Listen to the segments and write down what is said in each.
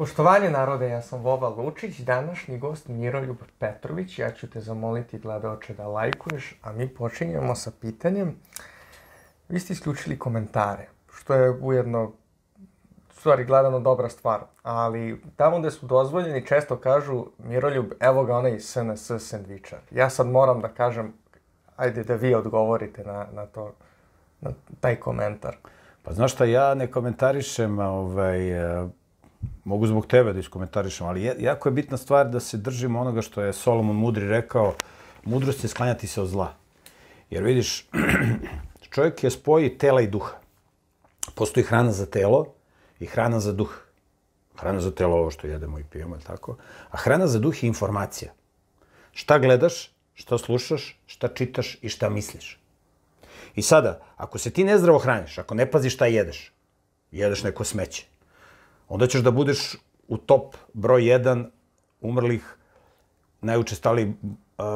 Poštovanje narode, ja sam Vova Lučić, današnji gost Miroljub Petrović. Ja ću te zamoliti gledaoče da lajkuješ, a mi počinjemo sa pitanjem. Vi ste isključili komentare, što je ujedno, stvari gledano, dobra stvar. Ali tamo gde su dozvoljeni često kažu, Miroljub, evo ga onaj SNS sandvičar. Ja sad moram da kažem, ajde da vi odgovorite na, na, to, na taj komentar. Pa znaš šta, ja ne komentarišem ovaj, mogu zbog tebe da iskomentarišem, ali jako je bitna stvar da se držimo onoga što je Solomon Mudri rekao, mudrost je sklanjati se od zla. Jer vidiš, čovjek je spoji tela i duha. Postoji hrana za telo i hrana za duh. Hrana za telo, ovo što jedemo i pijemo, je tako? A hrana za duh je informacija. Šta gledaš, šta slušaš, šta čitaš i šta misliš. I sada, ako se ti nezdravo hraniš, ako ne paziš šta jedeš, jedeš neko smeće, onda ćeš da budeš u top broj 1 umrlih, najučestali uh,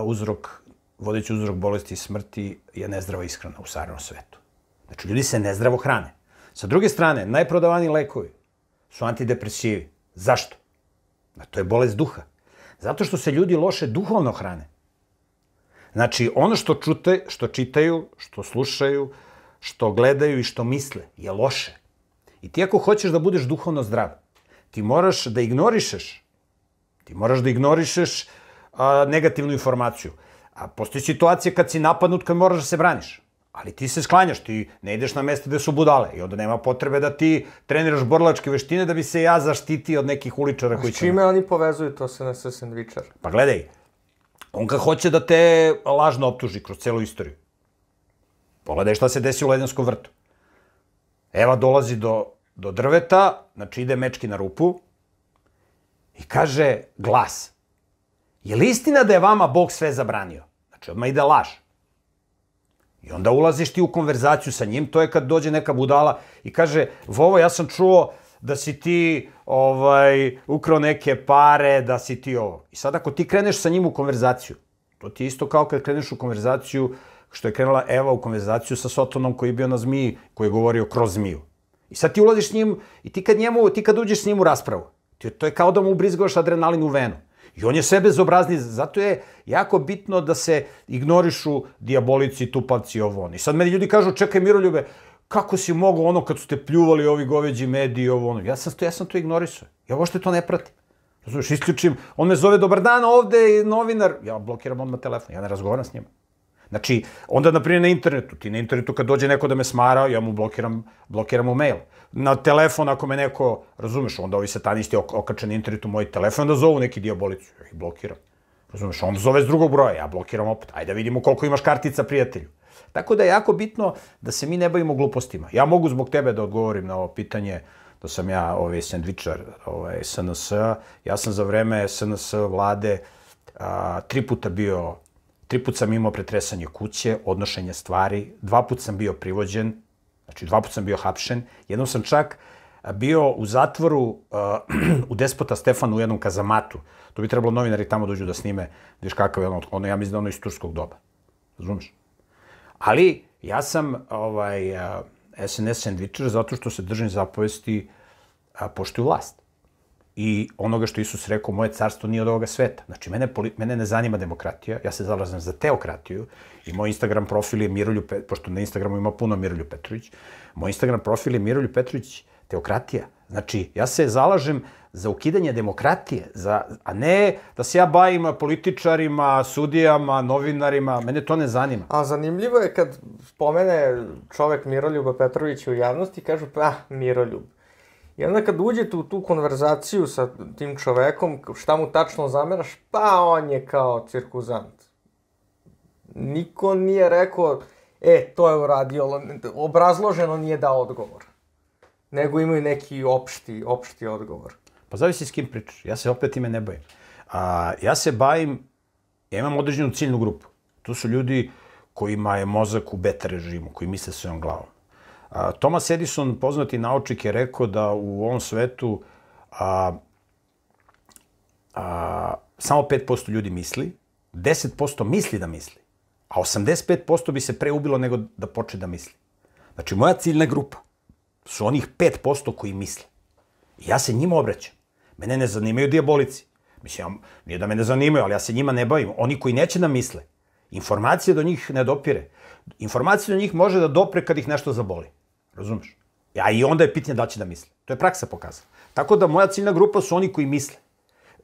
uzrok, vodeći uzrok bolesti i smrti je nezdrava ishrana u sarnom svetu. Znači, ljudi se nezdravo hrane. Sa druge strane, najprodavaniji lekovi su antidepresivi. Zašto? Na to je bolest duha. Zato što se ljudi loše duhovno hrane. Znači, ono što čute, što čitaju, što slušaju, što gledaju i što misle je loše. I ti ako hoćeš da budeš duhovno zdrav, ti moraš da ignorišeš. Ti moraš da ignorišeš a, negativnu informaciju. A postoji situacija kad si napadnut kad moraš da se braniš. Ali ti se sklanjaš, ti ne ideš na mesto gde su budale i onda nema potrebe da ti treniraš borlačke veštine da bi se ja zaštitio od nekih uličara koji će... A s čime oni povezuju to sa sa Vičar? Pa gledaj, on kad hoće da te lažno optuži kroz celu istoriju. Pogledaj šta se desi u Ledenskom vrtu. Eva dolazi do do drveta, znači ide mečki na rupu i kaže glas. Je li istina da je vama Bog sve zabranio? Znači, odmah ide laž. I onda ulaziš ti u konverzaciju sa njim, to je kad dođe neka budala i kaže, Vovo, ja sam čuo da si ti ovaj, ukrao neke pare, da si ti ovo. I sad ako ti kreneš sa njim u konverzaciju, to ti je isto kao kad kreneš u konverzaciju, što je krenula Eva u konverzaciju sa Sotonom koji je bio na zmiji, koji je govorio kroz zmiju. I sad ti ulaziš s njim i ti kad, njemu, ti kad uđeš s njim u raspravu, ti, to je kao da mu ubrizgaš adrenalin u venu. I on je sve bezobrazni, zato je jako bitno da se ignorišu dijabolici, tupavci i ovo. I sad meni ljudi kažu, čekaj Miroljube, kako si mogao ono kad su te pljuvali ovi goveđi mediji i ovo ono. Ja sam to, ja sam to ignorisao. Ja što to ne pratim. Znaš, isključim, on me zove, dobar dan, ovde je novinar. Ja blokiram odmah telefon, ja ne razgovaram s njima. Znači, onda, na primjer, na internetu. Ti na internetu kad dođe neko da me smara, ja mu blokiram, blokiram mu mail. Na telefon, ako me neko, razumeš, onda ovi satanisti okače na internetu moj telefon, da zovu neki diabolicu. Ja ih blokiram. Razumeš, on zove s drugog broja, ja blokiram opet. Ajde da vidimo koliko imaš kartica prijatelju. Tako da je jako bitno da se mi ne bavimo glupostima. Ja mogu zbog tebe da odgovorim na ovo pitanje, da sam ja ovaj sendvičar ovaj, SNS. Ja sam za vreme SNS vlade a, tri puta bio Tri put sam imao pretresanje kuće, odnošenje stvari, dva put sam bio privođen, znači dva put sam bio hapšen, jednom sam čak bio u zatvoru uh, u despota Stefanu u jednom kazamatu. To bi trebalo novinari tamo dođu da, da snime, da viš kakav je ono, ono ja mislim da ono iz turskog doba. Razumeš? Ali ja sam ovaj, uh, SNS sandvičer zato što se držim zapovesti uh, je vlast i onoga što Isus rekao, moje carstvo nije od ovoga sveta. Znači, mene, mene ne zanima demokratija, ja se zalazem za teokratiju i moj Instagram profil je Mirolju, Petrović, pošto na Instagramu ima puno Mirolju Petrović, moj Instagram profil je Mirolju Petrović teokratija. Znači, ja se zalažem za ukidanje demokratije, za, a ne da se ja bavim političarima, sudijama, novinarima, mene to ne zanima. A zanimljivo je kad spomene čovek Miroljuba Petrovića u javnosti i kažu, pa, Miroljub. I onda kad uđete u tu konverzaciju sa tim čovekom, šta mu tačno zameraš, pa on je kao cirkuzant. Niko nije rekao, e, to je uradio, obrazloženo nije dao odgovor. Nego imaju neki opšti, opšti odgovor. Pa zavisi s kim pričaš. Ja se opet ime ne bojim. A, ja se bavim, ja imam određenu ciljnu grupu. Tu su ljudi kojima je mozak u beta režimu, koji misle svojom glavom. A, Thomas Edison, poznati naučnik, je rekao da u ovom svetu a, a, samo 5% ljudi misli, 10% misli da misli, a 85% bi se pre ubilo nego da počne da misli. Znači, moja ciljna grupa su onih 5% koji misle. I ja se njima obraćam. Mene ne zanimaju dijabolici. Mislim, ja, nije da me ne zanimaju, ali ja se njima ne bavim. Oni koji neće da misle. Informacije do njih ne dopire. Informacije do njih može da dopre kad ih nešto zaboli. Razumeš? A i onda je pitanje da će da misle. To je praksa pokazala. Tako da moja ciljna grupa su oni koji misle.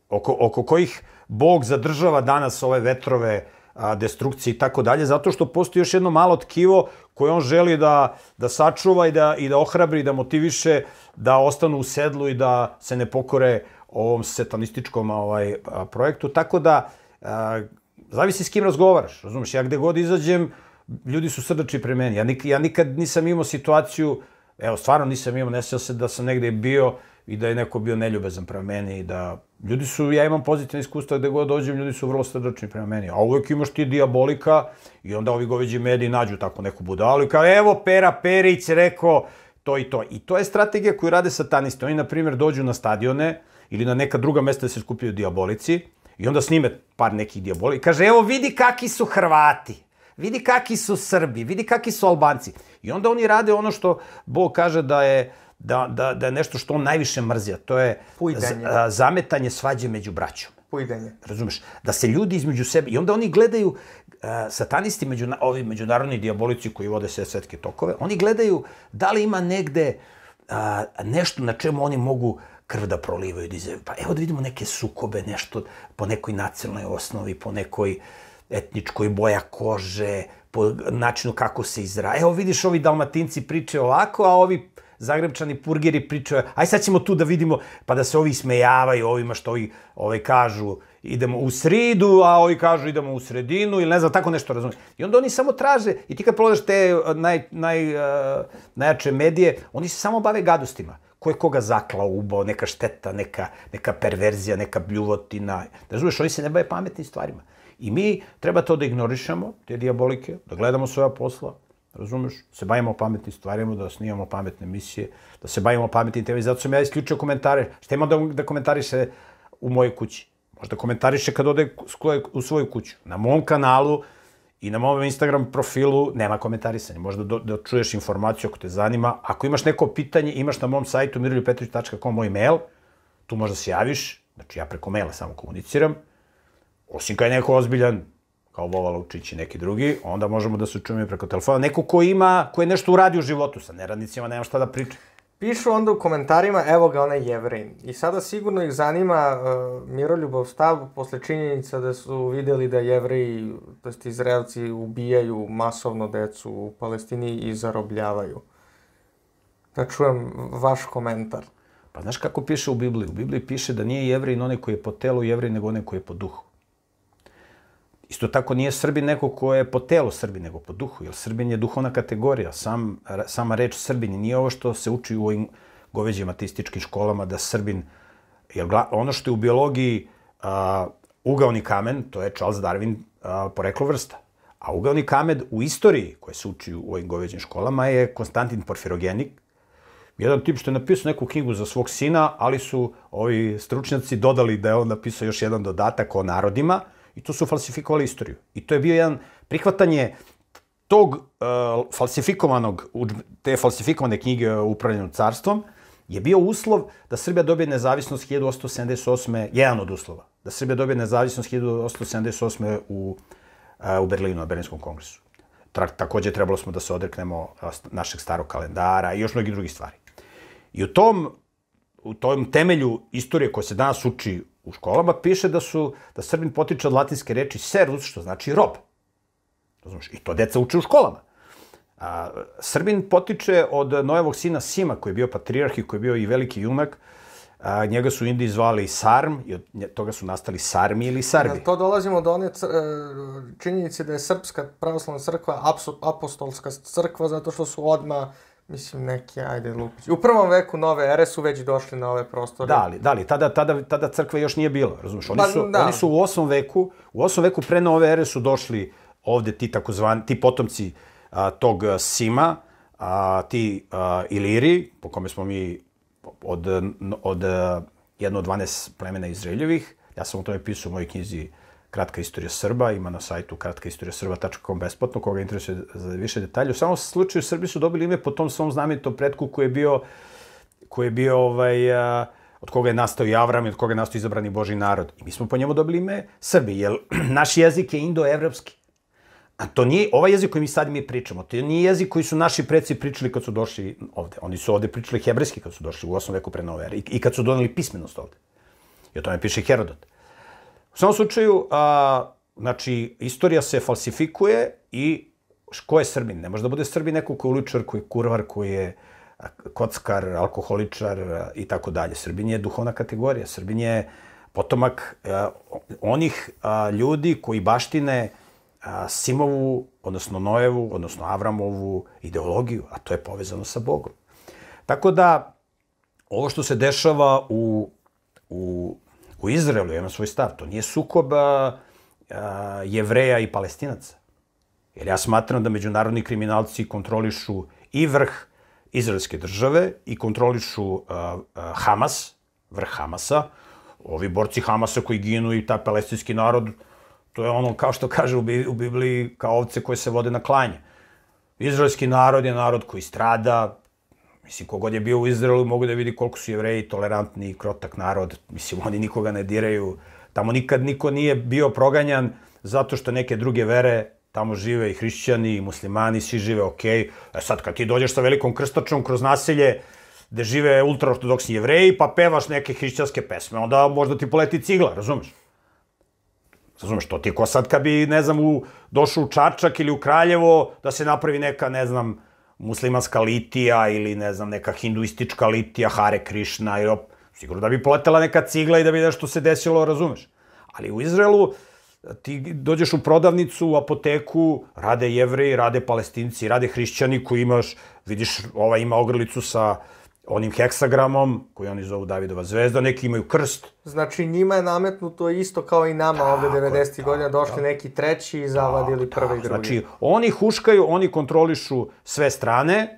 Oko, oko kojih Bog zadržava danas ove vetrove, a, destrukcije i tako dalje, zato što postoji još jedno malo tkivo koje on želi da, da sačuva i da, i da ohrabri, da motiviše, da ostanu u sedlu i da se ne pokore ovom satanističkom ovaj, projektu. Tako da, a, zavisi s kim razgovaraš, razumeš, ja gde god izađem, ljudi su srdači pre meni. Ja, nik, ja nikad nisam imao situaciju, evo, stvarno nisam imao, ne se da sam negde bio i da je neko bio neljubezan prema meni i da... Ljudi su, ja imam pozitivne iskustva gde god dođem, ljudi su vrlo srdačni prema meni. A uvek imaš ti diabolika i onda ovi goveđi mediji nađu tako neku budalu i kao, evo, Pera Perić rekao to i to. I to je strategija koju rade satanisti. Oni, na primjer, dođu na stadione ili na neka druga mesta da se skupljaju diabolici i onda snime par nekih diabolika i kaže, evo, vidi kaki su Hrvati vidi kakvi su Srbi, vidi kakvi su Albanci. I onda oni rade ono što Bog kaže da je da, da, da je nešto što on najviše mrzija. To je Pujdanje. a, zametanje svađe među braćom. Pujdenje. Razumeš? Da se ljudi između sebe... I onda oni gledaju, satanisti, među, ovi međunarodni diabolici koji vode sve svetke tokove, oni gledaju da li ima negde a, nešto na čemu oni mogu krv da prolivaju, da izveju. Pa evo da vidimo neke sukobe, nešto po nekoj nacionalnoj osnovi, po nekoj etničkoj boja kože, po načinu kako se izra. Evo vidiš, ovi dalmatinci pričaju ovako, a ovi zagrebčani purgeri pričaju, aj sad ćemo tu da vidimo, pa da se ovi smejavaju ovima što ovi, ovi ovaj, kažu, idemo u sridu, a ovi kažu idemo u sredinu ili ne znam, tako nešto razumiješ. I onda oni samo traže, i ti kad pogledaš te eh, naj, naj, eh, najjače medije, oni se samo bave gadostima. Ko je koga zaklao, ubao, neka šteta, neka, neka perverzija, neka bljuvotina. Razumeš, oni se ne bave pametnim stvarima. I mi treba to da ignorišemo, te diabolike, da gledamo svoja posla, razumeš? Da se bavimo pametnim stvarima, da snimamo pametne emisije, da se bavimo pametnim TV. Zato sam ja isključio komentare. Šta ima da, da komentariše u mojoj kući? Možda komentariše kad ode u svoju kuću. Na mom kanalu i na mom Instagram profilu nema komentarisanja. Možda do, da čuješ informaciju ako te zanima. Ako imaš neko pitanje, imaš na mom sajtu miroljupetrić.com moj mail, tu možda se javiš, znači ja preko maila samo komuniciram, Osim kad je neko ozbiljan, kao Vova Lučić i neki drugi, onda možemo da se čujemo preko telefona. Neko ko ima, ko je nešto uradio u životu, sa neradnicima nema šta da priča. Pišu onda u komentarima, evo ga onaj jevrin. I sada sigurno ih zanima uh, e, Miroljubav stav posle činjenica da su videli da jevreji, to jest Izraelci, ubijaju masovno decu u Palestini i zarobljavaju. Da čujem vaš komentar. Pa znaš kako piše u Bibliji? U Bibliji piše da nije jevrin onaj koji je po telu jevrin, nego onaj koji je po duhu. Isto tako nije Srbin neko ko je po telu Srbin, nego po duhu, jer Srbin je duhovna kategorija, sam, sama reč Srbin. Nije ovo što se uči u ovim goveđim ateističkim školama da Srbin, jer ono što je u biologiji a, ugaoni kamen, to je Charles Darwin a, poreklo vrsta. A ugaoni kamen u istoriji koje se uči u ovim goveđim školama je Konstantin Porfirogenik, jedan tip što je napisao neku knjigu za svog sina, ali su ovi stručnjaci dodali da je on napisao još jedan dodatak o narodima, I tu su falsifikovali istoriju. I to je bio jedan prihvatanje tog uh, falsifikovanog, te falsifikovane knjige o e, upravljanju carstvom, je bio uslov da Srbija dobije nezavisnost 1878. Jedan od uslova. Da Srbija dobije nezavisnost 1878. u, uh, u Berlinu, na Berlinskom kongresu. Tra, takođe trebalo smo da se odreknemo našeg starog kalendara i još mnogih drugih stvari. I u tom, u tom temelju istorije koja se danas uči U školama piše da su, da Srbin potiče od latinske reči servus, što znači rob. Razumeš? I to deca uče u školama. A, Srbin potiče od Nojevog sina Sima, koji je bio patrijarh i koji je bio i veliki junak, A, njega su Indi zvali Sarm i od toga su nastali Sarmi ili Sarbi. Da, to dolazimo do one e, činjenice da je Srpska pravoslavna crkva apostolska crkva zato što su odma Mislim, neki, ajde, Lupić. U prvom veku nove ere su već došli na ove prostore. Da, li, da, li, tada, tada, tada crkve još nije bilo, razumiješ? Oni, ba, pa, su, da. oni su u osmom veku, u osmom veku pre nove ere su došli ovde ti takozvani, ti potomci a, tog Sima, a, ti a, Iliri, po kome smo mi od, od jedno od 12 plemena Izraeljevih, ja sam o tome pisao u mojoj knjizi Kratka istorija Srba, ima na sajtu kratkaistorijasrba.com besplatno, koga interesuje za više detalje. U samom slučaju Srbi su dobili ime po tom svom znamenitom pretku koji je bio, koji je bio ovaj, a, od koga je nastao i Avram i od koga je nastao izabrani Boži narod. I mi smo po njemu dobili ime Srbi, jer naš jezik je indoevropski. A to nije, ovaj jezik koji mi sad mi pričamo, to nije jezik koji su naši preci pričali kad su došli ovde. Oni su ovde pričali hebrejski kad su došli u 8. veku pre nove ere i, i kad su doneli pismenost ovde. I o tome piše Herodot. U samom slučaju, a, znači, istorija se falsifikuje i ko je Srbin? Ne može da bude Srbin neko koji je uličar, koji je kurvar, koji je kockar, alkoholičar i tako dalje. Srbin je duhovna kategorija. Srbin je potomak a, onih a, ljudi koji baštine a, Simovu, odnosno Nojevu, odnosno Avramovu ideologiju, a to je povezano sa Bogom. Tako da, ovo što se dešava u, u u Izraelu, ja imam svoj stav, to nije sukob uh, jevreja i palestinaca. Jer ja smatram da međunarodni kriminalci kontrolišu i vrh izraelske države i kontrolišu a, a, Hamas, vrh Hamasa, ovi borci Hamasa koji ginu i ta palestinski narod, to je ono kao što kaže u, u Bibliji kao ovce koje se vode na klanje. Izraelski narod je narod koji strada, Mislim, kogod je bio u Izraelu mogu da vidi koliko su jevreji tolerantni i krotak narod. Mislim, oni nikoga ne diraju. Tamo nikad niko nije bio proganjan zato što neke druge vere tamo žive i hrišćani i muslimani, svi žive okej. Okay. E sad, kad ti dođeš sa velikom krstačom kroz naselje, gde žive ultraortodoksni jevreji, pa pevaš neke hrišćanske pesme, onda možda ti poleti cigla, razumeš? Razumeš, to ti ko sad kad bi, ne znam, u, došao u Čačak ili u Kraljevo, da se napravi neka, ne znam, muslimanska litija ili ne znam neka hinduistička litija Hare Krishna i op, sigurno da bi pletela neka cigla i da bi nešto se desilo, razumeš. Ali u Izraelu ti dođeš u prodavnicu, u apoteku, rade jevreji, rade palestinci, rade hrišćani koji imaš, vidiš, ova ima ogrlicu sa uh, onim heksagramom, koji oni zovu Davidova zvezda, neki imaju krst. Znači njima je nametnuto isto kao i nama tako, ovde 90. Tako, godina došli tako, neki treći i zavadili tako, prve i drugi. Znači oni huškaju, oni kontrolišu sve strane,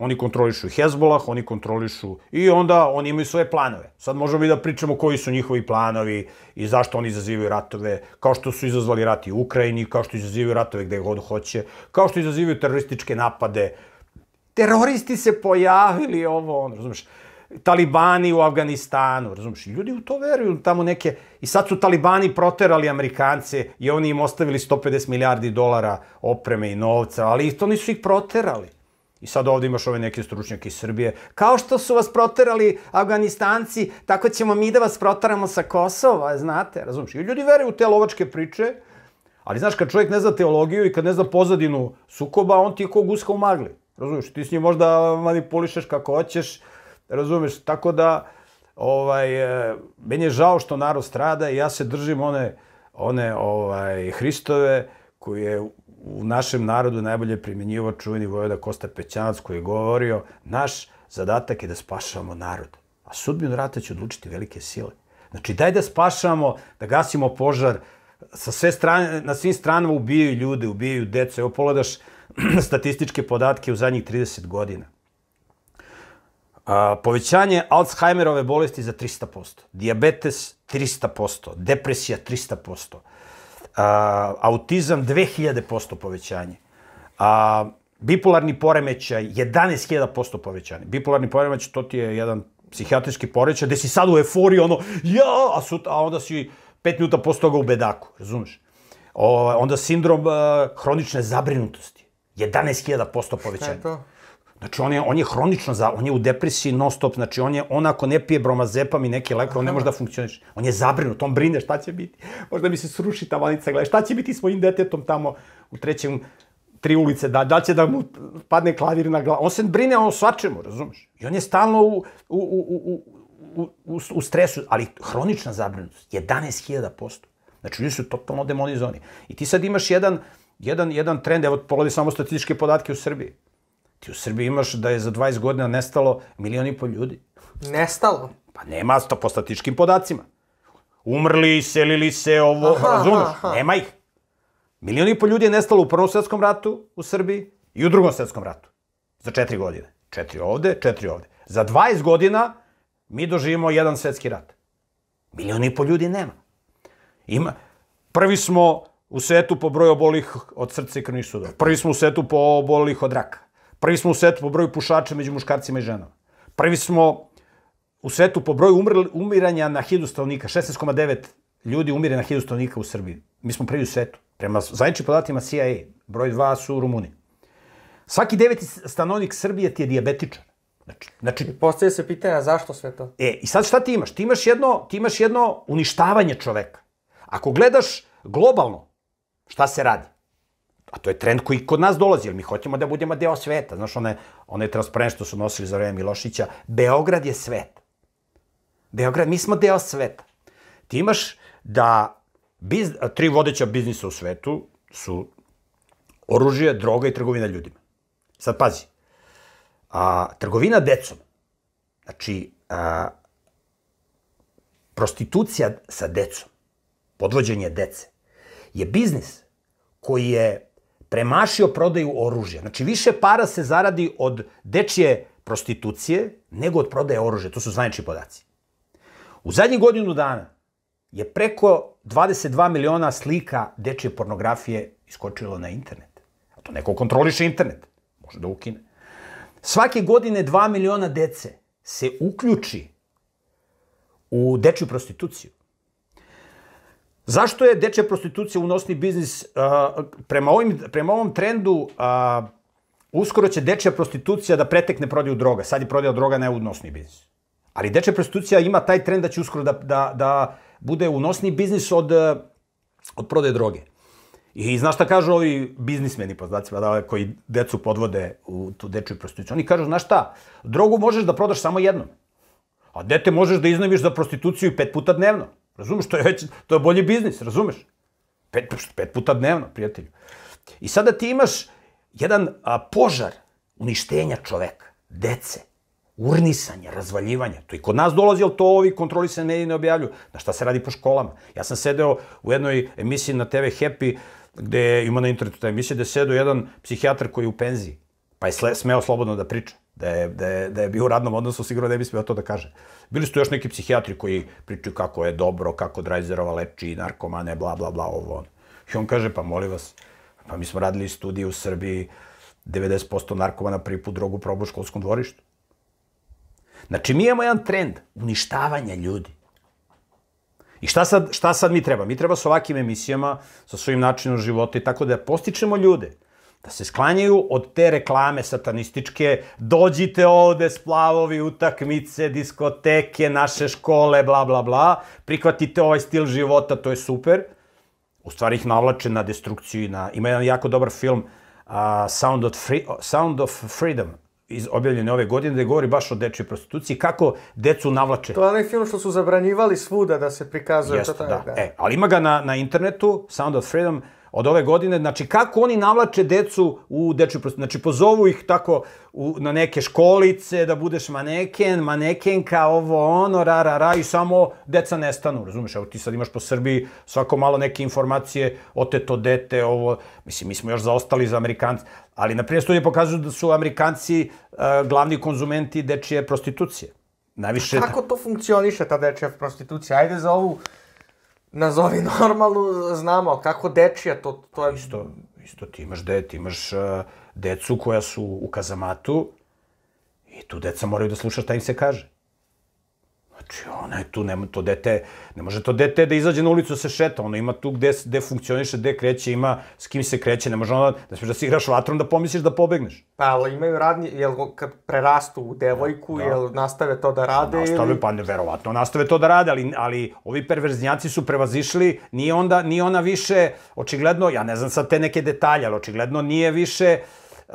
oni kontrolišu Hezbolah, oni kontrolišu i onda oni imaju svoje planove. Sad možemo i da pričamo koji su njihovi planovi i zašto oni izazivaju ratove, kao što su izazvali rat u Ukrajini, kao što izazivaju ratove gde god hoće, kao što izazivaju terorističke napade, teroristi se pojavili, ovo, ono, razumeš, talibani u Afganistanu, razumeš, ljudi u to veruju, tamo neke, i sad su talibani proterali Amerikance i oni im ostavili 150 milijardi dolara opreme i novca, ali to nisu ih proterali. I sad ovde imaš ove neke stručnjake iz Srbije. Kao što su vas proterali Afganistanci, tako ćemo mi da vas proteramo sa Kosova, znate, razumiješ? I ljudi veruju u te lovačke priče, ali znaš, kad čovjek ne zna teologiju i kad ne zna pozadinu sukoba, on ti je kog uska u magli. Razumeš, ti s njim možda manipulišeš kako hoćeš, razumeš, tako da, ovaj, e, meni je žao što narod strada i ja se držim one, one ovaj, Hristove koji je u našem narodu najbolje primjenjivo čuveni vojoda Kosta Pećanac koji je govorio naš zadatak je da spašavamo narod, a sudbinu rata će odlučiti velike sile. Znači, daj da spašavamo, da gasimo požar, sa sve strane, na svim stranama ubijaju ljude, ubijaju decu. Evo pogledaš statističke podatke u zadnjih 30 godina. A, povećanje Alzheimerove bolesti za 300%, diabetes 300%, depresija 300%, a, autizam 2000% povećanje, a, bipolarni poremećaj 11.000% povećanje. Bipolarni poremećaj to ti je jedan psihijatrijski poremećaj gde si sad u euforiji, ono, ja, a, sut, a onda si 5 minuta posto toga u bedaku, razumeš? O, onda sindrom a, hronične zabrinutosti. 11.000% povećanje. Šta je to? Znači, on je, on je hronično, za, on je u depresiji non stop, znači, on je, on ako ne pije bromazepam i neke lekove, on ne može da funkcioniš. On je zabrinut, on brine šta će biti. Možda mi se sruši ta vanica, gledaj, šta će biti s mojim detetom tamo u trećem, tri ulice, da, da će da mu padne klavir na glavu. On se brine o svačemu, razumeš? I on je stalno u, u, u, u, u, u, u stresu, ali hronična zabrinutost, 11.000%. Znači, ljudi su totalno demonizovani. I ti sad imaš jedan, uh, jedan, jedan trend, evo pogledaj samo statističke podatke u Srbiji. Ti u Srbiji imaš da je za 20 godina nestalo milion i pol ljudi. Nestalo? Pa nema to po statističkim podacima. Umrli, selili se, ovo, aha, razumeš? Aha. Nema ih. Milion i pol ljudi je nestalo u Prvom svetskom ratu u Srbiji i u Drugom svetskom ratu. Za četiri godine. Četiri ovde, četiri ovde. Za 20 godina mi doživimo jedan svetski rat. Milion i pol ljudi nema. Ima, prvi smo u setu po broju obolih od srca i krvnih sudova. Prvi smo u setu po obolih od raka. Prvi smo u setu po broju pušača među muškarcima i ženama. Prvi smo u svetu po broju umr, umiranja na 1000 stanovnika. 16,9 ljudi umire na 1000 stanovnika u Srbiji. Mi smo prvi u svetu. Prema zajedničnim podatima CIA, broj 2 su u Rumuniji. Svaki deveti stanovnik Srbije ti je diabetičan. Znači, znači... I postaje se pitanja zašto sve to? E, i sad šta ti imaš? Ti imaš jedno, ti imaš jedno uništavanje čoveka. Ako gledaš globalno, Šta se radi? A to je trend koji kod nas dolazi, jer mi hoćemo da budemo deo sveta. Znaš, one, one transparent što su nosili za vreme Milošića, Beograd je svet. Beograd, mi smo deo sveta. Ti imaš da biz, tri vodeća biznisa u svetu su oružje, droga i trgovina ljudima. Sad pazi, a, trgovina decom, znači a, prostitucija sa decom, podvođenje dece, je biznis koji je premašio prodaju oružja. Znači, više para se zaradi od dečije prostitucije nego od prodaje oružja. To su zvanični podaci. U zadnjih godinu dana je preko 22 miliona slika dečije pornografije iskočilo na internet. A to neko kontroliše internet. Može da ukine. Svake godine 2 miliona dece se uključi u dečju prostituciju. Zašto je dečja prostitucija unosni biznis? Uh, prema, ovim, prema ovom trendu uh, uskoro će dečja prostitucija da pretekne prodaju droga. Sad je prodaja droga unosni biznis. Ali dečja prostitucija ima taj trend da će uskoro da, da, da bude unosni biznis od, od prodaje droge. I znaš šta kažu ovi biznismeni, po znacima, da, koji decu podvode u tu dečju prostituciju? Oni kažu, znaš šta, drogu možeš da prodaš samo jednom. A dete možeš da iznaviš za prostituciju pet puta dnevno. Razumeš, to je, već, to je bolji biznis, razumeš? Pet, pet puta dnevno, prijatelju. I sada ti imaš jedan a, požar uništenja čoveka, dece, urnisanja, razvaljivanja. To i kod nas dolazi, ali to ovi kontrolisane medije ne objavljuju. Na šta se radi po školama? Ja sam sedeo u jednoj emisiji na TV Happy, gde ima na internetu ta emisija, gde sedeo jedan psihijatar koji je u penziji. Pa je sle, smeo slobodno da priča. Da je, da, je, da je bio u radnom odnosu, sigurno ne bi smio to da kaže. Bili su tu još neki psihijatri koji pričaju kako je dobro, kako Drajzerova leči narkomane, bla, bla, bla, ovo, I on kaže, pa molim vas, pa mi smo radili studije u Srbiji, 90% narkomana prvi put drogu probu u školskom dvorištu. Znači, mi imamo jedan trend uništavanja ljudi. I šta sad, šta sad mi treba? Mi treba s ovakim emisijama, sa svojim načinom života i tako da postičemo ljude da se sklanjaju od te reklame satanističke, dođite ovde, splavovi, utakmice, diskoteke, naše škole, bla, bla, bla, prihvatite ovaj stil života, to je super. U stvari ih navlače na destrukciju i na... Ima jedan jako dobar film, uh, Sound, of Free, Sound of Freedom, iz, objavljene ove godine, da govori baš o dečoj prostituciji, kako decu navlače. To je onaj film što su zabranjivali svuda da se prikazuje. Jeste, da. da. E, ali ima ga na, na internetu, Sound of Freedom, uh, od ove godine, znači kako oni navlače decu u dečju prostituciju, znači pozovu ih tako u, na neke školice, da budeš maneken, manekenka, ovo ono, ra, ra, ra, i samo deca nestanu, razumeš, evo ti sad imaš po Srbiji svako malo neke informacije, o to dete, ovo, mislim, mi smo još zaostali za Amerikanci, ali na primjer studije pokazuju da su Amerikanci uh, glavni konzumenti dečije prostitucije. Najviše... kako to funkcioniše, ta dečja prostitucija? Ajde za ovu nazovi normalnu, znamo kako dečija, to, to je... Isto, isto ti imaš dete, imaš uh, decu koja su u kazamatu i tu deca moraju da slušaš šta im se kaže. Znači, ona je tu, nema to dete, ne može to dete da izađe na ulicu da se šeta, ono ima tu gde, gde funkcioniše, gde kreće, ima s kim se kreće, ne može ona, da smiješ da se igraš vatrom da pomisliš da pobegneš. Pa, ali imaju radni, jel kad prerastu u devojku, da. jel nastave to da rade? Da, nastave, ili... pa ne, verovatno, nastave to da rade, ali, ali ovi perverznjaci su prevazišli, nije, onda, nije ona više, očigledno, ja ne znam sad te neke detalje, ali očigledno nije više... Uh,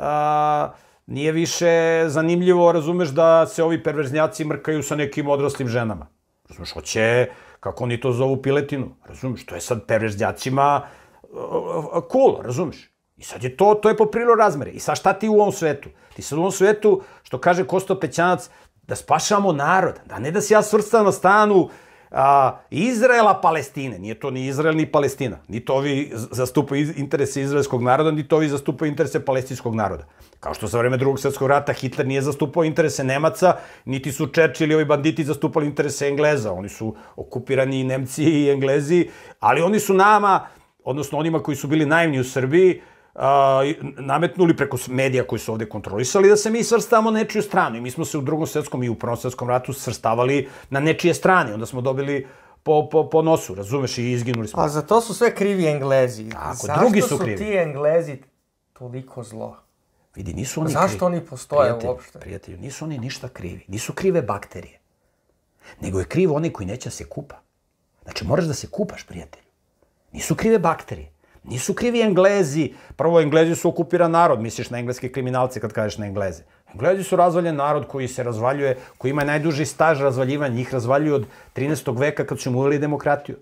nije više zanimljivo, razumeš, da se ovi perverznjaci mrkaju sa nekim odraslim ženama. Razumeš, hoće, kako oni to zovu, piletinu. Razumeš, to je sad perverznjacima uh, uh, cool, razumeš? I sad je to, to je po poprilo razmere. I sad šta ti u ovom svetu? Ti sad u ovom svetu, što kaže Kosto Pećanac, da spašamo narod, da ne da se ja svrstam na stanu a, Izraela, Palestine. Nije to ni Izrael, ni Palestina. Ni to ovi zastupaju interese izraelskog naroda, ni to ovi zastupaju interese palestinskog naroda. Kao što za vreme drugog svetskog rata Hitler nije zastupao interese Nemaca, niti su Čerči i ovi banditi zastupali interese Engleza. Oni su okupirani i Nemci i Englezi, ali oni su nama, odnosno onima koji su bili najmni u Srbiji, a, nametnuli preko medija koji su ovde kontrolisali da se mi svrstavamo nečiju stranu. I mi smo se u drugom svetskom i u prvom svetskom ratu svrstavali na nečije strane. Onda smo dobili po, po, po nosu, razumeš, i izginuli smo. A za to su sve krivi Englezi. Tako, Zašto drugi su, krivi. Zašto su ti Englezi toliko zlo? Vidi, nisu oni pa Zašto krivi. oni postoje prijatelj, uopšte? Prijatelju, nisu oni ništa krivi. Nisu krive bakterije. Nego je kriv onaj koji neće da se kupa. Znači, moraš da se kupaš, prijatelju. Nisu krive bakterije. Nisu krivi Englezi. Prvo, Englezi su okupiran narod. Misliš na engleske kriminalce kad kažeš na Engleze. Englezi su razvaljen narod koji se razvaljuje, koji ima najduži staž razvaljivanja. Njih razvaljuju od 13. veka kad su muvali demokratiju.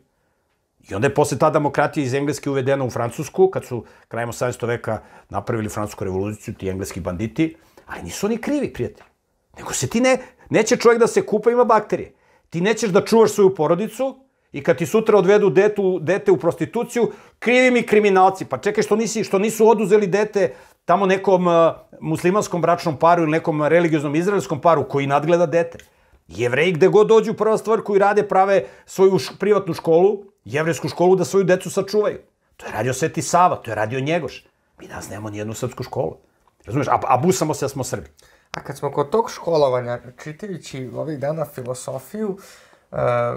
I onda je posle ta demokratija iz Engleske uvedena u Francusku, kad su krajem 18. veka napravili Francusku revoluciju, ti engleski banditi, ali nisu oni krivi, prijatelji. Nego se ti ne, neće čovjek da se kupa, ima bakterije. Ti nećeš da čuvaš svoju porodicu i kad ti sutra odvedu detu, dete u prostituciju, krivi mi kriminalci, pa čekaj što, nisi, što nisu oduzeli dete tamo nekom uh, muslimanskom bračnom paru ili nekom religioznom izraelskom paru koji nadgleda dete. Jevreji gde god dođu, prva stvar koji rade, prave svoju š, privatnu školu, jevrejsku školu da svoju decu sačuvaju. To je radio Sveti Sava, to je radio Njegoš. Mi danas nemamo ni jednu srpsku školu. Razumeš? A, a busamo se da smo Srbi. A kad smo kod tog školovanja, čitajući ovih dana filosofiju, uh, e,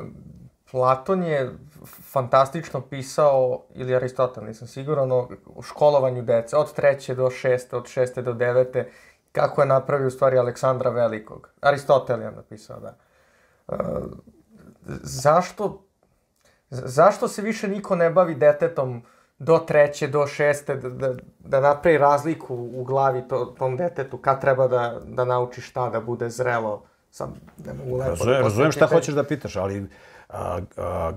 Platon je fantastično pisao, ili Aristotel, nisam siguran, o školovanju dece, od treće do šeste, od šeste do devete, kako je napravio u stvari Aleksandra Velikog. Aristotel je napisao, da. E, zašto, zašto se više niko ne bavi detetom do treće, do šeste, da, da, da napravi razliku u glavi to, tom detetu, kad treba da, da nauči šta, da bude zrelo, sam ne mogu lepo... Razumem, da razumem šta hoćeš da pitaš, ali a, a,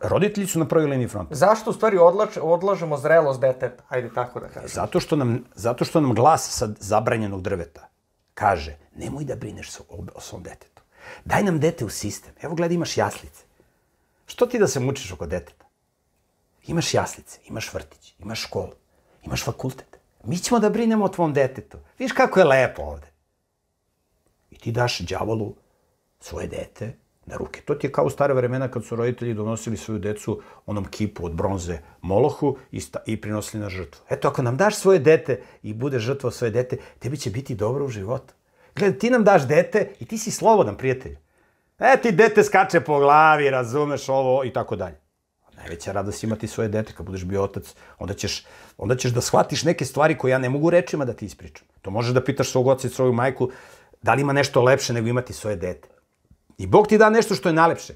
roditelji su na prvoj liniji fronta. Zašto u stvari odlač, odlažemo zrelost deteta, ajde tako da kažem? Zato što nam, zato što nam glas sa zabranjenog drveta kaže nemoj da brineš o, o svom detetu. Daj nam dete u sistem. Evo gledaj, imaš jaslice. Što ti da se mučiš oko deteta? Imaš jaslice, imaš vrtić, imaš školu, imaš fakultet. Mi ćemo da brinemo o tvom detetu. Viš kako je lepo ovde. I ti daš đavolu svoje dete na ruke. To ti je kao u stare vremena kad su roditelji donosili svoju decu onom kipu od bronze molohu i, sta, i prinosili na žrtvu. Eto, ako nam daš svoje dete i bude žrtvo svoje dete, tebi će biti dobro u životu. Gledaj, ti nam daš dete i ti si slobodan, prijatelj. E, ti dete skače po glavi, razumeš ovo i tako dalje. Najveća radost imati svoje dete kad budeš bio otac. Onda ćeš, onda ćeš da shvatiš neke stvari koje ja ne mogu rečima da ti ispričam. To možeš da pitaš svog oca i svoju majku da li ima nešto lepše nego imati svoje dete. I Bog ti da nešto što je najlepše.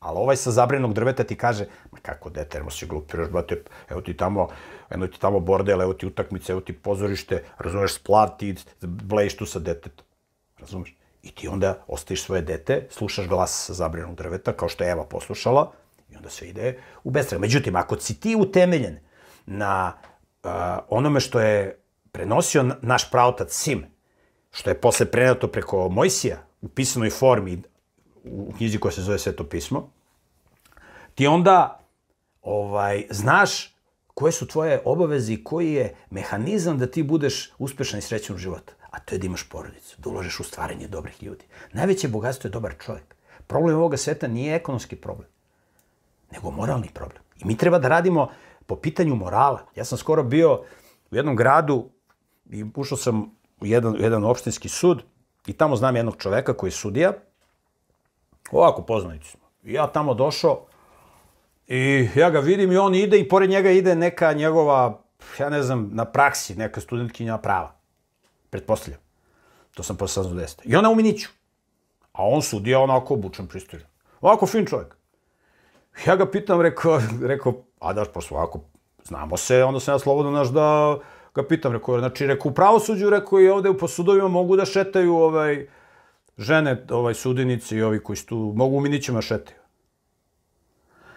Ali ovaj sa zabrenog drveta ti kaže, ma kako dete, nemo si glupi, još brate, evo ti tamo, evo ti tamo bordel, evo ti utakmice, evo ti pozorište, razumeš, splat, ti blejiš tu sa detetom. Razumeš? I ti onda ostaviš svoje dete, slušaš glas sa zabrenog drveta, kao što je Eva poslušala, i onda sve ide u bestrag. Međutim, ako si ti utemeljen na uh, onome što je prenosio naš praotac Sim, što je posle prenato preko Mojsija, u pisanoj formi u knjizi koja se zove Sveto pismo, ti onda ovaj, znaš koje su tvoje obaveze i koji je mehanizam da ti budeš uspešan i srećan u životu. A to je da imaš porodicu, da uložeš u stvaranje dobrih ljudi. Najveće bogatstvo je dobar čovjek. Problem ovoga sveta nije ekonomski problem, nego moralni problem. I mi treba da radimo po pitanju morala. Ja sam skoro bio u jednom gradu i ušao sam u jedan, u jedan opštinski sud i tamo znam jednog čoveka koji je sudija Ovako poznajući smo. Ja tamo došao i ja ga vidim i on ide i pored njega ide neka njegova, ja ne znam, na praksi, neka studentkinja prava. Pretpostavljam. To sam posle saznao desete. I ona u Miniću. A on sudija onako obučan pristojan. Ovako fin čovjek. Ja ga pitam, rekao, rekao a daš, pošto ovako, znamo se, onda sam ja slobodan naš da ga pitam, rekao, znači, rekao, u pravosuđu, rekao, i ovde po sudovima mogu da šetaju, ovaj, žene, ovaj, sudinici i ovi koji su tu, mogu u minićima šeti.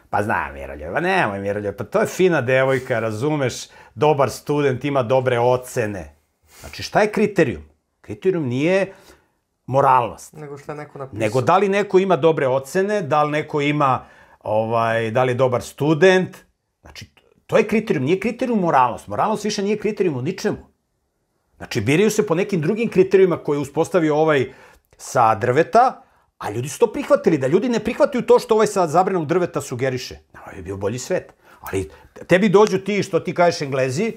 Pa znam, Miroljub, pa nemoj, Miroljub, pa to je fina devojka, razumeš, dobar student, ima dobre ocene. Znači, šta je kriterijum? Kriterijum nije moralnost. Nego šta je neko napisao. Nego da li neko ima dobre ocene, da li neko ima, ovaj, da li je dobar student. Znači, to je kriterijum, nije kriterijum moralnost. Moralnost više nije kriterijum u ničemu. Znači, biraju se po nekim drugim kriterijima koje uspostavio ovaj uh, sa drveta, a ljudi su to prihvatili, da ljudi ne prihvataju to što ovaj sa zabranog drveta sugeriše. Nama je bio bolji svet. Ali tebi dođu ti što ti kažeš Englezi,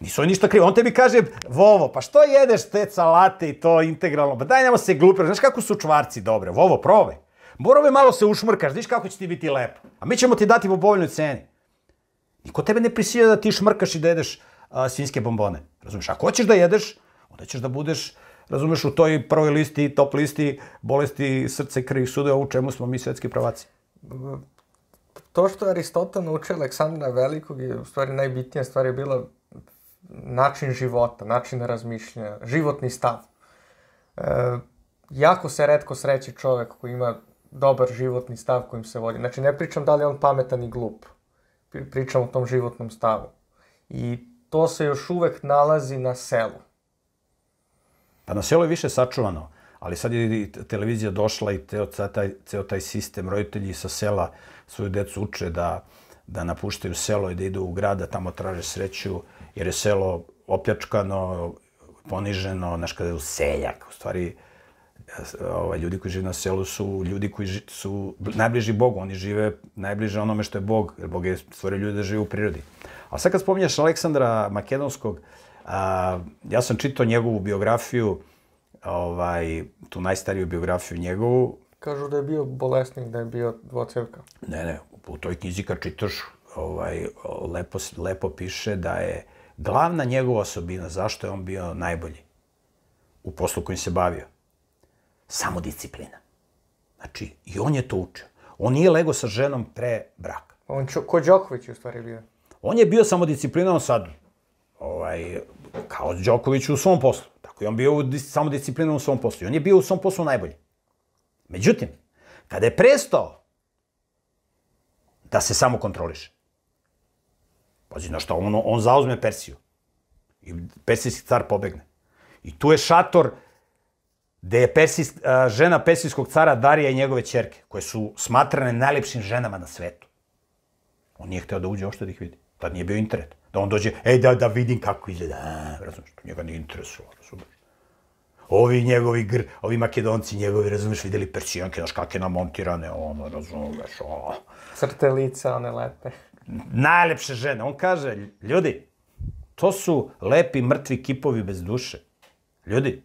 Nisu oni ništa krivi. On tebi kaže, Vovo, pa što jedeš te salate i to integralno? Pa daj, nemo se glupi, Znaš kako su čvarci dobre? Vovo, prove. Borove malo se ušmrkaš, znaš kako će ti biti lepo. A mi ćemo ti dati po povoljnoj ceni. Niko tebe ne prisilja da ti šmrkaš i da jedeš a, svinske bombone. Razumiješ? Ako hoćeš da jedeš, onda ćeš da budeš razumeš, u toj prvoj listi, top listi bolesti srce, krvi, sudova, u čemu smo mi svetski pravaci. To što je Aristotel naučio Aleksandra Velikog je u stvari najbitnija stvar je bila način života, način razmišljanja, životni stav. E, jako se redko sreće čovek koji ima dobar životni stav kojim se vodi. Znači, ne pričam da li je on pametan i glup. Pričam o tom životnom stavu. I to se još uvek nalazi na selu. Pa na selu je više sačuvano, ali sad je i televizija došla i ceo taj, ceo taj sistem, roditelji sa sela svoju decu uče da, da napuštaju selo i da idu u grada, da tamo traže sreću, jer je selo opljačkano, poniženo, znaš, kada je u seljak, u stvari, ovaj, ljudi koji žive na selu su ljudi koji ži, su najbliži Bogu, oni žive najbliže onome što je Bog, jer Bog je stvorio ljude da žive u prirodi. A sad kad spominješ Aleksandra Makedonskog, A, ja sam čitao njegovu biografiju, ovaj, tu najstariju biografiju njegovu. Kažu da je bio bolesnik, da je bio dvocevka. Ne, ne, u toj knjizi kad čitaš, ovaj, lepo, lepo piše da je glavna njegova osobina, zašto je on bio najbolji u poslu kojim se bavio, samodisciplina. Znači, i on je to učio. On nije lego sa ženom pre braka. On čo, ko Đoković je u stvari bio? On je bio samodisciplinovan sad. Ovaj, Kao Đoković u svom poslu. Tako je on bio samo disciplinan u svom poslu. I on je bio u svom poslu najbolji. Međutim, kada je prestao da se samo kontroliše, pazi na što, on, on zauzme Persiju. I persijski car pobegne. I tu je šator gde je persijs, žena persijskog cara Darija i njegove čerke, koje su smatrane najlepšim ženama na svetu. On nije hteo da uđe ošto da ih vidi. Tad nije bio internet. Da on dođe, ej da, da vidim kako izgleda. Razumiješ, to njega ne interesuje, razumiješ. Ovi njegovi gr, ovi makedonci njegovi, razumiješ, videli persijanke, znaš kakve namontirane, ono, razumiješ, o. Crte lica, one lepe. Najlepše žene. On kaže, ljudi, to su lepi mrtvi kipovi bez duše. Ljudi,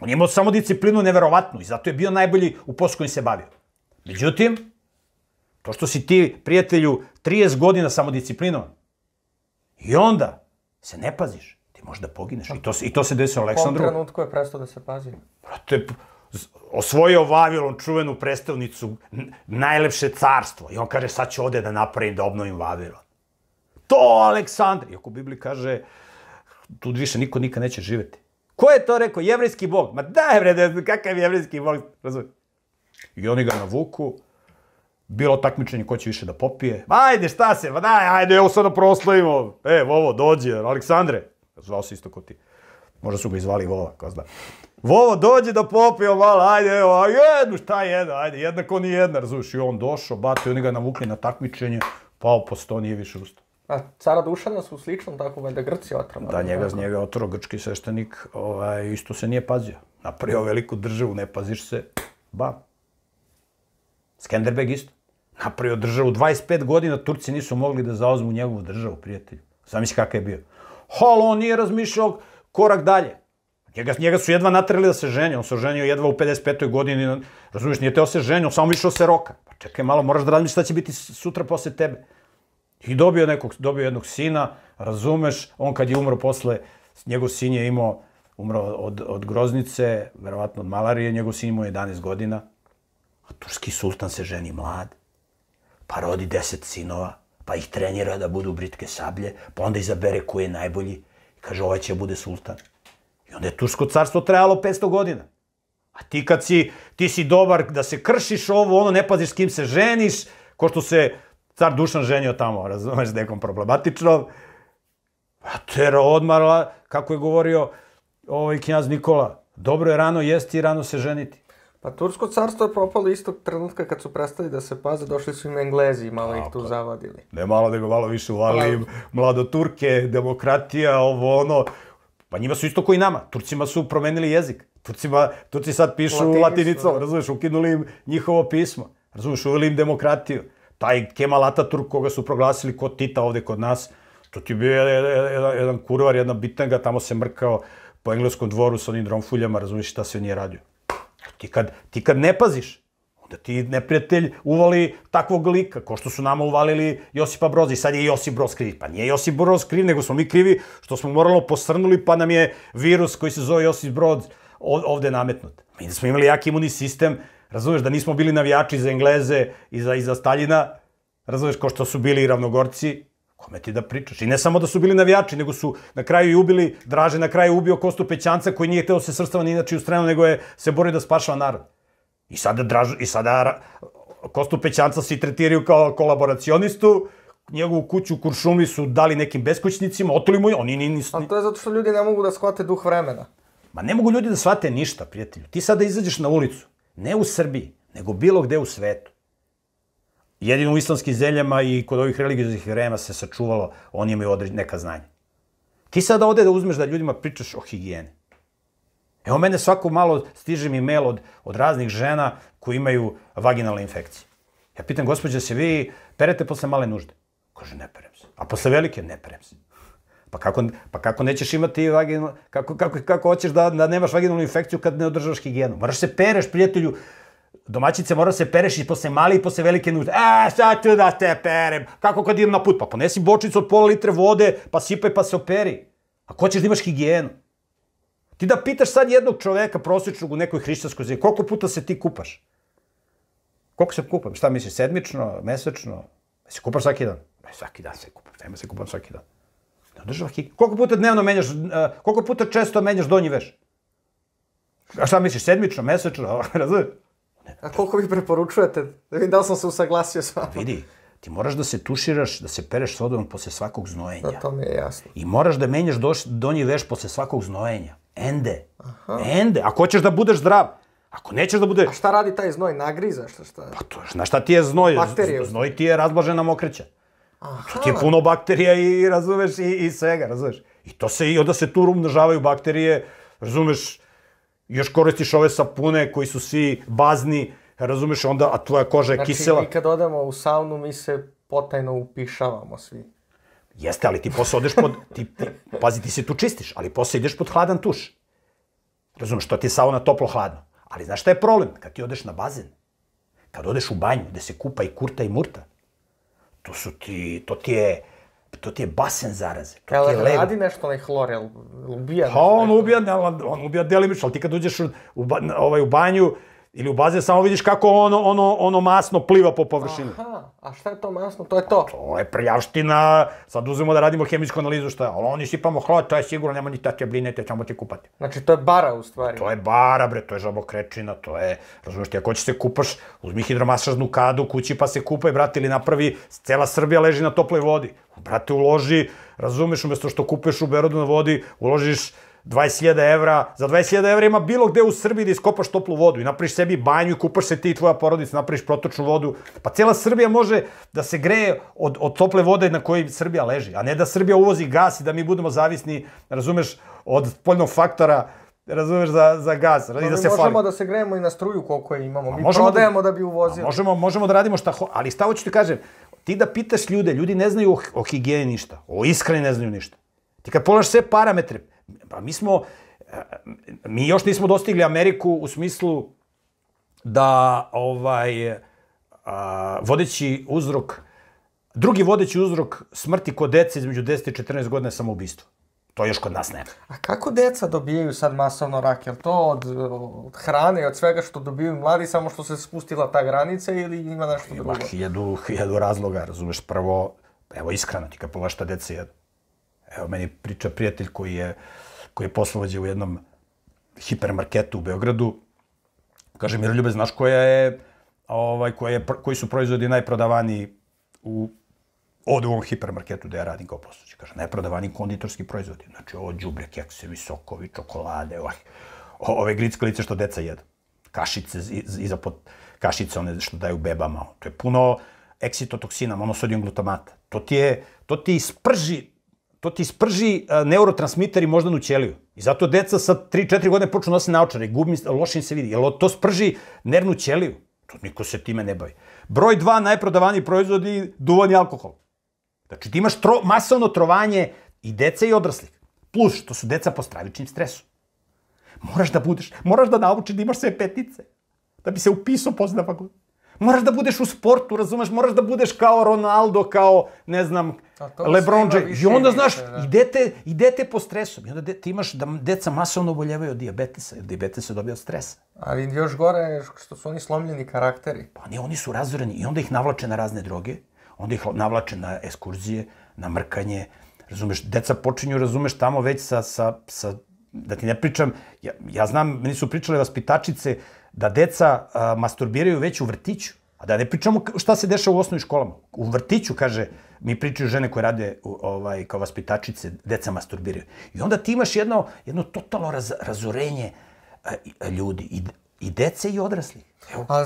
on je imao samo disciplinu neverovatnu i zato je bio najbolji u poslu kojim se bavio. Međutim, to što si ti, prijatelju, 30 godina samo disciplinovan, I onda se ne paziš, ti možeš da pogineš. I to, i to se desilo Aleksandru. U kom trenutku je prestao da se pazi? Brate, osvojio Vavilon čuvenu predstavnicu, najlepše carstvo. I on kaže, sad ću ovde da napravim, da obnovim Vavilon. To Aleksandar! Iako Biblija kaže, tu više niko nikad neće živeti. Ko je to rekao? Jevrijski bog. Ma daj bre, da- kakav je jevrijski bog, Razumim. I oni ga navuku, bilo takmičenje ko će više da popije. Ajde, šta se, ba daj, ajde, evo sad da proslavimo. E, Vovo, dođe, Aleksandre. Zvao se isto ko ti. Možda su ga izvali Vova, ko zna. Vovo, dođe da popio malo, ajde, evo, a jednu, šta jedna, ajde, jedna ko ni jedna, razumiješ. I on došao, bate, oni ga navukli na takmičenje, pao po sto, nije više ustao. A cara Dušana su slično tako, valjda Grci otrom. Da, njega, tako. njega otro, grčki sveštenik, ovaj, isto se nije pazio. Napravio veliku državu, ne paziš se, ba. Skenderbeg isto. Napravio državu. 25 godina Turci nisu mogli da zaozmu njegovu državu, prijatelju. Sam misli kakav je bio. Halo, on nije razmišljao korak dalje. Njega, njega su jedva natrali da se ženje. On se oženio jedva u 55. godini. Razumiješ, nije teo da se ženio, samo samo išao se roka. Pa čekaj malo, moraš da razmišljaš šta će biti sutra posle tebe. I dobio, nekog, dobio jednog sina, razumeš, on kad je umro posle, njegov sin je imao, umro od, od groznice, verovatno od malarije, njegov sin imao 11 godina, a turski sultan se ženi mlad pa rodi deset sinova, pa ih trenira da budu britke sablje, pa onda izabere ko je najbolji i kaže ovaj će bude sultan. I onda je Tursko carstvo trajalo 500 godina. A ti kad si, ti si dobar da se kršiš ovo, ono, ne paziš s kim se ženiš, ko što se car Dušan ženio tamo, razumeš, nekom problematičnom, a tera odmarla, kako je govorio ovaj knjaz Nikola, dobro je rano jesti i rano se ženiti. Pa Tursko carstvo je propalo istog trenutka kad su prestali da se paze, došli su im Englezi i malo Tako. ih tu zavadili. Ne malo, nego malo više uvalili im mladoturke, demokratija, ovo ono. Pa njima su isto koji nama, Turcima su promenili jezik. Turcima, Turci sad pišu Latinicu, latinicom, da. razumeš, ukinuli im njihovo pismo. Razumeš, uveli im demokratiju. Taj Kemal Atatürk koga su proglasili kod Tita ovde kod nas, to ti je bio jedan, jedan kurvar, jedna bitanga, tamo se mrkao po engleskom dvoru sa onim dromfuljama, razumeš šta se nije radio. Ti kad, ti kad ne paziš, onda ti neprijatelj uvali takvog lika, ko što su nama uvalili Josipa Broza i sad je Josip Broz kriv. Pa nije Josip Broz kriv, nego smo mi krivi što smo moralno posrnuli, pa nam je virus koji se zove Josip Broz ovde nametnut. Mi da smo imali jak imunni sistem, razumeš, da nismo bili navijači za Engleze i za, i za Staljina, razumeš, kao što su bili i ravnogorci, Kome ti da pričaš? I ne samo da su bili navijači, nego su na kraju i ubili, Draže na kraju ubio Kostu Pećanca koji nije hteo se srstava ni inače u stranu, nego je se borio da spašava narod. I sada, Draž, i sada Kostu Pećanca svi tretiraju kao kolaboracionistu, njegovu kuću u Kuršumi su dali nekim beskućnicima, otuli mu je, oni ni... nisu... Ali to je zato što ljudi ne mogu da shvate duh vremena. Ma ne mogu ljudi da shvate ništa, prijatelju. Ti sada izađeš na ulicu, ne u Srbiji, nego bilo gde u svetu jedino u islamskim zemljama i kod ovih religijskih vrema se sačuvalo, oni imaju određ... neka znanja. Ti sada ode da uzmeš da ljudima pričaš o higijeni. Evo mene svako malo stiže mi mail od, od raznih žena koji imaju vaginalne infekcije. Ja pitam, gospođa, se vi perete posle male nužde? Kaže, ne perem se. A posle velike? Ne perem se. Pa kako, pa kako nećeš imati vaginalnu, kako, kako, kako hoćeš da, da nemaš vaginalnu infekciju kad ne održavaš higijenu? Moraš se pereš, prijatelju, domaćice mora se pereš i posle male i posle velike nužde. E, šta tu da te perem? Kako kad idem na put? Pa ponesi bočicu od pola litre vode, pa sipaj pa se operi. A ko ćeš da imaš higijenu? Ti da pitaš sad jednog čoveka prosječnog u nekoj hrišćanskoj zemlji, koliko puta se ti kupaš? Koliko se kupam? Šta misliš, sedmično, mesečno? Se kupaš svaki dan? Ne, svaki dan se kupam, nema se kupam svaki dan. Ne održava higijenu. Koliko puta dnevno menjaš, uh, koliko puta često menjaš donji veš? A šta misliš, sedmično, mesečno, razumiješ? A koliko vi preporučujete? Da vidim da li sam se usaglasio s vama. Vidi, ti moraš da se tuširaš, da se pereš s vodom posle svakog znojenja. Da, to mi je jasno. I moraš da menjaš doš, donji veš posle svakog znojenja. Ende. Aha. Ende. Ako hoćeš da budeš zdrav, Ako nećeš da budeš... A šta radi taj znoj? Nagriza? Šta, šta? Pa to, znaš šta ti je znoj? Bakterije. Znoj ti je razblažena mokreća. Aha. To ti je puno bakterija i razumeš i, i svega, razumeš. I to se, i onda se tu umnožavaju bakterije, razumeš, još koristiš ove sapune koji su svi bazni, razumeš, onda, a tvoja koža je znači, kisela. Znači, mi kad odemo u saunu, mi se potajno upišavamo svi. Jeste, ali ti posle odeš pod... Ti, ti, pazi, ti se tu čistiš, ali posle ideš pod hladan tuš. Razumeš, to ti je sauna toplo-hladno. Ali znaš šta je problem? Kad ti odeš na bazen, kad odeš u banju, gde se kupa i kurta i murta, to su ti... To ti je to ti je basen zaraze. To ti je levo. radi nešto onaj hlor, jel ubija? Pa on ubija, on ubija delimično, ali ti kad uđeš u, u, ovaj, u banju, Ili u bazen samo vidiš kako ono, ono, ono masno pliva po površini. Aha, a šta je to masno? To je to? A to je prljavština. Sad uzmemo da radimo hemijsku analizu šta je. Ali oni sipamo hlad, to je sigurno, nema ni te blinete, ćemo ti kupati. Znači to je bara u stvari? To je bara bre, to je žabokrečina, to je, razumiješ ti, ako će da se kupaš, uzmi hidromasažnu kadu kući pa se kupaj, brate, ili napravi, cela Srbija leži na toploj vodi. Brate, uloži, razumeš, umesto što kupuješ u Berodu na vodi, uložiš 20.000 evra, za 20.000 evra ima bilo gde u Srbiji da iskopaš toplu vodu i napriš sebi banju i kupaš se ti i tvoja porodica, napriš protočnu vodu. Pa cela Srbija može da se greje od, od tople vode na kojoj Srbija leži, a ne da Srbija uvozi gas i da mi budemo zavisni, razumeš, od poljnog faktora razumeš, za, za gas. Pa, I da se možemo fali. da se grejemo i na struju koliko je imamo. Mi možemo da- prodajemo da, da bi uvozili. Možemo, možemo da radimo šta ho... Ali šta hoću ti kažem, ti da pitaš ljude, ljudi ne znaju o, o higijeni ništa, o iskreni ne znaju ništa. Ti kad pogledaš sve parametre, Pa mi smo, eh, mi još nismo dostigli Ameriku u smislu da, ovaj, a, eh, vodeći uzrok, drugi vodeći uzrok smrti kod dece između 10 i 14 godina je samoubistvo. To još kod nas nema. A kako deca dobijaju sad masovno rak? Je to od, od hrane, od svega što dobiju mladi, samo što se spustila ta granica ili ima nešto ima drugo? Ima hiljadu, hiljadu razloga, razumeš. Prvo, evo iskreno ti kad pogledaš šta deca jedu. Evo, meni priča prijatelj koji je uh, koji je poslovođe u jednom hipermarketu u Beogradu, kaže, Miroljube, znaš koja je, ovaj, koja je, koji su proizvodi najprodavaniji u od u ovom hipermarketu gde ja radim kao posluđe. Kaže, najprodavani konditorski proizvodi. Znači, ovo džubre, keksevi, sokovi, čokolade, ovaj, ove grickalice što deca jedu. Kašice, iza pod, kašice one što daju bebama. To je puno eksitotoksina, monosodium glutamata. To ti je, to ti isprži to ti sprži neurotransmiter i moždanu ćeliju. I zato deca sa 3-4 godine počnu nositi naočare, gubim, lošim se vidi. Jel to sprži nervnu ćeliju? To niko se time ne bavi. Broj 2 najprodavaniji proizvodi duvan i alkohol. Znači ti imaš tro, masovno trovanje i dece i odraslih. Plus što su deca po stravičnim stresu. Moraš da budeš, moraš da naučiš da imaš sve petice. Da bi se upisao posle godina. Moraš da budeš u sportu, razumeš? Moraš da budeš kao Ronaldo, kao, ne znam, Lebron James. I onda, znaš, da. dete, idete, idete po stresu. I onda de, ti imaš da deca masovno oboljevaju od diabetesa. Jer diabetes se dobija od stresa. Ali još gore je što su oni slomljeni karakteri. Pa ne, oni su razvoreni. I onda ih navlače na razne droge. Onda ih navlače na ekskurzije, na mrkanje. Razumeš, deca počinju, razumeš, tamo već sa, sa, sa da ti ne pričam, ja, ja znam, meni su pričale vaspitačice, uh, da deca a, masturbiraju već u vrtiću. A da ne pričamo šta se dešava u osnovnim školama. U vrtiću, kaže, mi pričaju žene koje rade ovaj, kao vaspitačice, deca masturbiraju. I onda ti imaš jedno, jedno totalno raz, razorenje a, ljudi. I I dece i odrasli. Evo. A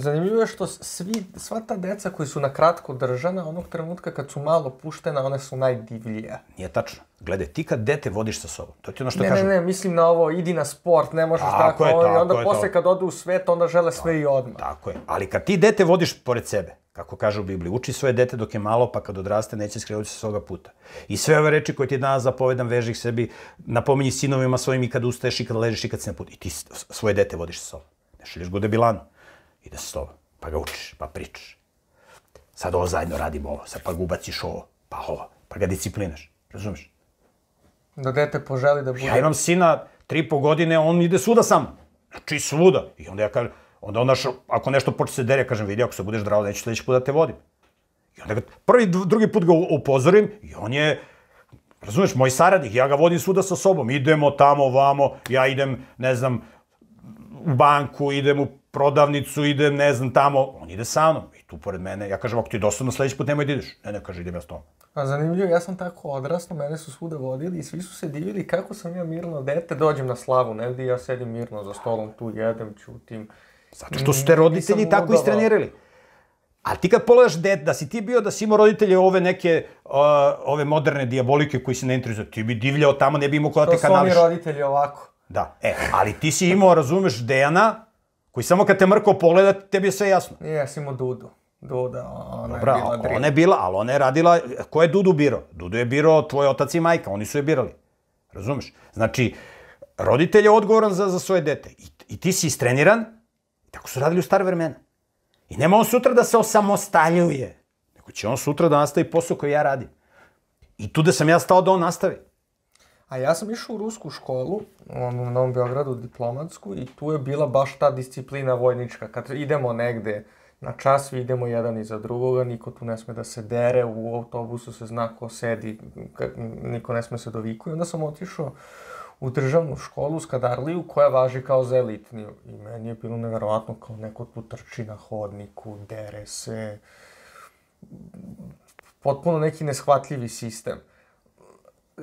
zanimljivo je što svi, sva ta deca koji su na kratko držana, onog trenutka kad su malo puštena, one su najdivljije. Nije tačno. Gledaj, ti kad dete vodiš sa sobom, to ti ono što ne, kažem. Ne, ne, mislim na ovo, idi na sport, ne možeš tako, tako je, tako i onda posle kad ode u svet, onda žele sve tako, i odmah. Tako je, ali kad ti dete vodiš pored sebe, Kako kaže u Bibliji, uči svoje dete dok je malo, pa kad odraste neće skrenuti se s puta. I sve ove reči koje ti danas zapovedam, veži ih sebi, napominji sinovima svojim i kad ustaješ i kad ležiš i kad si na putu. I ti svoje dete vodiš sa sobom. Ne šalješ gude u Ide sa sobom, pa ga učiš, pa pričaš. Sad ovo zajedno radimo ovo, sad pa ga ubaciš ovo, pa ovo, pa ga disciplinaš. Razumeš? Da dete poželi da bude... Ja imam sina, tri po godine, on ide svuda sam. Znači svuda. I onda ja kažem, Onda onda, ako nešto počne se dere, kažem, vidi, ako se budeš drao, neću sledeći put da te vodim. I onda ga prvi, drugi put ga upozorim i on je, razumeš, moj saradnik, ja ga vodim svuda sa sobom, idemo tamo, vamo, ja idem, ne znam, u banku, idem u prodavnicu, idem, ne znam, tamo, on ide sa mnom i tu pored mene, ja kažem, ako ti je dosadno, sledeći put nemoj da ideš. Ne, ne, kaže, idem ja s tom. Pa zanimljivo, ja sam tako odrasno, mene su svuda vodili i svi su se divili kako sam ja mirno dete, dođem na slavu ne, i ja sedim mirno za stolom, tu jedem, čutim, Zato što su te mm, roditelji tako istrenirali. A ti kad pogledaš det, da si ti bio, da si imao roditelje ove neke, uh, ove moderne diabolike koji se ne interesuju, ti bi divljao tamo, ne bi imao kodate kanališ. To su oni roditelji ovako. Da, e, ali ti si imao, razumeš, Dejana, koji samo kad te mrko pogleda, tebi je sve jasno. I ja si imao Dudu. Duda, ona Dobra, je bila Ona je bila, ali ona je radila, ko je Dudu biro? Dudu je biro tvoj otac i majka, oni su je birali. Razumeš? Znači, roditelj je odgovoran za, za svoje dete. I, I ti si istreniran, Tako su radili u stare vremena. I nema on sutra da se osamostaljuje. Nego će on sutra da nastavi posao koji ja radim. I tu da sam ja stao da on nastavi. A ja sam išao u rusku školu, u Novom Beogradu, diplomatsku, i tu je bila baš ta disciplina vojnička. Kad idemo negde na čas, idemo jedan iza drugoga, niko tu ne sme da se dere, u autobusu se zna ko sedi, niko ne sme se dovikuje. Onda sam otišao u državnu školu u Skadarliju koja važi kao za elitniju. I meni je bilo neverovatno kao neko tu trči na hodniku, dere se, potpuno neki neshvatljivi sistem.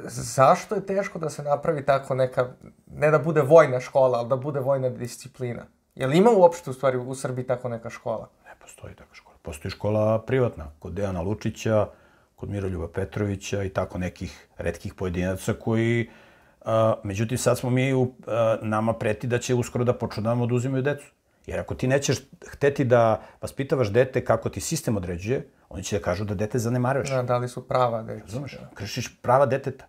Zašto je teško da se napravi tako neka, ne da bude vojna škola, ali da bude vojna disciplina? Je li ima uopšte u stvari u Srbiji tako neka škola? Ne postoji taka škola. Postoji škola privatna, kod Dejana Lučića, kod Miroljuba Petrovića i tako nekih redkih pojedinaca koji međutim, sad smo mi, u, nama preti da će uskoro da počnu da nam oduzimaju decu. Jer ako ti nećeš hteti da vaspitavaš dete kako ti sistem određuje, oni će da kažu da dete zanemaruješ. Da, da li su prava dete. Razumeš? Da. Kršiš prava deteta.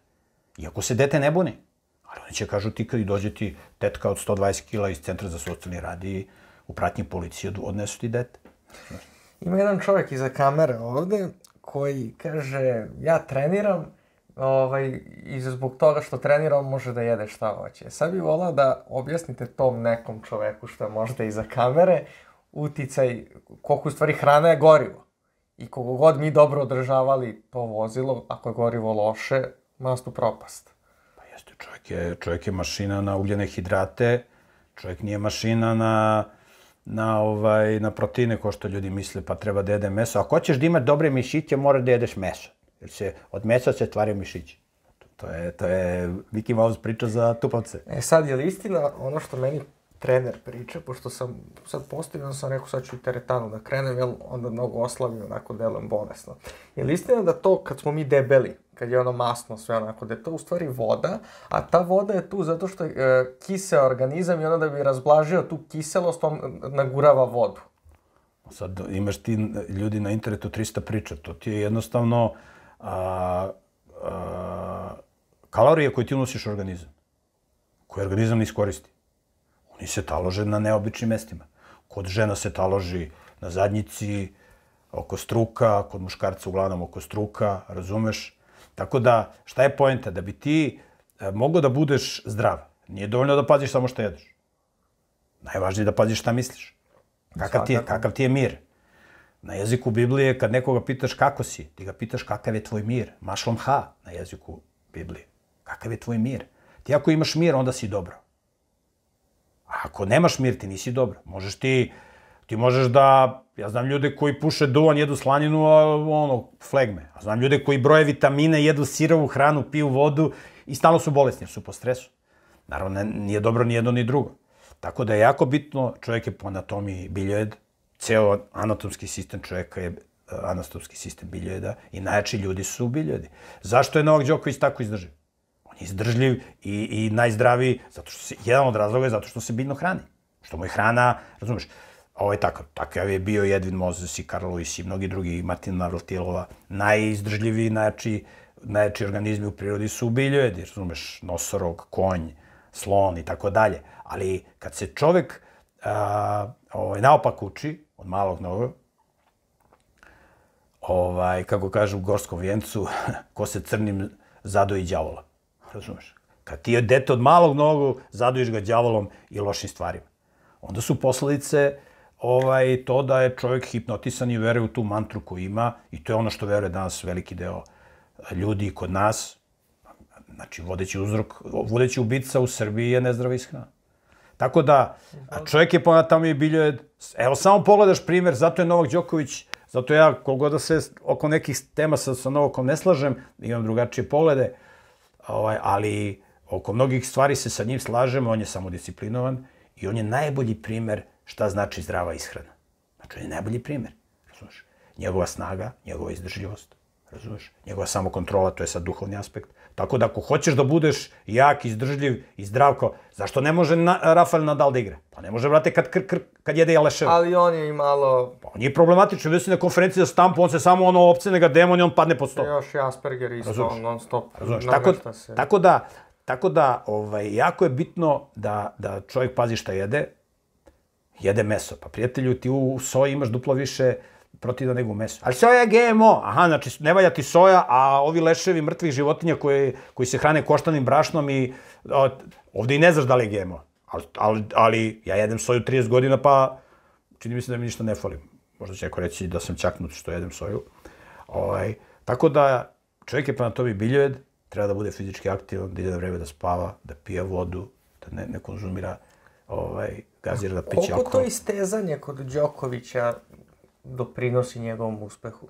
Iako se dete ne buni. Ali oni će kažu ti kad dođe ti tetka od 120 kila iz Centra za socijalni rad i u pratnji policije odnesu ti dete. Ima jedan čovjek iza kamere ovde koji kaže ja treniram ovaj, i zbog toga što trenira on može da jede šta hoće. Sad bi volao da objasnite tom nekom čoveku što je možda iza kamere uticaj koliko u stvari hrana je gorivo. I kogo god mi dobro održavali to vozilo, ako je gorivo loše, nas tu propast. Pa jeste, čovjek je, čovjek je mašina na ugljene hidrate, čovjek nije mašina na na ovaj na proteine ko što ljudi misle, pa treba da jede meso. Ako hoćeš da imaš dobre mišiće, mora da jedeš meso. Jer se, od mesa se stvaraju mišići. To je, to je Mickey Mouse priča za tupavce. E sad, je li istina ono što meni trener priča, pošto sam sad postavio, sam rekao sad ću i teretanu da krenem, jer onda mnogo oslavim, onako delujem bolesno. Je li istina da to kad smo mi debeli, kad je ono masno sve onako, da je to u stvari voda, a ta voda je tu zato što je e, kise organizam i ona da bi razblažio tu kiselost, on nagurava vodu. Sad imaš ti ljudi na internetu 300 priča, to ti je jednostavno a, a, kalorije koje ti unosiš u organizam, koje organizam ne iskoristi. Oni se talože na neobičnim mestima. Kod žena se taloži na zadnjici, oko struka, kod muškarca uglavnom oko struka, razumeš? Tako da, šta je poenta? Da bi ti e, mogao da budeš zdrav, nije dovoljno da paziš samo šta jedeš. Najvažnije je da paziš šta misliš. Kakav ti, je, kakav ti je mir? Na jeziku Biblije, kad nekoga pitaš kako si, ti ga pitaš kakav je tvoj mir. Mašlom ha, na jeziku Biblije. Kakav je tvoj mir? Ti ako imaš mir, onda si dobro. A ako nemaš mir, ti nisi dobro. Možeš ti, ti možeš da, ja znam ljude koji puše duvan, jedu slaninu, a ono, flegme. A znam ljude koji broje vitamine, jedu sirovu hranu, piju vodu i stalno su bolesni, su po stresu. Naravno, nije dobro ni jedno ni drugo. Tako da je jako bitno, čovjek je po anatomiji biljojed, ceo anatomski sistem čoveka je e, anatomski sistem biljeda i najjači ljudi su biljedi. Zašto je Novak Đoković tako izdržljiv? On je izdržljiv i, i najzdraviji, zato što se, jedan od razloga je zato što se biljno hrani. Što mu je hrana, razumeš, ovo je tako, takav je bio i Edwin Moses i Karl Lewis i mnogi drugi, i Martin Navratilova, najizdržljiviji, najjači, najjači organizmi u prirodi su biljedi, razumeš, nosorog, konj, slon i tako dalje. Ali kad se čovek a, ovaj, naopak uči, od malog novog, ovaj, kako kažu u Gorskom vijencu, ko se crnim zadoji đavola. Razumeš? Kad ti je dete od malog nogu, zadojiš ga đavolom i lošim stvarima. Onda su posledice ovaj, to da je čovjek hipnotisan i veruje u tu mantru koju ima i to je ono što veruje danas veliki deo ljudi kod nas. Znači, vodeći uzrok, vodeći ubica u Srbiji je nezdrava ishrana. Tako da, a čovjek je ponad tamo i bilje, evo samo pogledaš primer, zato je Novak Đoković, zato ja koliko da se oko nekih tema sa, sa Novakom ne slažem, imam drugačije poglede, ovaj, ali oko mnogih stvari se sa njim slažem, on je samodisciplinovan i on je najbolji primer šta znači zdrava ishrana. Znači, on je najbolji primer, razumiješ? Njegova snaga, njegova izdržljivost. Razumeš? Njegova samokontrola, to je sad duhovni aspekt. Tako da ako hoćeš da budeš jak, izdržljiv i zdrav kao, zašto ne može na, Rafael Nadal da igra? Pa ne može, brate, kad, kr, kr, kad jede Jaleševa. Ali on je i malo... Pa on je problematičan, vidio si na konferenciji za stampu, on se samo ono opcene ga demon i on padne pod stop. Još i Asperger isto, Razumeš? non stop. Razumeš, tako, se... tako da, tako da ovaj, jako je bitno da, da čovjek pazi šta jede, jede meso. Pa prijatelju, ti u soji imaš duplo više uh, protiv da meso. Ali soja je GMO, aha, znači ne valja ti soja, a ovi leševi mrtvih životinja koje, koji se hrane koštanim brašnom i o, ovde i ne znaš da li je GMO. Ali, ali, ali ja jedem soju 30 godina pa čini mi se da mi ništa ne fali. Možda će neko reći da sam čaknut što jedem soju. Ovaj, tako da čovjek je pa na bi biljoved, treba da bude fizički aktivan, da ide na vreme da spava, da pije vodu, da ne, ne konzumira ovaj, gazirana da pića. Koliko to istezanje kod Đokovića doprinosi njegovom uspehu?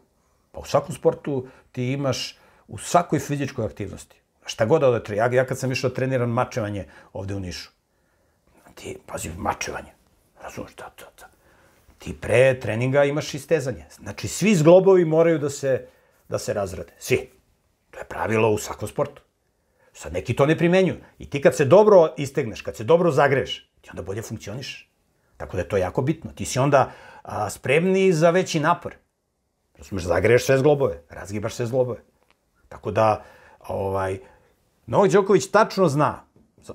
Pa u svakom sportu ti imaš, u svakoj fizičkoj aktivnosti, šta god da tre, ja, ja kad sam išao treniran mačevanje ovde u Nišu, ti, pazi, mačevanje, Razumeš da, to, da, da. Ti pre treninga imaš i stezanje. Znači, svi zglobovi moraju da se, da se razrade. Svi. To je pravilo u svakom sportu. Sad neki to ne primenjuju. I ti kad se dobro istegneš, kad se dobro zagreš, ti onda bolje funkcioniš. Tako da je to jako bitno. Ti si onda a, spremni za veći napor. Razumeš, zagreješ sve zglobove, razgibaš sve zglobove. Tako da, ovaj, Novak Đoković tačno zna,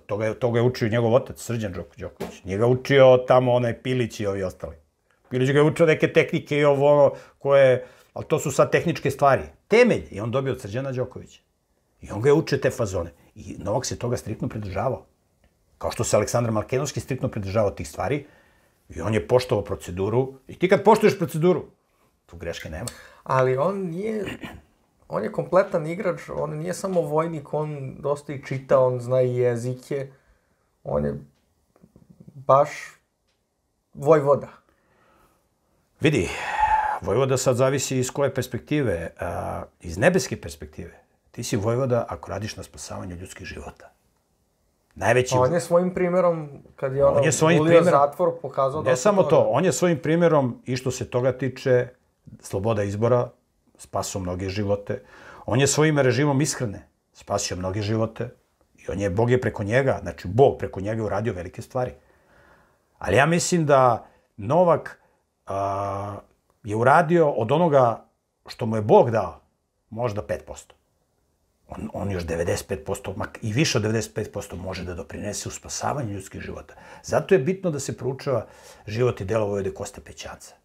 to ga, to ga je učio njegov otac, Srđan Đoković, nije ga učio tamo onaj Pilić i ovi ostali. Pilić ga je učio neke tehnike i ovo ono koje, ali to su sad tehničke stvari. Temelj je on dobio od Srđana Đokovića. I on ga je učio te fazone. I Novak se toga striktno pridržavao. Kao što se Aleksandar Malkenovski striktno pridržavao tih stvari, I on je poštovao proceduru. I ti kad poštuješ proceduru, tu greške nema. Ali on nije... On je kompletan igrač, on nije samo vojnik, on dosta i čita, on zna i jezike. On je baš vojvoda. Vidi, vojvoda sad zavisi iz koje perspektive. A, iz nebeske perspektive. Ti si vojvoda ako radiš na spasavanju ljudskih života. Najveći... on je svojim primjerom, kad je ono on je svojim primjer... zatvor, pokazao... Ne da samo to, on je svojim primjerom, i što se toga tiče, sloboda izbora, spasao mnoge živote. On je svojim režimom iskrene, spasio mnoge živote. I on je, Bog je preko njega, znači Bog preko njega uradio velike stvari. Ali ja mislim da Novak a, je uradio od onoga što mu je Bog dao, možda 5% on, on još 95%, mak, i više od 95% može da doprinese u spasavanju ljudskih života. Zato je bitno da se proučava život i delo Vojode Kosta Pećaca.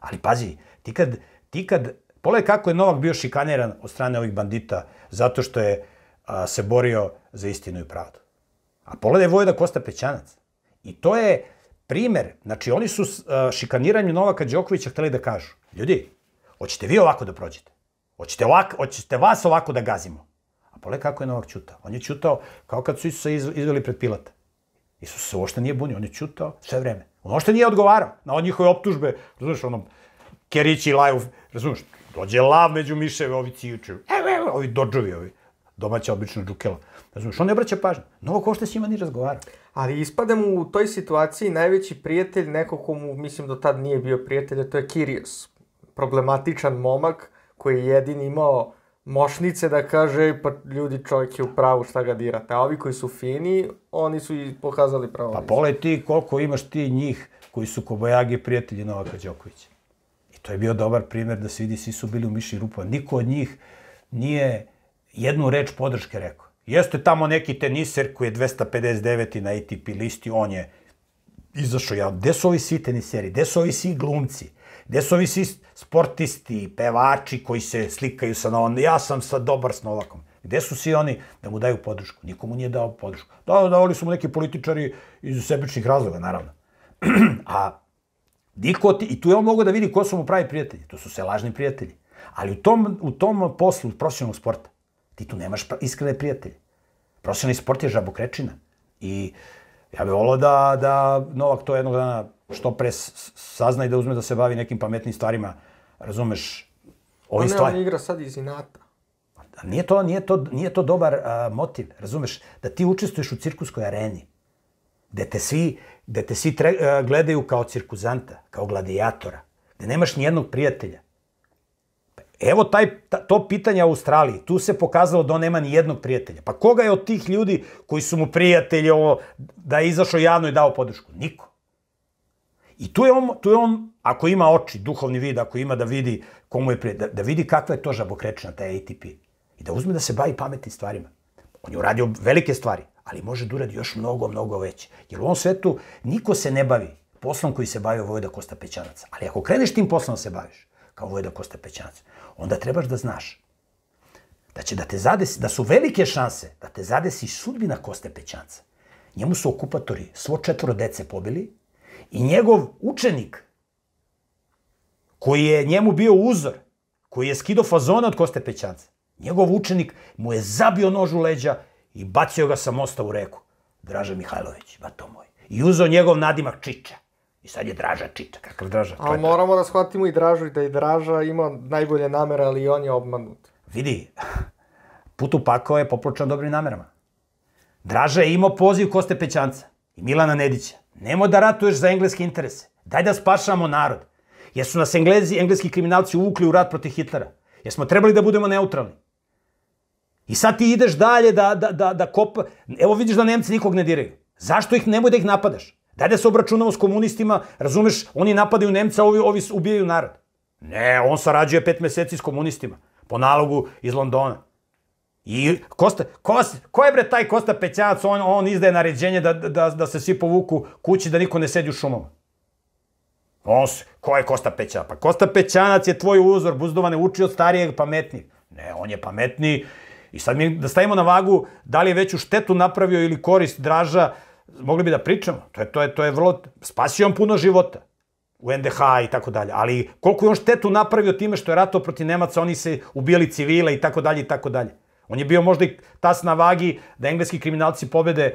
Ali pazi, ti kad, ti kad Pole kako je Novak bio šikaniran od strane ovih bandita zato što je a, se borio za istinu i pravdu. A pogledaj Vojda Kosta Pećanac. I to je primer. Znači, oni su a, šikaniranju Novaka Đokovića hteli da kažu. Ljudi, hoćete vi ovako da prođete? Hoćete, ovako, hoćete vas ovako da gazimo? pogledaj kako je Novak čutao. On je čutao kao kad su Isusa izveli pred Pilata. Isus se uopšte nije bunio, on je čutao sve vreme. On uopšte nije odgovarao na od njihove optužbe. Razumeš, ono, Kerići i Laju, razumeš, dođe lav među miševe, ovi cijuče, evo, evo, ovi dođovi, ovi domaća obično džukela. Razumeš, on ne obraća pažnju. Novak uopšte s njima ni razgovara. Ali ispada mu u toj situaciji najveći prijatelj, neko ko mu, mislim, do tad nije bio prijatelj, a to je Kirios. Problematičan momak koji je jedin imao mošnice da kaže, pa ljudi čovjek je u pravu šta ga dirate. A ovi koji su fini, oni su i pokazali pravo. Pa pole ti koliko imaš ti njih koji su kobojagi prijatelji Novaka Đokovića. I to je bio dobar primer da se vidi, svi su bili u miši rupa. Niko od njih nije jednu reč podrške rekao. Jeste tamo neki teniser koji je 259. na ATP listi, on je izašao ja. Gde su ovi svi teniseri? Gde su ovi svi glumci? Gde su ovi sportisti, pevači koji se slikaju sa novom, ja sam sa dobar s Novakom. Gde su svi oni da mu daju podršku? Nikomu nije dao podršku. Da, davali su mu neki političari iz sebičnih razloga, naravno. A niko ti, i tu je on mogao da vidi ko su mu pravi prijatelji. To su se lažni prijatelji. Ali u tom, u tom poslu profesionalnog sporta ti tu nemaš iskrene prijatelje. Profesionalni sport je žabokrečina. I uh, Ja bih volao da, da Novak to jednog dana što pre sazna i da uzme da se bavi nekim pametnim stvarima. Razumeš? Ovi stvari. On ne, on igra sad iz inata. Nije to, nije to, nije to dobar a, motiv, razumeš? Da ti učestvuješ u cirkuskoj areni, gde te svi, gde te svi tre, a, gledaju kao cirkuzanta, kao gladijatora, gde nemaš nijednog prijatelja, Evo taj, to pitanje Australiji, tu se pokazalo da on nema ni jednog prijatelja. Pa koga je od tih ljudi koji su mu prijatelji ovo, da je izašao javno i dao podršku? Niko. I tu je on, tu je on ako ima oči, duhovni vid, ako ima da vidi komu je prijatelj, da, da vidi kakva je to žabokrečna, taj ATP. I da uzme da se bavi pametnim stvarima. On je uradio velike stvari, ali može da uradi još mnogo, mnogo veće. Jer u ovom svetu niko se ne bavi poslom koji se bavio Vojda Kosta Pećanaca. Ali ako kreneš tim poslom da se baviš, kao pa Vojda Pećanac, onda trebaš da znaš da će da te zadesi, da su velike šanse da te zadesi sudbina Pećanca. Njemu su okupatori svo četvoro dece pobili i njegov učenik, koji je njemu bio uzor, koji je skido fazona od Pećanca, njegov učenik mu je zabio nož u leđa i bacio ga sa mosta u reku. Draža Mihajlović, ba to moj. I uzo njegov nadimak Čiča. I sad je Draža čita, kakav Draža. A moramo da shvatimo i Dražu i da i Draža ima najbolje namere, ali on je obmanut. Vidi, put u pakao je popločan dobrim namerama. Draža je imao poziv Koste Pećanca i Milana Nedića. Nemo da ratuješ za engleske interese. Daj da spašamo narod. Jer su nas englezi, engleski kriminalci uvukli u rat protiv Hitlera. Jer smo trebali da budemo neutralni. I sad ti ideš dalje da, da, da, da kopa... Evo vidiš da Nemci nikog ne diraju. Zašto ih nemoj da ih napadaš? Daj da se obračunamo s komunistima, razumeš, oni napadaju Nemca, ovi, ovi ubijaju narod. Ne, on sarađuje pet meseci s komunistima, po nalogu iz Londona. I Kosta, Kosta, ko je bre taj Kosta Pećac, on, on izdaje naređenje da, da, da, da se svi povuku kući, da niko ne sedi u šumama. On se, ko je Kosta Pećanac? Pa Kosta Pećanac je tvoj uzor, buzdovane, uči od starijeg pametnijeg. Ne, on je pametniji. I sad mi da stavimo na vagu da li je veću štetu napravio ili korist Draža, uh, mogli bi da pričamo, to je, to je, to je vrlo, spasio on puno života u NDH i tako dalje, ali koliko je on štetu napravio time što je ratao protiv Nemaca, oni se ubijali civila i tako dalje i tako dalje. On je bio možda i tas na vagi da engleski kriminalci pobede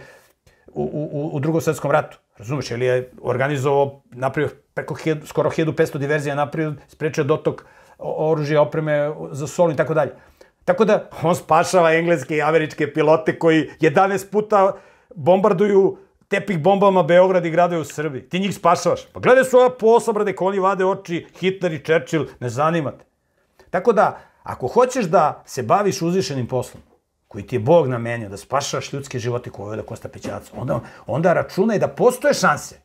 u, u, u drugom svetskom ratu. Razumeš, ili je organizovao, napravio preko hed, skoro 1500 diverzija, napravio, sprečio dotok oružja, opreme za sol i tako dalje. Tako da, on spašava engleske i američke pilote koji 11 puta bombarduju tepih bombama Beograd i gradove u Srbiji. Ti njih spašavaš. Pa gledaj ova posla, brade, ko oni vade oči, Hitler i Churchill, ne zanimate. Tako da, ako hoćeš da se baviš uzvišenim poslom, koji ti je Bog namenio, da spašavaš ljudske živote koje ovde Kosta Pećac, onda, onda računaj da postoje šanse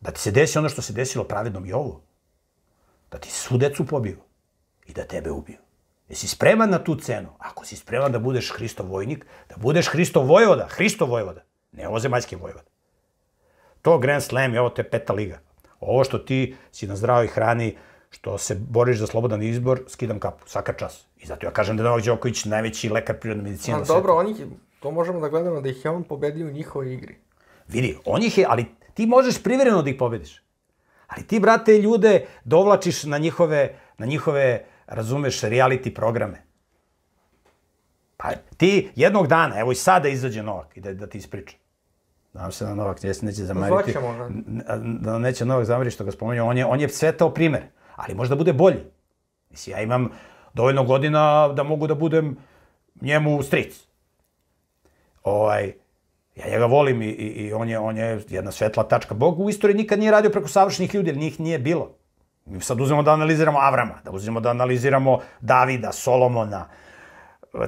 da ti se desi ono što se desilo pravednom Jovu, da ti svu decu pobiju i da tebe ubiju. Jesi spreman na tu cenu? Ako si spreman da budeš Hristo vojnik, da budeš Hristo vojvoda, Hristo vojvoda, ne ovo zemaljski vojvoda. To Grand Slam je ovo te peta liga. Ovo što ti si na zdravoj hrani, što se boriš za slobodan izbor, skidam kapu, svaka čas. I zato ja kažem da je Novak Đoković najveći lekar prirodne medicine. A, dobro, on ih, to možemo da gledamo da ih je on pobedio u njihovoj igri. Vidi, on ih je, ali ti možeš privremeno da ih pobediš. Ali ti, brate, ljude dovlačiš na njihove, na njihove razumeš, reality programe. Pa ti jednog dana, evo i sada izađe Novak i da, da ti ispriča. Nadam se da Novak neće, neće da zamariti. Da. da neće Novak zamariti što ga spomenuo. On je, on je sve to primer, ali možda bude bolji. Mislim, ja imam dovoljno godina da mogu da budem njemu stric. Ovaj, ja njega volim i, i, i on, je, on je jedna svetla tačka. Bog u istoriji nikad nije radio preko savršenih ljudi, jer njih nije bilo. Mi sad uzmemo da analiziramo Avrama, da uzmemo da analiziramo Davida, Solomona,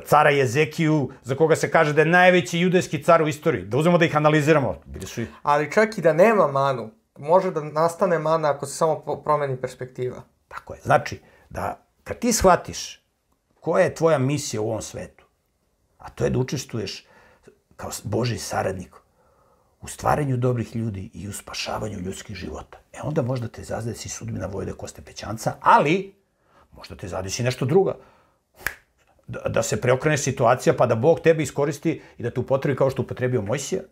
cara Jezekiju, za koga se kaže da je najveći judejski car u istoriji. Da uzmemo da ih analiziramo. Bili su i... Ali čak i da nema manu, može da nastane mana ako se samo promeni perspektiva. Tako je. Znači, da kad ti shvatiš koja je tvoja misija u ovom svetu, a to je da učestvuješ kao Boži saradnik u stvaranju dobrih ljudi i u spašavanju ljudskih života. E onda možda te zadesi sudbina Vojde Koste Pećanca, ali možda te zadesi nešto druga. Da, da se preokrene situacija pa da Bog tebe iskoristi i da te upotrebi kao što upotrebio Mojsija,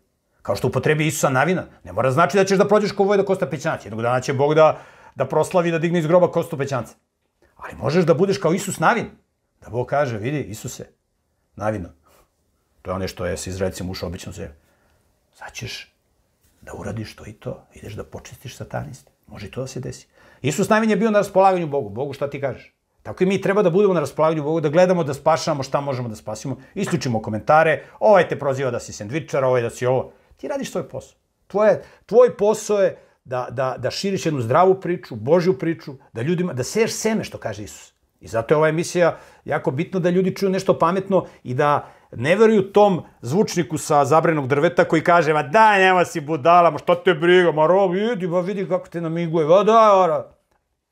kao što upotrebi Isusa Navina. Ne mora da znači da ćeš da prođeš kao Vojda Koste Pećanca. Jednog dana će Bog da, da proslavi, da digne iz groba Kostu Pećanca. Ali možeš da budeš kao Isus Navin. Da Bog kaže, vidi, Isuse, Navino. To je ono što je s Izraelcem ušao obično zemlje sad ćeš da uradiš to i to, ideš da počistiš sataniste. Može i to da se desi. Isus najmanje bio na raspolaganju Bogu. Bogu šta ti kažeš? Tako i mi treba da budemo na raspolaganju Bogu, da gledamo, da spašamo šta možemo da spasimo. Isključimo komentare, ovaj te proziva da si sendvičar, ovaj da si ovo. Ti radiš svoj posao. Tvoje, tvoj posao je da, da, da širiš jednu zdravu priču, Božju priču, da ljudima, da seješ seme, što kaže Isus. I zato je ova emisija jako bitno da ljudi čuju nešto pametno i da ne veruju tom zvučniku sa zabrenog drveta koji kaže, ma da, nema si budala, ma šta te briga, ma rob, idi, ma vidi kako te namiguje, va da, ora.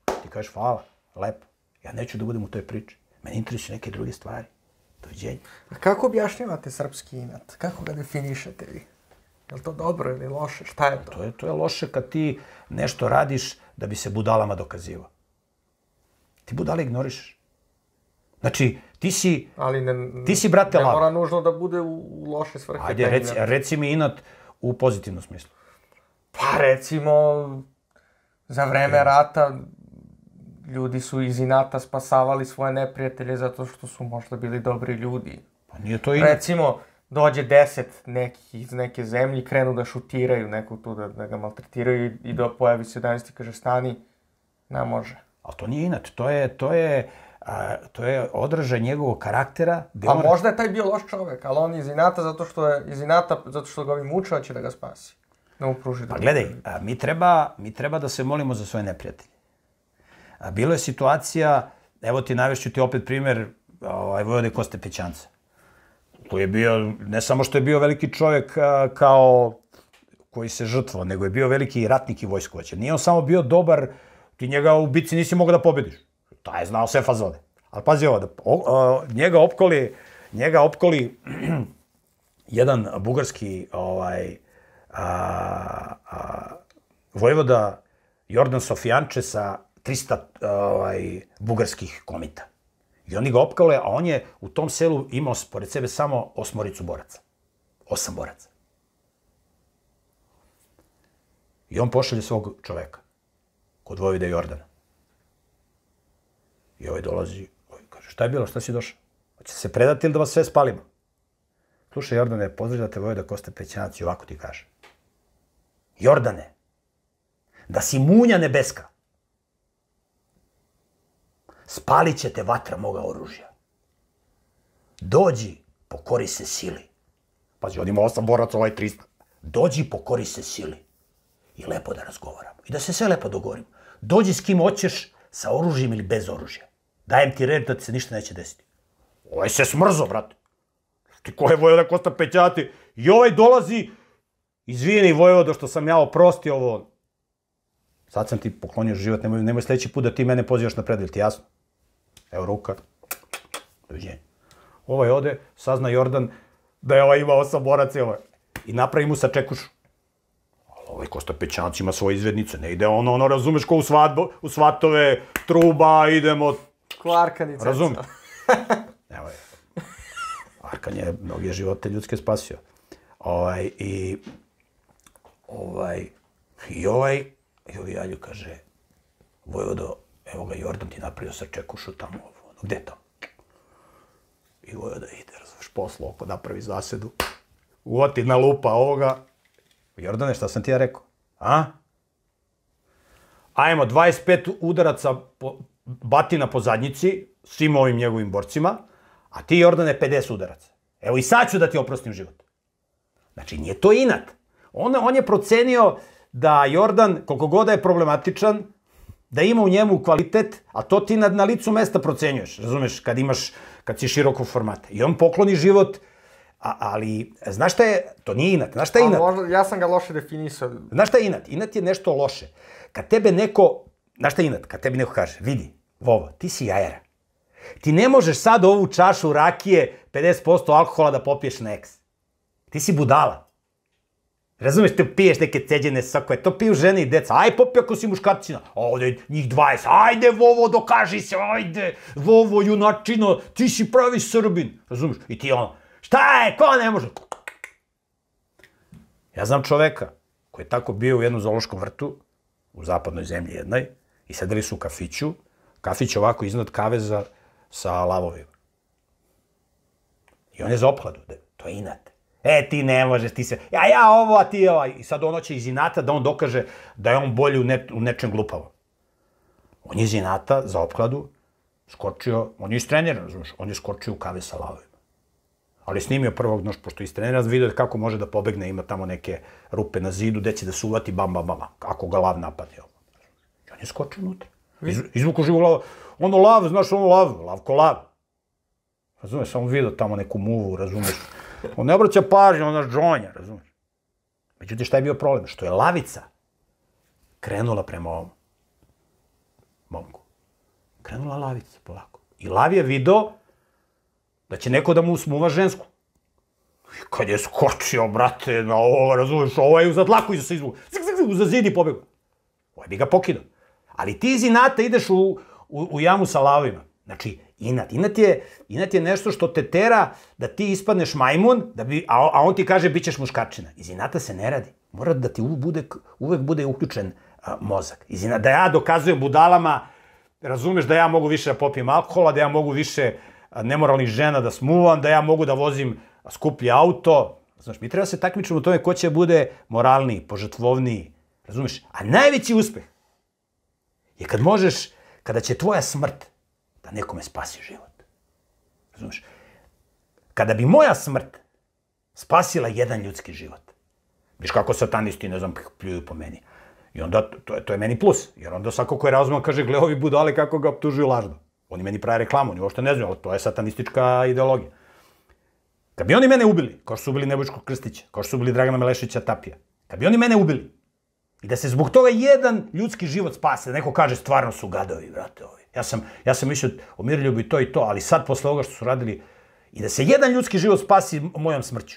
Ti kažeš, hvala, lepo, ja neću da budem u toj priči. Mene interesuju neke druge stvari. Doviđenja. A kako objašnjavate srpski inat? Kako ga definišete vi? Je li to dobro ili loše? Šta je to? To je, to je loše kad ti nešto radiš da bi se budalama dokazivao. Ti budale ignorišeš. Znači, Ti si, Ali ne, ti si brate, ne mora nužno da bude u loše svrhe. Ajde, reci, reci mi inat u pozitivnom smislu. Pa recimo, za vreme rata ljudi su iz inata spasavali svoje neprijatelje zato što su možda bili dobri ljudi. Pa nije to inat. Recimo, dođe deset nekih iz neke zemlje, krenu da šutiraju nekog tu, da, da ga maltretiraju i, i da pojavi se 11 i kaže stani, ne može. Ali to nije inat, to je, to je, a, to je odražaj njegovog karaktera. Pa a on... možda je taj bio loš čovek, ali on je iz inata zato što je iz inata, zato što ga ovi muče, će da ga spasi. Da mu pruži pa da gledaj, a, mi, treba, mi treba da se molimo za svoje neprijatelje. A, bilo je situacija, evo ti navešću ti opet primer ovaj, Vojode Koste Pećanca. To je bio, ne samo što je bio veliki čovek a, kao koji se žrtvao, nego je bio veliki ratnik i vojskovaća. Nije on samo bio dobar, ti njega u bici nisi mogao da pobediš taj je znao sve fazone. Ali pazi ovo, da, o, o, njega opkoli, njega opkoli jedan bugarski ovaj, a, a, vojvoda Jordan Sofijanče sa 300 ovaj, bugarskih komita. I oni ga opkale, a on je u tom selu imao pored sebe samo osmoricu boraca. Osam boraca. I on pošalje svog čoveka kod Vojvode Jordana. I ovaj dolazi, ovaj kaže, šta je bilo, šta si došao? Hoće se predati ili da vas sve spalimo? Slušaj, Jordane, pozdrav da te Vojvoda Kosta Pećanac i ovako ti kaže. Jordane, da si munja nebeska, spalit će te vatra moga oružja. Dođi, pokori se sili. Pazi, on ima osam boraca, ovaj 300. Dođi, pokori se sili. I lepo da razgovaramo. I da se sve lepo dogovorimo. Dođi s kim hoćeš, sa oružjem ili bez oružja. Dajem ti reč da ti se ništa neće desiti. Ovaj se smrzo, brate. Ti ko je Vojvoda Kosta Pećati? I ovaj dolazi, izvijeni Vojvodo što sam ja oprostio ovo. Sad sam ti poklonio život, nemoj, nemoj sledeći put da ti mene pozivaš na predelj, ti jasno? Evo ruka. Doviđenje. Ovaj ode, sazna Jordan da je ovaj imao osam borac i ovaj. I napravi mu sa čekušu. Ali ovaj Kosta Pećanac ima svoje izvednice, ne ide ono, ono, razumeš ko u, svadbo, u svatove, truba, idemo, Ko Arkan i Ceca. Razum. Evo je. Arkan je mnoge živote ljudske spasio. Ovaj, i, ovaj, i ovaj, i ovaj Alju kaže, Vojvodo, evo ga Jordan ti napravio sa čekušu tamo, ovo, ono, gde to? I Vojvodo ide, razumeš, poslo oko, napravi zasedu, Uvati na lupa ovoga. Jordane, šta sam ti ja rekao? A? Ajmo, 25 udaraca po, batina po zadnjici svim ovim njegovim borcima, a ti Jordane 50 udaraca. Evo i sad ću da ti oprostim život. Znači, nije to inat. On, on je procenio da Jordan, koliko god da je problematičan, da ima u njemu kvalitet, a to ti na, na licu mesta procenjuješ, razumeš, kad imaš, kad si široko formata. I on pokloni život, a, ali, znaš šta je, to nije inat, znaš šta je inat? možda, ja sam ga loše definisao. Znaš šta je inat? Inat je nešto loše. Kad tebe neko, znaš šta je inat? Kad tebi neko kaže, vidi, Vovo, ti si jajara. Ti ne možeš sad ovu čašu rakije 50% alkohola da popiješ na eks. Ti si budala. Razumeš, te piješ neke ceđene sokove, to piju žene i deca. Aj, popi ako si muškarcina. A ovde njih 20. Ajde, Vovo, dokaži se, ajde. Vovo, junačino, ti si pravi srbin. Razumeš? I ti ono, šta je, ko ne može? Ja znam čoveka koji je tako bio u jednom zološkom vrtu, u zapadnoj zemlji jednoj, i sedeli su u kafiću, kafić ovako iznad kaveza sa lavovima. I on je za opladu, da, to je inat. E, ti ne možeš, ti se... Ja, ja ovo, a ti ovo. Ovaj. I sad ono će iz inata da on dokaže da je on bolji u, ne, u nečem glupavom. On je iz inata za opladu skočio, on je istreniran, znaš, on je skočio u kave sa lavovima. Ali snimio prvog, noš, pošto je istreniran, vidio je kako može da pobegne, ima tamo neke rupe na zidu, gde će da se uvati, bam, bam, bam, ako ga lav napadne. I on je skočio unutra. Iz, izvuku živu glavu. Ono lav, znaš, ono lav, lav ko lav. Razumeš, samo vidio tamo neku muvu, razumeš. On ne obraća pažnju, on naš džonja, razumeš. Međutim, šta je bio problem? Što je lavica krenula prema ovom momku. Krenula lavica, polako. I lav je video da će neko da mu usmuva žensku. I kad je skočio, brate, na ovo, razumeš, ovo ovaj je u zadlaku i se izvuk. Zik, zik, zik, za zidi pobegao. Ovaj bi ga pokidao. Ali ti iz inata ideš u, u, u jamu sa lavima. Znači, inat. Inat je, inat je nešto što te tera da ti ispadneš majmun, da bi, a, a on ti kaže bit ćeš muškačina. Iz inata se ne radi. Mora da ti bude, uvek bude uključen a, mozak. Iz inata, da ja dokazujem budalama, razumeš da ja mogu više da popijem alkohola, da ja mogu više nemoralnih žena da smuvam, da ja mogu da vozim skuplji auto. Znaš, mi treba da se takmičiti u tome ko će bude moralniji, požrtvovniji, razumeš? A najveći uspeh je kad možeš, kada će tvoja smrt da nekome spasi život. Razumeš? Kada bi moja smrt spasila jedan ljudski život, viš kako satanisti, ne znam, pljuju po meni, I onda, to je, to je meni plus, jer onda svako ko je razuman kaže, gle, ovi budale kako ga optužuju lažno. Oni meni prave reklamu, oni uopšte ne znaju, ali to je satanistička ideologija. Kad bi oni mene ubili, kao što su ubili Nebojškog Krstića, kao što su ubili Dragana Melešića Tapija, kad bi oni mene ubili, I da se zbog toga jedan ljudski život spase. Neko kaže, stvarno su gadovi, brate, ovi. Ja sam, ja sam mislio o bi i to i to, ali sad posle ovoga što su radili, i da se jedan ljudski život spasi mojom smrću.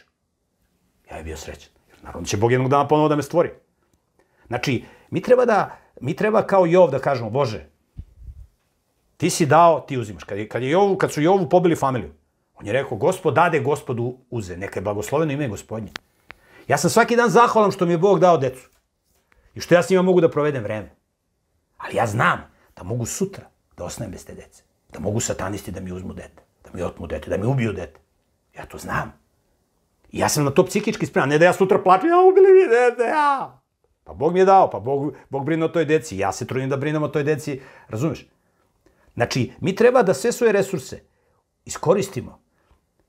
Ja je bio srećan. naravno da će Bog jednog dana ponovo da me stvori. Znači, mi treba da, mi treba kao Jov da kažemo, Bože, ti si dao, ti uzimaš. Kad, je, kad, je Jovu, kad su Jovu pobili familiju, on je rekao, gospod dade, gospodu uze. Neka je blagosloveno ime gospodnje. Ja sam svaki dan zahvalan što mi je Bog dao decu. I što ja s njima mogu da provedem vreme. Ali ja znam da mogu sutra da ostanem bez te dece. Da mogu satanisti da mi uzmu dete, da mi otmu dete, da mi ubiju dete. Ja to znam. I ja sam na to psihički spreman. Ne da ja sutra plaču, ja ubili mi dete, ja. Pa Bog mi je dao, pa Bog, Bog brine o toj deci. Ja se trudim da brinem o toj deci, razumeš? Znači, mi treba da sve svoje resurse iskoristimo.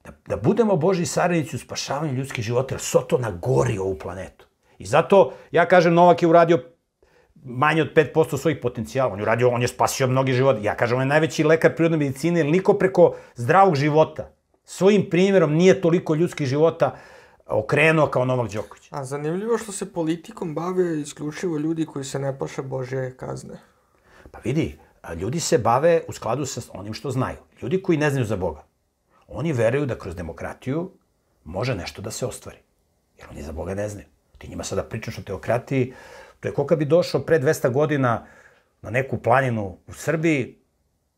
Da, da budemo Boži saradnici u spašavanju ljudskih života, jer Sotona gori ovu planetu. I zato, ja kažem, Novak je uradio manje od 5% svojih potencijala. On je, uradio, on je spasio mnogi života. Ja kažem, on je najveći lekar prirodne medicine, jer niko preko zdravog života, svojim primjerom, nije toliko ljudskih života okrenuo kao Novak Đoković. A zanimljivo što se politikom bave isključivo ljudi koji se ne plaše Božje kazne. Pa vidi, ljudi se bave u skladu sa onim što znaju. Ljudi koji ne znaju za Boga. Oni veruju da kroz demokratiju može nešto da se ostvari. Jer oni za Boga ne znaju. Ti njima sada pričaš o teokratiji, to je koliko bi došao pre 200 godina na neku planinu u Srbiji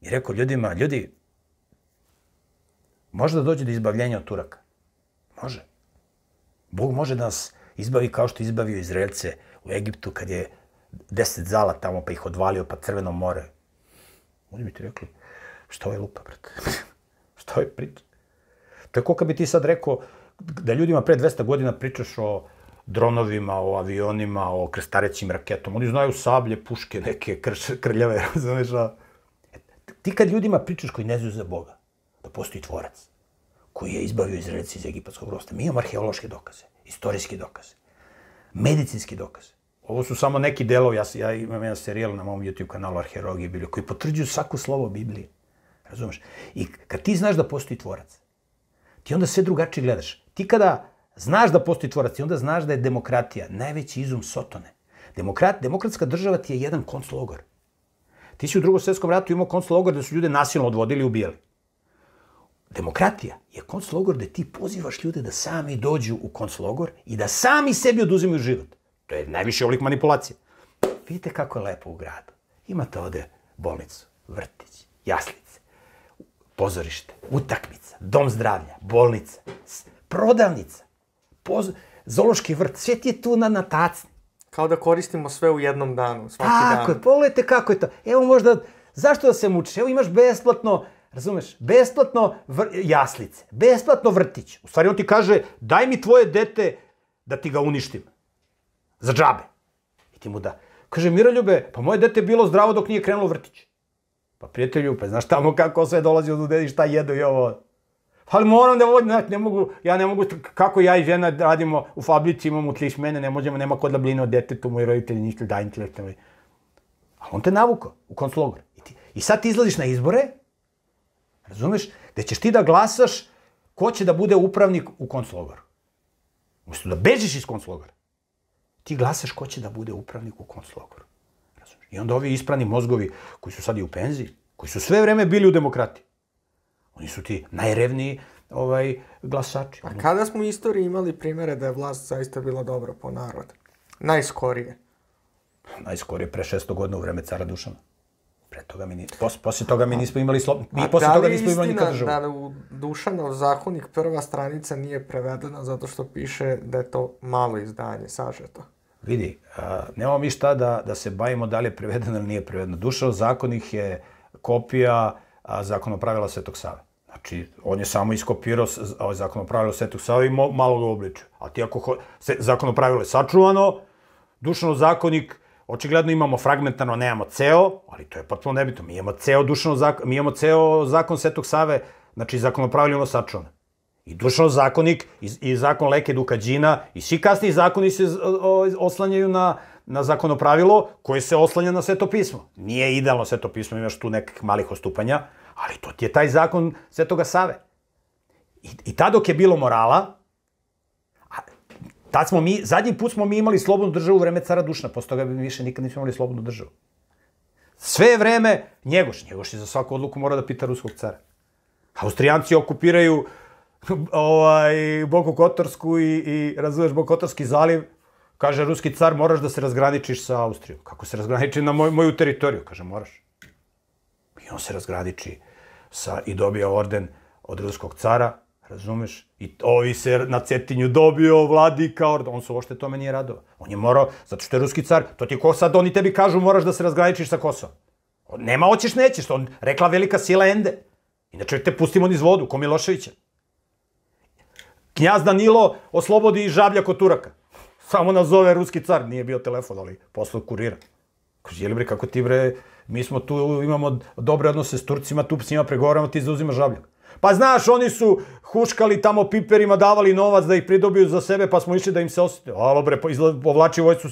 i rekao ljudima, ljudi, može da dođe do izbavljenja od Turaka. Može. Bog može da nas izbavi kao što izbavio Izraelce u Egiptu kad je deset zala tamo pa ih odvalio pa crveno more. Oni bi ti rekli, šta je lupa, brate? šta je priča? To je koliko bi ti sad rekao da ljudima pre 200 godina pričaš o dronovima, o avionima, o krestarećim raketom. Oni znaju sablje, puške, neke krš, krljave, razumeš? A... E, ti kad ljudima pričaš koji ne znaju za Boga, da postoji tvorac koji je izbavio Izraelice iz egipatskog rosta. Mi imamo arheološke dokaze, istorijski dokaze, medicinski dokaze. Ovo su samo neki delovi, ja, ja imam jedan serijal na mom YouTube kanalu Arheologije Biblije, koji potvrđuju svako slovo Biblije. Razumeš? I kad ti znaš da postoji tvorac, ti onda sve drugačije gledaš. Ti kada Znaš da postoji tvorac i onda znaš da je demokratija najveći izum Sotone. Demokrat, demokratska država ti je jedan konclogor. Ti si u drugom svjetskom ratu imao konclogor da su ljude nasilno odvodili i ubijali. Demokratija je konclogor gde ti pozivaš ljude da sami dođu u konclogor i da sami sebi oduzimaju život. To je najviši oblik manipulacije. Vidite kako je lepo u gradu. Imate ovde bolnicu, vrtić, jaslice, pozorište, utakmica, dom zdravlja, bolnica, prodavnica poz... Zološki vrt, sve ti je tu na, na tacni. Kao da koristimo sve u jednom danu, svaki Tako, dan. Tako je, pogledajte kako je to. Evo možda, zašto da se mučiš? Evo imaš besplatno, razumeš, besplatno vr... jaslice, besplatno vrtić. U stvari on ti kaže, daj mi tvoje dete da ti ga uništim. Za džabe. I ti mu da. Kaže, Miroljube, pa moje dete je bilo zdravo dok nije krenulo vrtić. Pa prijatelju, pa znaš tamo kako sve dolazi od udedi, šta jedu i ovo ali moram da vodim, znači, ne mogu, ja ne mogu, kako ja i žena radimo u fabrici, imamo tri smene, ne možemo, nema kod da labline od detetu, moji roditelji nisu da intelektualni. Ali on te navuka u konclogor. I, ti, I sad ti izlaziš na izbore, razumeš, da ćeš ti da glasaš ko će da bude upravnik u konclogoru. Umesto da bežiš iz konclogora, ti glasaš ko će da bude upravnik u konclogoru. Razumeš? I onda ovi isprani mozgovi koji su sad i u penziji, koji su sve vreme bili u demokratiji, Oni su ti najrevniji ovaj, glasači. A kada smo u istoriji imali primere da je vlast zaista bila dobro po narod? Najskorije. Najskorije pre 600 godina u vreme cara Dušana. Pre toga mi, pos, posle toga mi nismo imali slob... Mi posle da toga nismo imali nikad državu. A da li je istina da u Dušanov zakonik prva stranica nije prevedena zato što piše da je to malo izdanje, sažeto? Vidi, a, nemamo mi šta da, da se bavimo da li je prevedena ili nije prevedena. Dušanov zakonik je kopija zakonopravila Svetog Save. Znači, on je samo iskopirao zakonopravilo Svetog Save i malo ga obličio. A ti ako ho... zakonopravilo je sačuvano, Dušanov zakonik, očigledno imamo fragmentarno, nemamo ceo, ali to je potpuno nebitno. Mi imamo ceo, Dušanov zakon, mi imamo ceo zakon Svetog Save, znači zakonopravljeno sačuvano. I Dušanov zakonik, i, i zakon Leke Dukađina, i svi kasniji zakoni se oslanjaju na, na zakonopravilo koje se oslanja na sveto pismo. Nije idealno sveto pismo, imaš tu nekakvih malih ostupanja, ali to ti je taj zakon svetoga Save. I, i tad dok je bilo morala, a, tad smo mi, zadnji put smo mi imali slobodnu državu u vreme cara Dušna, posle toga bi više nikad nismo imali slobodnu državu. Sve vreme Njegoš, Njegoš je za svaku odluku mora da pita ruskog cara. Austrijanci okupiraju ovaj, Boku Kotorsku i, i razumeš Bokotorski zaliv, Kaže ruski car, moraš da se razgraničiš sa Austrijom. Kako se razgraniči na moj, moju teritoriju? Kaže, moraš. I on se razgraniči sa, i dobija orden od ruskog cara, razumeš? I ovi se na Cetinju dobio vladika, on se uopšte tome nije radovao. On je morao, zato što je ruski car, to ti ko sad oni tebi kažu moraš da se razgraničiš sa Kosovom. Nema oćeš nećeš, on rekla velika sila ende. Inače te pustimo niz vodu, ko Miloševića. Knjaz Danilo oslobodi žablja kod Turaka. Samo nazove ruski car, nije bio telefon, ali poslao kurira. Kaže, jeli bre, kako ti bre, mi smo tu, imamo dobre odnose s Turcima, tu s njima pregovaramo, ti zauzima žabljak. Pa znaš, oni su huškali tamo piperima, davali novac da ih pridobiju za sebe, pa smo išli da im se osite. Alo bre, povlači vojsku.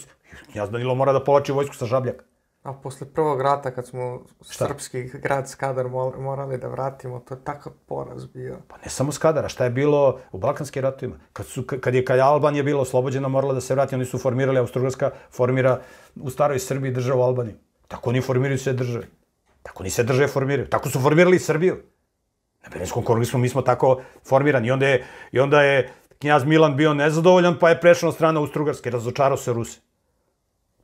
Ja Danilo mora da povlači vojsku sa žabljaka. A posle prvog rata kad smo šta? srpski grad Skadar morali da vratimo, to je takav poraz bio. Pa ne samo Skadara, šta je bilo u Balkanskim ratovima? Kad, su, kad je kad Albanija bila oslobođena, morala da se vrati, oni su formirali, Austro-Ugrska formira u staroj Srbiji državu Albaniju. Tako oni formiraju sve države. Tako oni se države formiraju. Tako su formirali Srbiju. Na Berlinskom kongresu mi smo tako formirani. I onda je, i onda je knjaz Milan bio nezadovoljan, pa je prešao na strana Austro-Ugrske, razočarao se Ruse.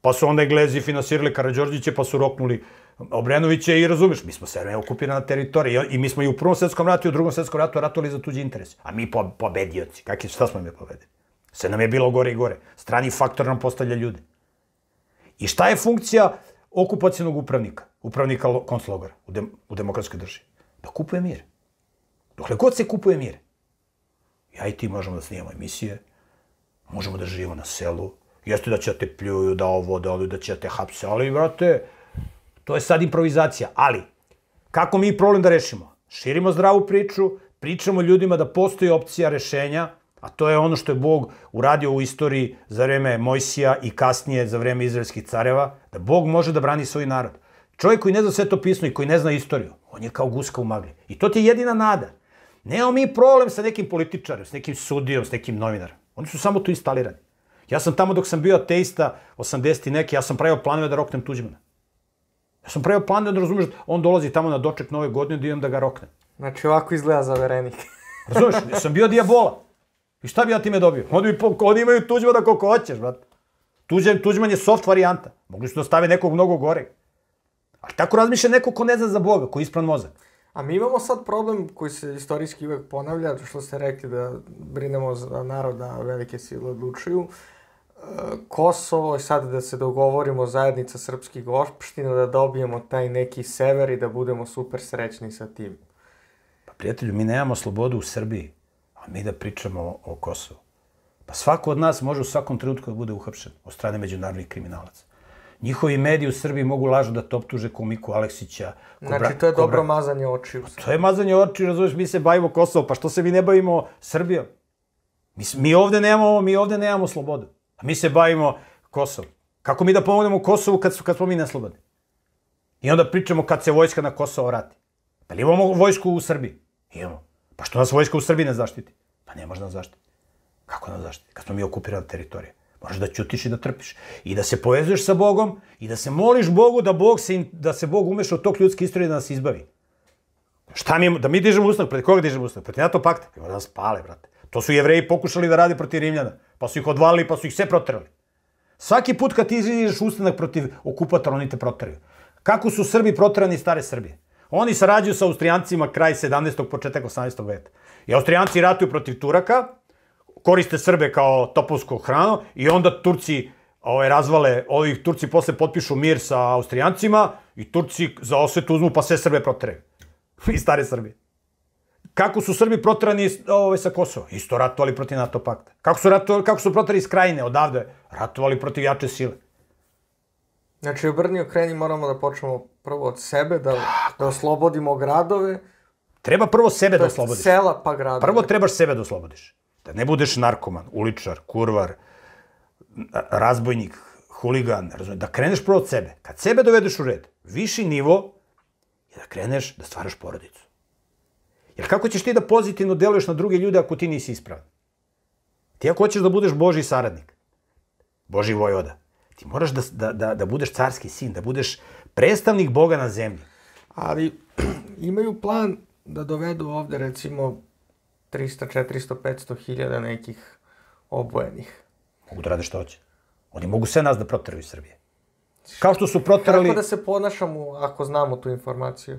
Pa su onda Englezi finansirali Karadžorđiće, pa su roknuli Obrenoviće i razumeš, mi smo sve okupirana teritorija i, i mi smo i u Prvom svetskom ratu i u Drugom svetskom ratu ratovali za tuđi interes. A mi po, pobedioci, kakvi, šta smo mi pobedili? Sve nam je bilo gore i gore. Strani faktor nam postavlja ljude. I šta je funkcija okupacijnog upravnika, upravnika konclogora u, dem, u demokratskoj državi? Da kupuje mir. Dokle god se kupuje mir, ja i ti možemo da snijemo emisije, možemo da živimo na selu, Jeste da će da te pljuju, da ovo, da ovo, da će da te hapse, ali, brate, to je sad improvizacija. Ali, kako mi problem da rešimo? Širimo zdravu priču, pričamo ljudima da postoji opcija rešenja, a to je ono što je Bog uradio u istoriji za vreme Mojsija i kasnije za vreme izraelskih careva, da Bog može da brani svoj narod. Čovjek koji ne zna sve to pismo i koji ne zna istoriju, on je kao guska u magli. I to ti je jedina nada. Nemamo mi problem sa nekim političarem, s nekim sudijom, s nekim novinarom. Oni su samo tu instalirani. Ja sam tamo dok sam bio ateista, 80 i neki, ja sam pravio planove da roknem Tuđmana. Ja sam pravio planove da razumeš, on dolazi tamo na doček nove godine da idem da ga roknem. Znači ovako izgleda zaverenik. Razumeš, ja sam bio dijabola. I šta bi ja time dobio? Oni, oni imaju Tuđmana koliko hoćeš, brate. Tuđman, tuđman je soft varijanta. Mogli su da stave nekog mnogo gore. Ali tako razmišlja neko ko ne zna za Boga, ko je ispran mozak. A mi imamo sad problem koji se istorijski uvek ponavlja, što ste rekli da brinemo za naroda, da velike sile odlučuju. Uh, Kosovo i sad da se dogovorimo zajednica srpskih opština da dobijemo taj neki sever i da budemo super srećni sa tim. Pa prijatelju, mi nemamo slobodu u Srbiji, a mi da pričamo o, o Kosovu. Pa svako od nas može u svakom trenutku da bude uhapšen od strane međunarodnih kriminalaca. Njihovi mediji u Srbiji mogu lažno da te optuže ko Miku Aleksića. Ko znači, to je dobro bra... mazanje očiju. Pa, to je mazanje očiju, razumiješ, mi se bavimo Kosovo, pa što se mi ne bavimo Srbijom? Mi, mi ovde nemamo, mi ovde nemamo slobodu. A mi se bavimo Kosovom. Kako mi da pomognemo Kosovu kad, su, kad smo mi neslobodni? I onda pričamo kad se vojska na Kosovo rati. Pa da li imamo vojsku u Srbiji? Imamo. Pa što nas vojska u Srbiji ne zaštiti? Pa ne može nas zaštiti. Kako nas zaštiti? Kad smo mi okupirali teritorije. Moraš da ćutiš i da trpiš. I da se povezuješ sa Bogom i da se moliš Bogu da, Bog se, da se Bog umeša od tok ljudske istorije da nas izbavi. Šta mi, da mi dižemo usnak, pred koga dižemo usnak? Pred NATO pakta. Ima da nas pale, brate. To su jevreji pokušali da rade protiv Rimljana, pa su ih odvalili, pa su ih sve proterali. Svaki put kad ti izvidiš ustanak protiv okupatora, oni te proteraju. Kako su Srbi proterani stare Srbije? Oni sarađuju sa Austrijancima kraj 17. početak 18. veka. I Austrijanci ratuju protiv Turaka, koriste Srbe kao topovsku hranu i onda Turci ove, ovaj, razvale, ovi Turci posle potpišu mir sa Austrijancima i Turci za osvetu uzmu pa sve Srbe proteraju. I stare Srbije. Kako su Srbi protrani ove, ovaj, sa Kosova? Isto ratovali protiv NATO pakta. Kako su, ratovali, kako su protrani iz krajine odavde? Ratovali protiv jače sile. Znači, u Brni kreni moramo da počnemo prvo od sebe, da, da oslobodimo gradove. Treba prvo sebe da oslobodiš. Sela pa gradove. Prvo trebaš sebe da oslobodiš. Da ne budeš narkoman, uličar, kurvar, razbojnik, huligan, razumiješ, da kreneš prvo od sebe. Kad sebe dovedeš u red, viši nivo je da kreneš da stvaraš porodicu. Jer kako ćeš ti da pozitivno deluješ na druge ljude ako ti nisi ispravan? Ti ako hoćeš da budeš Boži saradnik, Boži vojoda, ti moraš da, da, da, da budeš carski sin, da budeš predstavnik Boga na zemlji. Ali imaju plan da dovedu ovde recimo 300, 400, 500 hiljada nekih obojenih. Mogu da rade što hoće. Oni mogu sve nas da proteraju iz Srbije. Kao što su proterali... Kako da se ponašamo ako znamo tu informaciju?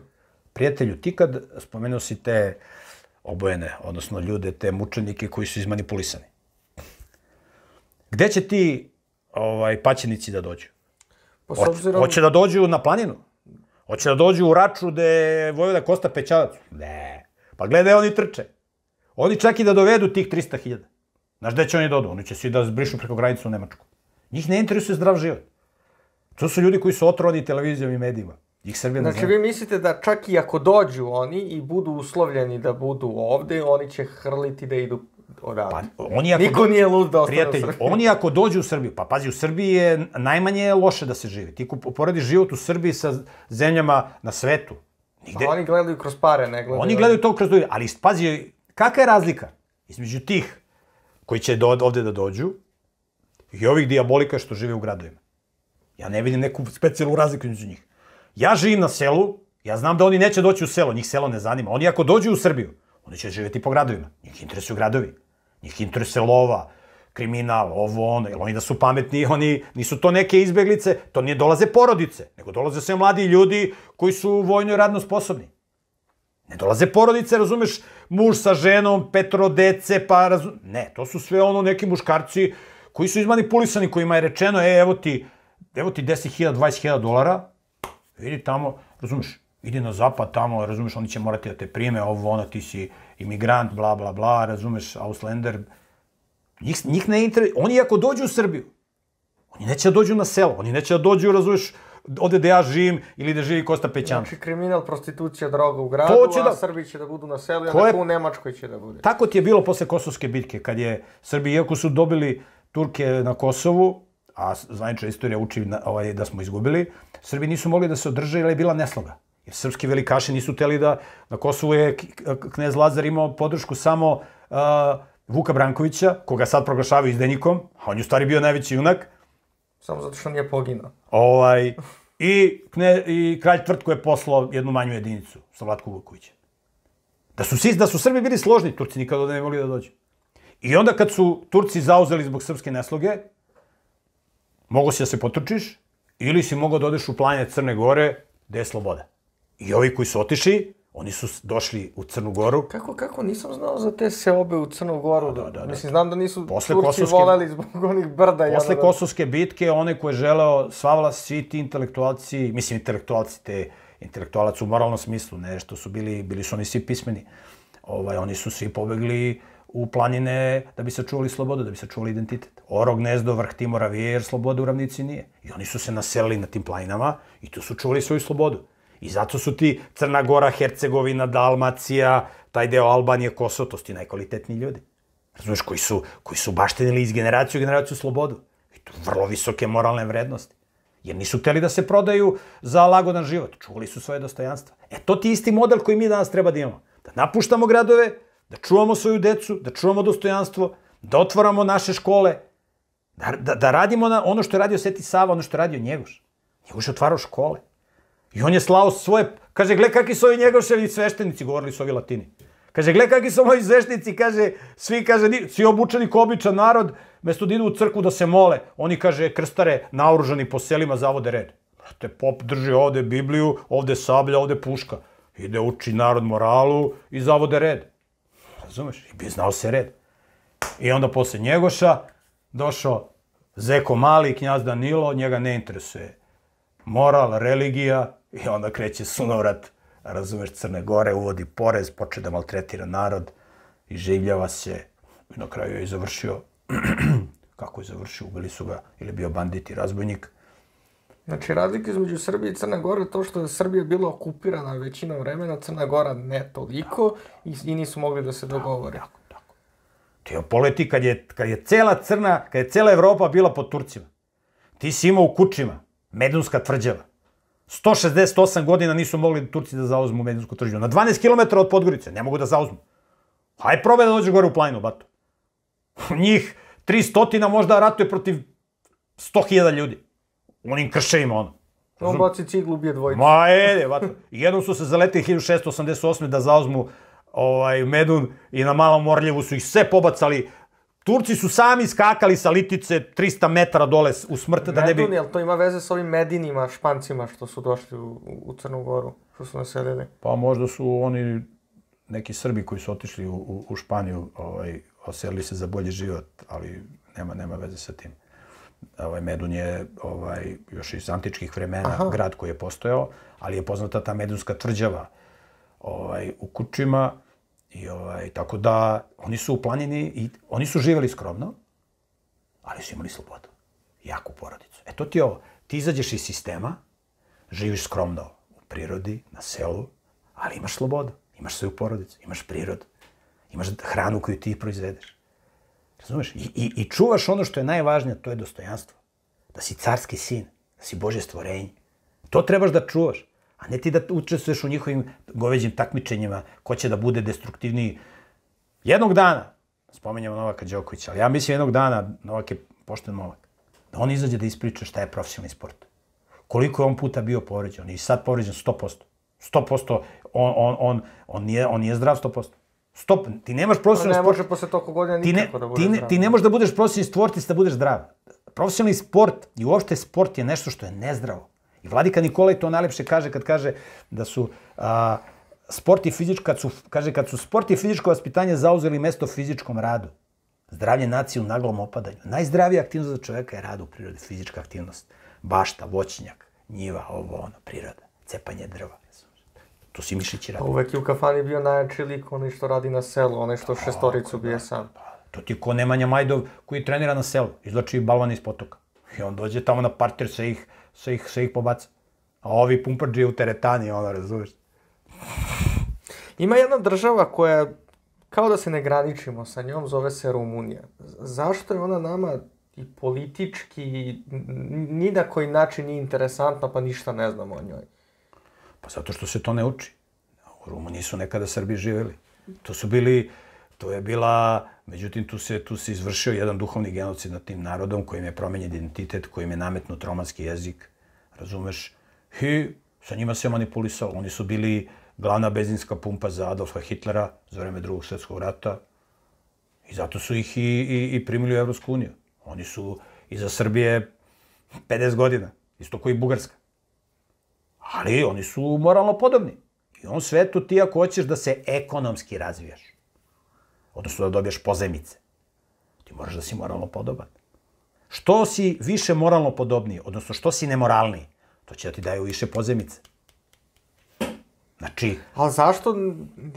Prijatelju, ti kad spomenuo si te obojene, odnosno ljude, te mučenike koji su izmanipulisani, gde će ti ovaj, paćenici da dođu? Pa, s obzirom... hoće da dođu na planinu? Hoće da dođu u Raču gde je Vojvoda Kosta Pećavac? Ne. Pa gledaj, oni trče. Oni čak i da dovedu tih 300.000. Znaš gde će oni da odu? Oni će svi da zbrišu preko granicu u Nemačku. Njih ne interesuje zdrav život. To su ljudi koji su otrovani televizijom i medijima. Ih Srbija ne znači, zna. vi mislite da čak i ako dođu oni i budu uslovljeni da budu ovde, oni će hrliti da idu odavde. Pa, oni ako Niko do... nije lud da ostane u Srbiji. Oni ako dođu u Srbiju, pa pazi, u Srbiji je najmanje loše da se živi. Ti uporadiš život u Srbiji sa zemljama na svetu. Nigde... Pa oni gledaju kroz pare, ne gledaju. Oni gledaju to kroz dođe. ali pazi, kakva je razlika između tih koji će do, ovde da dođu i ovih diabolika što žive u gradovima? Ja ne vidim neku specijalnu razliku između njih. Ja živim na selu, ja znam da oni neće doći u selo, njih selo ne zanima. Oni ako dođu u Srbiju, oni će živeti po gradovima. Njih interesuju gradovi. Njih interesuje lova, kriminal, ovo, ono, jer oni da su pametni, oni nisu to neke izbeglice, to nije dolaze porodice, nego dolaze sve mladi ljudi koji su vojno i radno sposobni. Ne dolaze porodice, razumeš, muž sa ženom, petro dece, pa razum... Ne, to su sve ono neki muškarci koji su izmanipulisani, kojima je rečeno, e, evo ti, evo ti 10.000, 20.000 dolara, idi tamo, razumeš, idi na zapad tamo, razumeš, oni će morati da te prijeme, ovo, ono, ti si imigrant, bla, bla, bla, razumeš, Auslender. Njih, njih ne inter... Oni ako dođu u Srbiju, oni neće da dođu na selo, oni neće da dođu, razumeš, ovde da ja živim ili da živi Kosta Pećan. Znači, kriminal, prostitucija, droga u gradu, će da... a Srbi će da budu na selu, a je... u Nemačkoj će da bude. Tako ti je bilo posle Kosovske bitke, kad je Srbi, iako su dobili Turke na Kosovu, a zvanična istorija uči na, ovaj, da smo izgubili, Srbi nisu mogli da se održe jer je bila nesloga. Jer srpski velikaši nisu teli da, na da Kosovu je knez Lazar imao podršku samo uh, Vuka Brankovića, koga sad proglašavaju izdenjikom, a on je u stvari bio najveći junak. Samo zato što nije poginuo. Ovaj, i, kne, I kralj Tvrtko je poslao jednu manju jedinicu, sa Slavlatku Vukovića. Da su, da su Srbi bili složni, Turci nikada ne mogli da dođu. I onda kad su Turci zauzeli zbog srpske nesloge, mogo si da se potrčiš, ili si mogao da odeš u planje Crne Gore, gde je sloboda. I ovi koji su otišli, oni su došli u Crnu Goru. Kako, kako, nisam znao za te seobe u Crnu Goru. Da, da, da. Mislim, znam da nisu posle Turci Kosovske, voleli zbog onih brda. Posle jada, da. Kosovske bitke, one koje je želeo Savala, svi ti intelektualci, mislim, intelektualci te, intelektualac u moralnom smislu, nešto su bili, bili su oni svi pismeni. Ovaj, oni su svi pobegli u planine da bi sačuvali slobodu, da bi sačuvali identitet. Oro gnezdo, vrh Timora vjer, sloboda u ravnici nije. I oni su se naselili na tim planinama i tu su čuvali svoju slobodu. I zato su ti Crna Gora, Hercegovina, Dalmacija, taj deo Albanije, Kosovo, to su ti najkvalitetniji ljudi. Razumeš, koji su, koji su baštenili iz generaciju u generaciju slobodu. I to vrlo visoke moralne vrednosti. Jer nisu hteli da se prodaju za lagodan život. Čuvali su svoje dostojanstva. E to ti isti model koji mi danas treba da imamo. Da napuštamo gradove, da čuvamo svoju decu, da čuvamo dostojanstvo, da otvaramo naše škole, da, da, da radimo na ono što je radio Sveti Sava, ono što je radio Njegoš. Njegoš je otvarao škole. I on je slao svoje, kaže, gle kakvi su ovi Njegoševi sveštenici, govorili su ovi latini. Kaže, gle kakvi su moji sveštenici, kaže, svi, kaže, svi obučeni ko običan narod, mesto da idu u crku da se mole, oni, kaže, krstare naoružani po selima zavode red. Brate, pop drži ovde Bibliju, ovde sablja, ovde puška. Ide uči narod moralu i zavode red razumeš? I bi znao se red. I onda posle Njegoša došao Zeko Mali, knjaz Danilo, njega ne interesuje moral, religija i onda kreće sunovrat, razumeš, Crne Gore, uvodi porez, počne da maltretira narod i življava se. I na kraju je završio, kako je završio, ubili su ga, ili bio bandit i razbojnik. Znači, razlika između Srbije i Crne Gore je to što je Srbija bila okupirana većina vremena, Crna Gora ne toliko i, i nisu mogli da se dogovore. Tako, tako. Ti je poleti kad je, kad je cela Crna, kad je cela Evropa bila pod Turcima. Ti si imao u kućima, Medunska tvrđava. 168 godina nisu mogli Turci da zauzmu Medunsku tvrđavu. Na 12 km od Podgorice, ne mogu da zauzmu. Haj probaj da dođe gore u planinu, bato. Njih 300 možda ratuje protiv 100.000 ljudi onim krševima, ono. On baci ciglu, ubije dvojicu. Ma, ede, vato. Jednom su se zaletili 1688. da zauzmu ovaj, Medun i na malom Orljevu su ih sve pobacali. Turci su sami skakali sa litice 300 metara dole u smrt. Medun, da ne bi... jel to ima veze sa ovim Medinima, Špancima što su došli u, u Crnu Goru, što su naselili? Pa možda su oni neki Srbi koji su otišli u, u, u Španiju, ovaj, oselili se za bolji život, ali nema, nema veze sa tim. Ovaj, Medun je ovaj, još iz antičkih vremena Aha. grad koji je postojao, ali je poznata ta medunska tvrđava ovaj, u kućima. I ovaj, tako da oni su u planini i oni su živeli skromno, ali su imali slobodu. Jaku porodicu. E to ti je ovo. Ti izađeš iz sistema, živiš skromno u prirodi, na selu, ali imaš slobodu. Imaš svoju porodicu, imaš prirodu, imaš hranu koju ti proizvedeš. Razumeš? I, i, I čuvaš ono što je najvažnije, to je dostojanstvo. Da si carski sin, da si Bože stvorenje. To trebaš da čuvaš, a ne ti da učestvuješ u njihovim goveđim takmičenjima, ko će da bude destruktivniji. Jednog dana, spomenjamo Novaka Đokovića, ali ja mislim jednog dana, Novak je pošten momak, da on izađe da ispriča šta je profesionalni sport. Koliko je on puta bio povređen i sad povređen 100%. 100% on, on, on, on, nije, on nije zdrav 100%. Stop, ti nemaš profesionalni sport. Ne može posle toliko godina nikako ne, da budeš ti ne, zdrav. Ti ne možeš da budeš profesionalni sportista da budeš zdrav. Profesionalni sport i uopšte sport je nešto što je nezdravo. I Vladika Nikolaj to najlepše kaže kad kaže da su a, sport i fizičko, kad su, kaže, kad su sport i fizičko vaspitanje zauzeli mesto fizičkom radu. Zdravlje nacije u naglom opadanju. Najzdravija aktivnost za čoveka je rad u prirodi, fizička aktivnost. Bašta, voćnjak, njiva, ovo ono, priroda, cepanje drva. To si Mišić radi. uvek je u kafani bio najjači lik, onaj što radi na selu, onaj što da, šestoricu bije da, sam. Pa, to ti je ko Nemanja Majdov koji trenira na selu, izlači balvan iz potoka. I on dođe tamo na parter, sve ih, sve ih, sve ih pobaca. A ovi pumprđe u teretani, ono, razumeš? Ima jedna država koja kao da se ne graničimo sa njom, zove se Rumunija. Zašto je ona nama i politički, ni na koji način nije interesantna, pa ništa ne znamo o njoj? Pa zato što se to ne uči. U Rumuniji su nekada Srbi živeli. To su bili, to je bila, međutim tu se, tu se izvršio jedan duhovni genocid nad tim narodom kojim je promenjen identitet, kojim je nametnut romanski jezik, razumeš? I sa njima se manipulisalo. Oni su bili glavna benzinska pumpa za Adolfa Hitlera za vreme drugog svetskog rata. I zato su ih i, i, i primili u Evropsku uniju. Oni su iza Srbije 50 godina, isto koji Bugarska. Ali oni su moralno podobni. I on svetu ti ako hoćeš da se ekonomski razvijaš, odnosno da dobiješ pozemice, ti moraš da si moralno podoban. Što si više moralno podobni, odnosno što si nemoralniji, to će da ti daju više pozemice. Znači... Ali zašto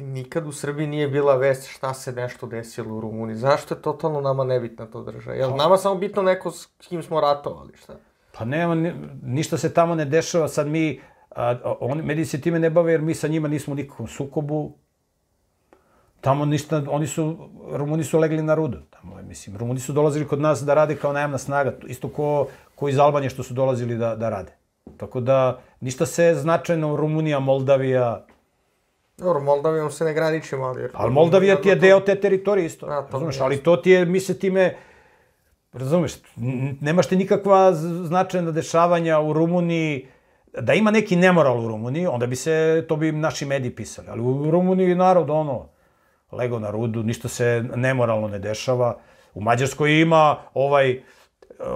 nikad u Srbiji nije bila vest šta se nešto desilo u Rumuniji? Zašto je totalno nama nebitna to država? Jel pa- nama samo bitno neko s kim smo ratovali, šta? Pa nema, ništa se tamo ne dešava. Sad mi A, oni, mediji se time ne bave jer mi sa njima nismo u nikakvom sukobu. Tamo ništa, oni su, Rumuni su legli na rudu. Tamo, mislim, Rumuni su dolazili kod nas da rade kao najamna snaga, isto ko, ko iz Albanije što su dolazili da, da rade. Tako da, ništa se značajno Rumunija, Moldavija... Dobro, Moldavijom se ne graničimo, ali... Ali Moldavija ti je da, da, deo te teritorije isto, na da, to, razumeš? Ali to ti je, mi se time... Razumeš, nemaš ti nikakva značajna dešavanja u Rumuniji, da ima neki nemoral u Rumuniji, onda bi se, to bi naši mediji pisali. Ali u Rumuniji narod, ono, lego na rudu, ništa se nemoralno ne dešava. U Mađarskoj ima ovaj, eh,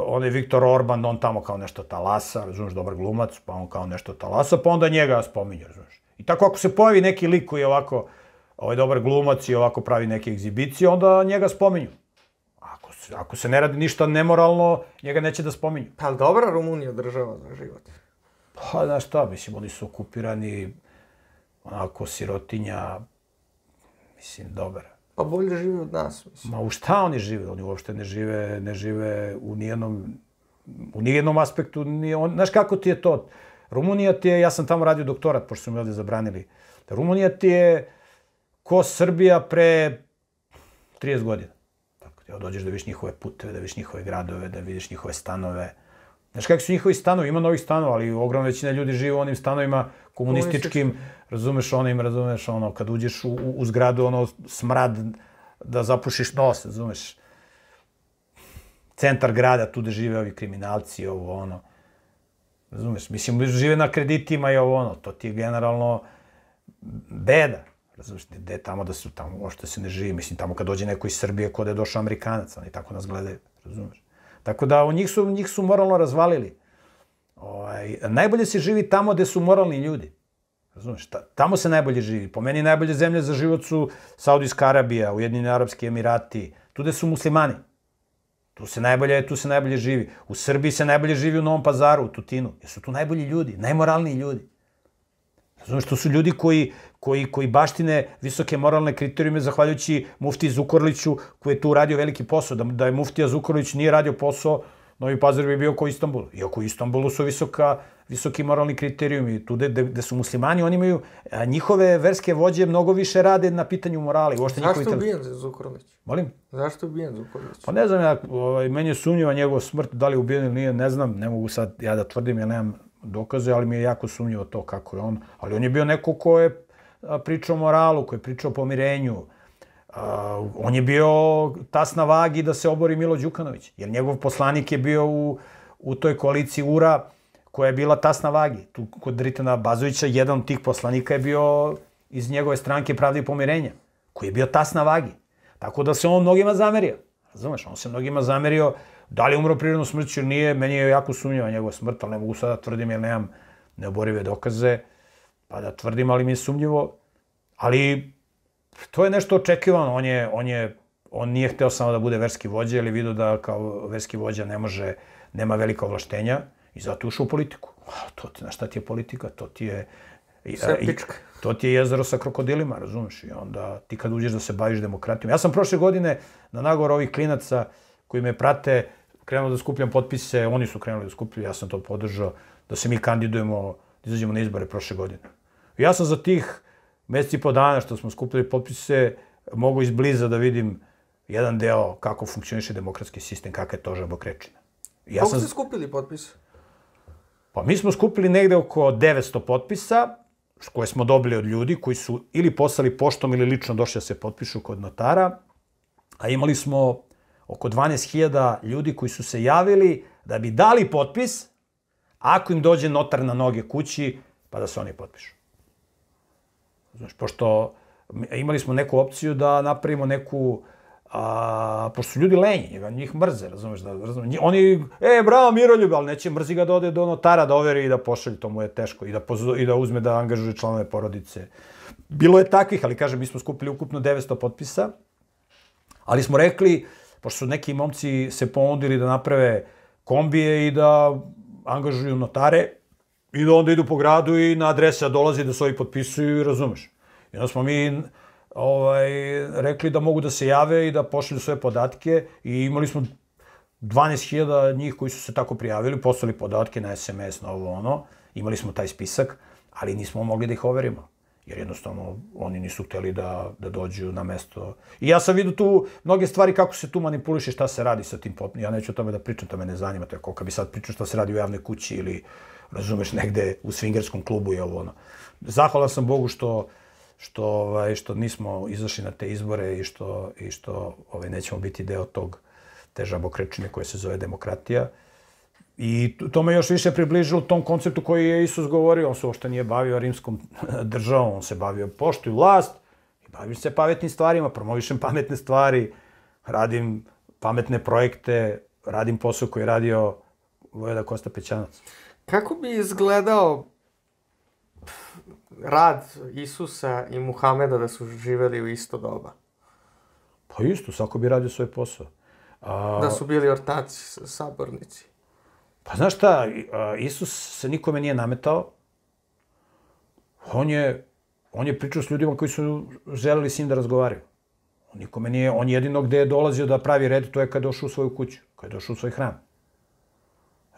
onaj Viktor Orban, on tamo kao nešto talasa, razumiješ, dobar glumac, pa on kao nešto talasa, pa onda njega spominje, razumiješ. I tako ako se pojavi neki lik koji je ovako, ovaj dobar glumac i ovako pravi neke egzibicije, onda njega spominju. Ako se, ako se ne radi ništa nemoralno, njega neće da spominju. Pa dobra Rumunija država za život. Pa, znaš šta, mislim, oni su okupirani, onako, sirotinja, mislim, dobra. Pa bolje žive od nas, mislim. Ma u šta oni žive? Oni uopšte ne žive, ne žive u nijednom, u nijednom aspektu. Nije on, znaš kako ti je to? Rumunija ti je, ja sam tamo radio doktorat, pošto su mi ovde zabranili. Da Rumunija ti je ko Srbija pre 30 godina. Tako, ja dođeš da vidiš njihove puteve, da vidiš njihove gradove, da vidiš njihove stanove. Znaš kakvi su njihovi stanovi, ima novih stanova, ali ogromna većina ljudi živi u onim stanovima komunističkim, razumeš onim, razumeš ono, kad uđeš u, u, u zgradu, ono, smrad da zapušiš nos, razumeš. Centar grada, tu da žive ovi kriminalci, ovo, ono. Razumeš, mislim, žive na kreditima i ovo, ono, to ti je generalno beda. Razumeš, gde tamo da su tamo, ošto se ne živi, mislim, tamo kad dođe neko iz Srbije, kod da je došao Amerikanac, oni tako nas gledaju, razumeš. Tako da njih su, njih su moralno razvalili. Ovaj, najbolje se živi tamo gde su moralni ljudi. Razumeš, ta, tamo se najbolje živi. Po meni najbolje zemlje za život su Saudijska Arabija, Ujedinjeni Arabski Emirati, tu gde su muslimani. Tu se najbolje, tu se najbolje živi. U Srbiji se najbolje živi u Novom Pazaru, u Tutinu. Jer su tu najbolji ljudi, najmoralniji ljudi. Znaš, to su ljudi koji, koji, koji baštine visoke moralne kriterijume zahvaljujući Mufti Zukorliću koji je tu radio veliki posao. Da, da je muftija Zukorlić nije radio posao, Novi Pazar bi bio kao Istanbul. Iako u Istanbulu su visoka, visoki moralni kriterijumi, tu gde, gde su muslimani, oni imaju, a, njihove verske vođe mnogo više rade na pitanju morali. Uopšte Zašto je ubijen Zukorlić? Molim? Zašto ubijen Zukorlić? Pa ne znam, ja, ovaj, meni je sumnjiva njegov smrt, da li je ubijen ili nije, ne znam, ne mogu sad ja da tvrdim, ja nemam dokaze, ali mi je jako sumnjivo to kako je on. Ali on je bio neko ko je pričao o moralu, ko je pričao o pomirenju. Uh, on je bio tas na vagi da se obori Milo Đukanović, jer njegov poslanik je bio u, u toj koaliciji URA koja je bila tas na vagi. Tu kod Dritana Bazovića jedan od tih poslanika je bio iz njegove stranke Pravde i pomirenja, koji je bio tas na vagi. Tako da se on mnogima zamerio. Razumeš, on se mnogima zamerio uh, Da li je umro prirodnom smrću ili nije, meni je jako sumnjiva njegova smrt, ali ne mogu sada da tvrdim jer nemam neoborive dokaze, pa da tvrdim, ali mi je sumnjivo. Ali to je nešto očekivano, on je, on je on nije hteo samo da bude verski vođa, ali vidio da kao verski vođa ne može, nema velika ovlaštenja i zato ušao u politiku. A, to ti, na šta ti je politika? To ti je... I, To ti je jezero sa krokodilima, razumeš? I onda ti kad uđeš da se baviš demokratijom. Ja sam prošle godine na nagor ovih klinaca uh, koji me prate, krenuo da skupljam potpise, oni su krenuli da skupljaju, ja sam to podržao, da se mi kandidujemo, da izađemo na izbore prošle godine. Ja sam za tih meseci i po dana što smo skupljali potpise, mogu izbliza da vidim jedan deo kako funkcioniše demokratski sistem, kakva je to krečina. Ja Kako sam... ste skupili potpise? Pa mi smo skupili negde oko 900 potpisa, koje smo dobili od ljudi koji su ili poslali poštom ili lično došli da se potpišu kod notara, a imali smo oko 12.000 ljudi koji su se javili da bi dali potpis ako im dođe notar na noge kući pa da se oni potpišu. Znaš, pošto imali smo neku opciju da napravimo neku a, pošto su ljudi lenji, njih mrze, razumeš, da, razumeš, oni, e, bravo, miroljub, ali neće mrzi ga da ode do notara da overi i da pošalje, to mu je teško, i da, pozo, i da uzme da angažuje članove porodice. Bilo je takvih, ali kažem, mi smo skupili ukupno 900 potpisa, ali smo rekli, pošto su neki momci se ponudili da naprave kombije i da angažuju notare i da onda idu po gradu i na adresa dolazi da se ovi potpisuju i razumeš. I onda smo mi ovaj, rekli da mogu da se jave i da pošalju svoje podatke i imali smo 12.000 njih koji su se tako prijavili, poslali podatke na SMS, na ovo ono, imali smo taj spisak, ali nismo mogli da ih overimo jer jednostavno oni nisu hteli da, da dođu na mesto. I ja sam vidio tu mnoge stvari kako se tu manipuliše, šta se radi sa tim popnim. Ja neću o tome da pričam, to me ne zanima, je koliko bi sad pričao šta se radi u javnoj kući ili, razumeš, negde u swingerskom klubu i ovo ono. Zahvalan sam Bogu što što ovaj što nismo izašli na te izbore i što i što ovaj nećemo biti deo tog težabokrečine koja koje se zove demokratija. I to me još više približilo tom konceptu koji je Isus govorio. On se uopšte nije bavio rimskom državom, on se bavio poštu i vlast. I bavim se pametnim stvarima, promovišem pametne stvari, radim pametne projekte, radim posao koji je radio Vojeda Kosta Pećanac. Kako bi izgledao rad Isusa i Muhameda da su živeli u isto doba? Pa isto, svako bi radio svoj posao. A... Da su bili ortaci, sabornici. Pa znaš šta, Isus se nikome nije nametao. On je, on je pričao s ljudima koji su želeli s njim da razgovaraju. On nikome nije, on jedino gde je dolazio da pravi red, to je kada je došao u svoju kuću, kada je došao u svoj hram.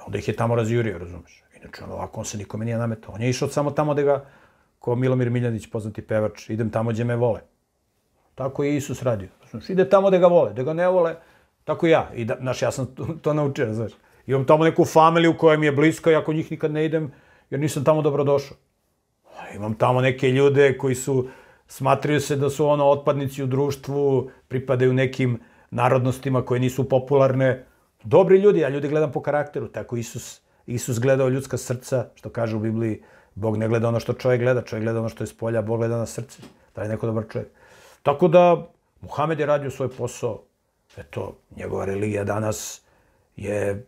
Onda ih je tamo razjurio, razumeš? Inače, on ovako, on se nikome nije nametao. On je išao samo tamo da ga, ko Milomir Miljanić, poznati pevač, idem tamo gde me vole. Tako je Isus radio. Razumeš? Ide tamo da ga vole, da ga ne vole, tako i ja. I da, znaš, ja sam to, to naučio, razumeš? Imam tamo neku familiju koja mi je bliska, ja kod njih nikad ne idem, jer nisam tamo dobrodošao. Imam tamo neke ljude koji su, smatraju se da su ono otpadnici u društvu, pripadaju nekim narodnostima koje nisu popularne. Dobri ljudi, ja ljudi gledam po karakteru, tako Isus, Isus gledao ljudska srca, što kaže u Bibliji, Bog ne gleda ono što čovjek gleda, čovjek gleda ono što je spolja, Bog gleda na srce. Da je neko dobar čovjek. Tako da, Muhamed je radio svoj posao. Eto, njegova religija danas je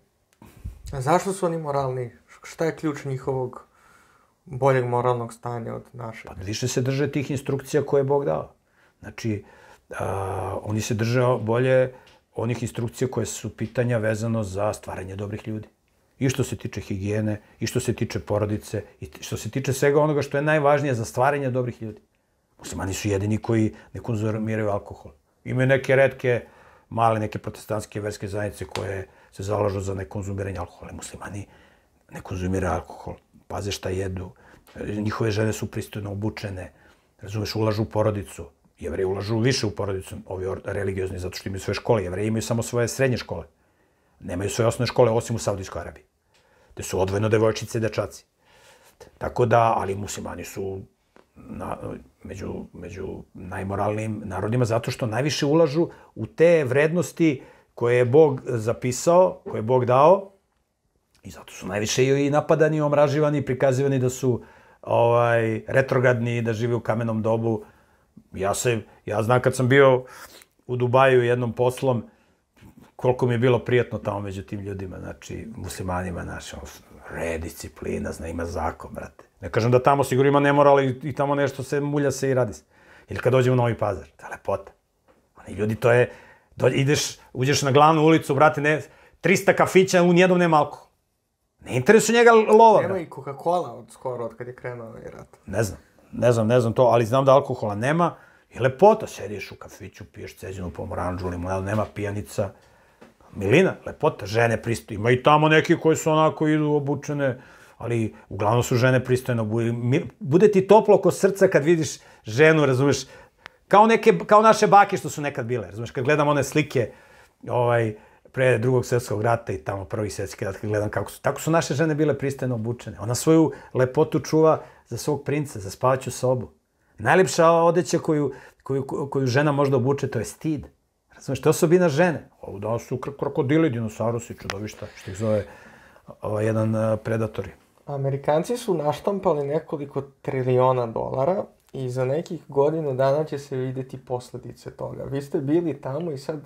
Zašto su oni moralni? Šta je ključ njihovog boljeg moralnog stanja od našeg? Pa više se drže tih instrukcija koje je Bog dao. Znači, a, oni se drže bolje onih instrukcija koje su pitanja vezano za stvaranje dobrih ljudi. I što se tiče higijene, i što se tiče porodice, i što se tiče svega onoga što je najvažnije za stvaranje dobrih ljudi. Muslimani su jedini koji ne konzumiraju alkohol. Imaju neke redke, male neke protestantske verske zajednice koje se zalažu za nekonzumiranje alkohola. Muslimani ne konzumiraju alkohol, paze šta jedu, njihove žene su pristojno obučene, razumeš, ulažu u porodicu. Jevreji ulažu više u porodicu, ovi religiozni, zato što imaju svoje škole. Jevreji imaju samo svoje srednje škole. Nemaju svoje osnovne škole, osim u Saudijskoj Arabiji. Gde su odvojeno devojčice i dečaci. Tako da, ali muslimani su na, među, među najmoralnijim narodima zato što najviše ulažu u te vrednosti uh, koje je Bog zapisao, koje je Bog dao, i zato su najviše i napadani, i omraživani, i prikazivani da su ovaj, retrogradni, da žive u kamenom dobu. Ja, se, ja znam kad sam bio u Dubaju jednom poslom, koliko mi je bilo prijatno tamo među tim ljudima, znači, muslimanima našim, red, disciplina, zna, ima zakon, brate. Ne kažem da tamo sigurno ima nemoral i, i tamo nešto se mulja se i radi se. Ili kad dođem u Novi Pazar, ta lepota. Oni ljudi, to je, Do, ideš, uđeš na glavnu ulicu, brate, ne, 300 kafića, u nijednom nema alkohol. Ne interesuje njega lova. Nema i Coca-Cola od skoro, od kad je krenuo ovaj rat. Ne znam, ne znam, ne znam to, ali znam da alkohola nema. I lepota, sediš u kafiću, piješ ceđenu pomoranđu, limonadu, nema pijanica. Milina, lepota, žene pristoje. Ima i tamo neki koji su onako idu obučene, ali uglavnom su žene pristojno. Bude ti toplo oko srca kad vidiš ženu, razumeš, Kao, neke, kao naše bake što su nekad bile, razumeš, kad gledam one slike, ovaj, pre drugog svetskog rata i tamo prvi svetski rat, kad gledam kako su, tako su naše žene bile pristajno obučene. Ona svoju lepotu čuva za svog princa, za spavaću sobu. Najlepša odeća koju, koju, koju žena može da obuče, to je stid. Razumeš, to je osobina žene. Ovo da su krokodili, dinosaurusi, čudovišta, što ih zove ovaj, jedan eh, predatori. Amerikanci su naštampali nekoliko triliona dolara i za nekih godinu dana će se videti posledice toga. Vi ste bili tamo i sad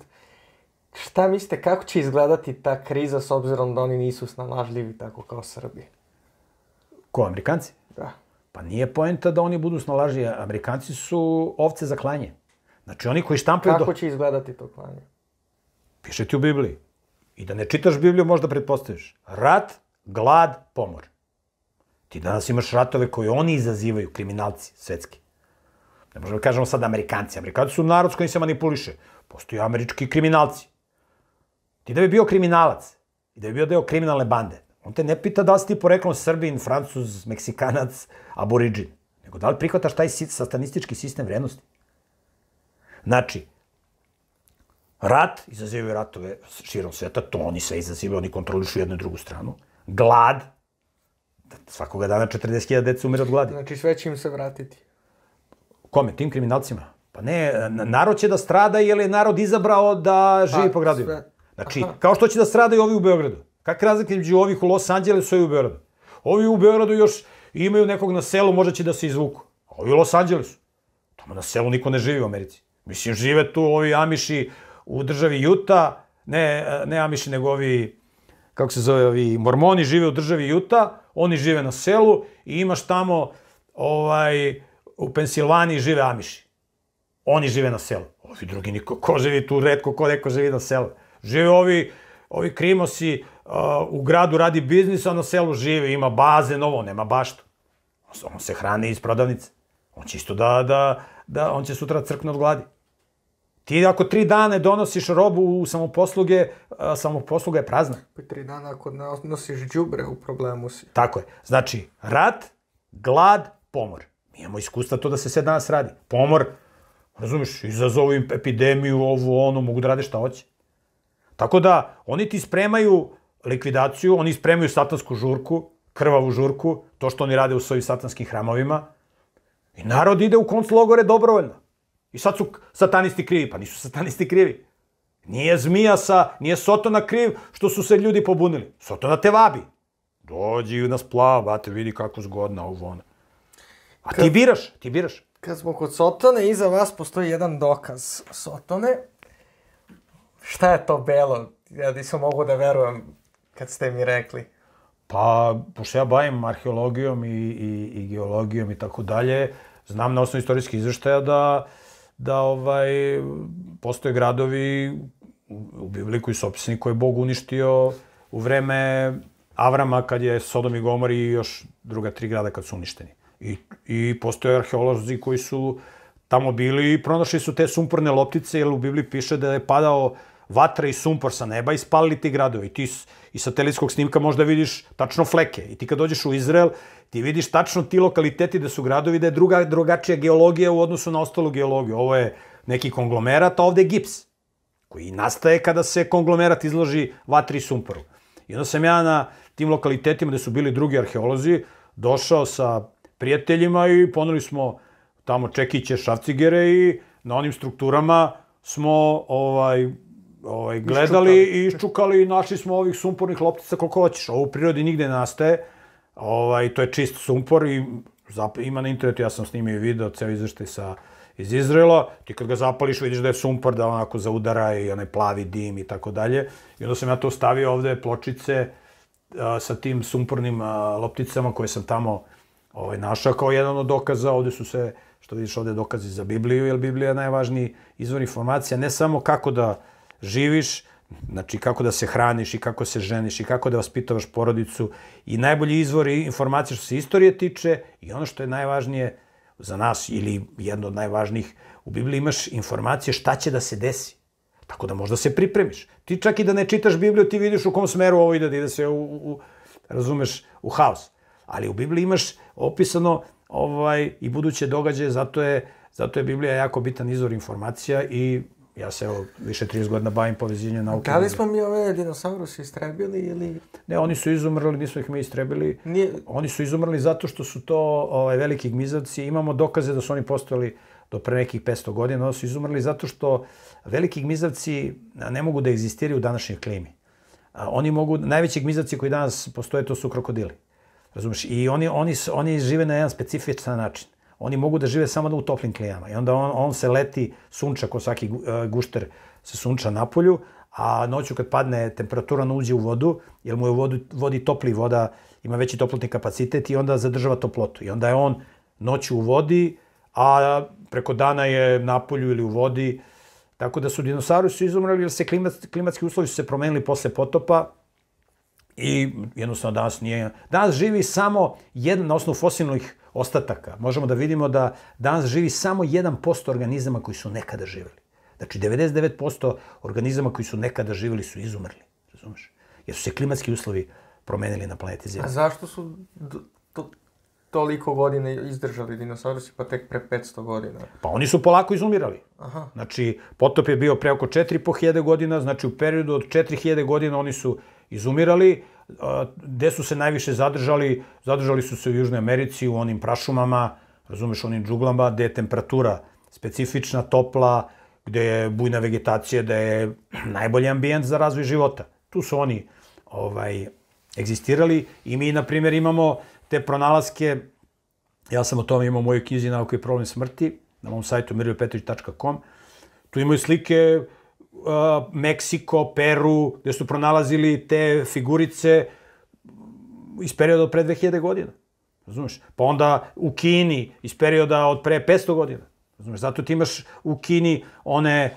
šta mislite kako će izgledati ta kriza s obzirom da oni nisu snalažljivi tako kao Srbi? Ko, Amerikanci? Da. Pa nije poenta da oni budu snalažljivi. Amerikanci su ovce za klanje. Znači oni koji štampaju... Kako do... će izgledati to klanje? Piše ti u Bibliji. I da ne čitaš Bibliju možda pretpostaviš. Rat, glad, pomor. Ti danas imaš ratove koje oni izazivaju, kriminalci, svetski. Ne možemo da kažemo sad Amerikanci. Amerikanci su narod s kojim se manipuliše. Postoji američki kriminalci. Ti da bi bio kriminalac i da bi bio deo kriminalne bande, on te ne pita da li si ti poreklom Srbin, Francuz, Meksikanac, Aboriđin, nego da li prihvataš taj satanistički sistem vrednosti. Znači, rat, izazivaju ratove širom sveta, to oni sve izazivaju, oni kontrolišu jednu i drugu stranu. Glad, Svakoga dana 40.000 dece umire od gladi. Znači sve će im se vratiti. Kome? Tim kriminalcima? Pa ne, narod će da strada jer je narod izabrao da živi pa, po gradu. Sve. Znači, Aha. kao što će da stradaju ovi u Beogradu. Kakva razlika među ovih u Los Angelesu i u Beogradu? Ovi u Beogradu još imaju nekog na selu, možda će da se izvuku. A ovi u Los Angelesu. Tamo na selu niko ne živi u Americi. Mislim, žive tu ovi Amiši u državi Juta, ne, ne Amiši, nego ovi, kako se zove, ovi Mormoni žive u državi Juta, oni žive na selu i imaš tamo, ovaj, u Pensilvaniji žive Amiši. Oni žive na selu. Ovi drugi niko, ko živi tu, redko ko neko živi na selu. Žive ovi, ovi krimosi, uh, u gradu radi biznis, a na selu žive, ima baze, novo, nema baštu. On se hrani iz prodavnice. On će isto da, da, da, on će sutra crkne od gladi. Ti ako tri dana donosiš robu u samoposluge, samoposluga je prazna. Pa tri dana ako nosiš džubre u problemu si. Tako je. Znači, rat, glad, pomor. Mi imamo iskustva to da se sve danas radi. Pomor, razumiješ, izazovu im epidemiju, ovo, ono, mogu da rade šta hoće. Tako da, oni ti spremaju likvidaciju, oni spremaju satansku žurku, krvavu žurku, to što oni rade u svojim satanskim hramovima. I narod ide u logore dobrovoljno. I sad su satanisti krivi. Pa nisu satanisti krivi. Nije zmija sa, nije Sotona kriv što su se ljudi pobunili. Sotona te vabi. Dođi nas plav, bate, vidi kako zgodna ovo ona. A ti biraš, ti biraš. Kad smo kod Sotone, iza vas postoji jedan dokaz Sotone. Šta je to belo? Ja nisam mogu da verujem kad ste mi rekli. Pa, pošto ja bavim arheologijom i, i, i geologijom i tako dalje, znam na osnovu istorijskih izveštaja da uh, da ovaj, postoje gradovi u Bibliji koji su opisani koje je Bog uništio u vreme Avrama kad je Sodom i Gomor i još druga tri grada kad su uništeni. I, i postoje arheolozi koji su tamo bili i pronašli su te sumporne loptice, jer u Bibliji piše da je padao vatra i sumpor sa neba i spalili ti gradovi. Ti iz satelitskog snimka možda vidiš tačno fleke. I ti kad dođeš u Izrael, ti vidiš tačno ti lokaliteti da su gradovi, da je druga, drugačija geologija u odnosu na ostalu geologiju. Ovo je neki konglomerat, a ovde je gips, koji nastaje kada se konglomerat izloži vatri i sumporu. I onda sam ja na tim lokalitetima gde su bili drugi arheolozi, došao sa prijateljima i ponuli smo tamo čekiće, šavcigere i na onim strukturama smo ovaj, ovaj, gledali i iščukali i našli smo ovih sumpornih loptica koliko hoćeš. Ovo u prirodi nigde nastaje, ovaj, to je čist sumpor i zap, ima na internetu, ja sam snimio video, ceo izveštaj sa iz Izraela, ti kad ga zapališ vidiš da je sumpor, da onako zaudara i onaj plavi dim i tako dalje. I onda sam ja to stavio ovde, pločice, a, sa tim sumpornim a, lopticama koje sam tamo ovaj, našao kao jedan od dokaza. Ovde su se, što vidiš ovde, dokazi za Bibliju, jer Biblija je najvažniji izvor informacija, ne samo kako da živiš, znači kako da se hraniš i kako se ženiš i kako da vaspitavaš porodicu i najbolji izvor informacije što se istorije tiče i ono što je najvažnije za nas ili jedno od najvažnijih, u Bibliji imaš informacije šta će da se desi. Tako da možda se pripremiš. Ti čak i da ne čitaš Bibliju, ti vidiš u kom smeru ovo ide, da ide se u, u, razumeš, u haos. Ali u Bibliji imaš opisano ovaj, i buduće događaje, zato je, zato je Biblija jako bitan izvor informacija i ja se evo, više 30 godina bavim povezivanjem nauke. Da li smo mi ove dinosauruse istrebili ili... Ne, oni su izumrli, nismo ih mi istrebili. Nije... Oni su izumrli zato što su to ovaj, veliki gmizavci. Imamo dokaze da su oni postojali do pre nekih 500 godina, Oni su izumrli zato što veliki gmizavci ne mogu da egzistiraju u današnjoj klimi. Oni mogu, najveći gmizavci koji danas postoje, to su krokodili. Razumeš? I oni, oni, oni žive na jedan specifičan način oni mogu da žive samo da u toplim klijama. I onda on, on se leti, sunča, ko svaki e, gušter se sunča na polju, a noću kad padne temperatura, on uđe u vodu, jer mu je u vodu, vodi topli voda, ima veći toplotni kapacitet i onda zadržava toplotu. I onda je on noću u vodi, a preko dana je na polju ili u vodi. Tako da su dinosauri su izumrali jer se klimat, klimatski uslovi su se promenili posle potopa i jednostavno danas nije... Danas živi samo jedan, na osnovu fosilnih ostataka, možemo da vidimo da danas živi samo 1% organizama koji su nekada živeli. Znači, 99% organizama koji su nekada živeli su izumrli, razumeš? Jer su se klimatski uslovi promenili na planeti Zemlji. A zašto su to, toliko godine izdržali dinosaurusi, pa tek pre 500 godina? Pa oni su polako izumirali. Aha. Znači, potop je bio pre oko 4500 godina, znači u periodu od 4000 godina oni su izumirali, gde su se najviše zadržali? Zadržali su se u Južnoj Americi, u onim prašumama, razumeš, onim džuglama, gde je temperatura specifična, topla, gde je bujna vegetacija, da je najbolji ambijent za razvoj života. Tu su oni ovaj, egzistirali i mi, na primjer, imamo te pronalaske, ja sam o tome imao u mojoj knjizi Nauka i problem smrti, na mom sajtu mirljopetrić.com, tu imaju slike Meksiko, Peru, gde su pronalazili te figurice iz perioda od pre 2000 godina. Razumeš? Pa onda u Kini iz perioda od pre 500 godina. Razumeš? Zato ti imaš u Kini one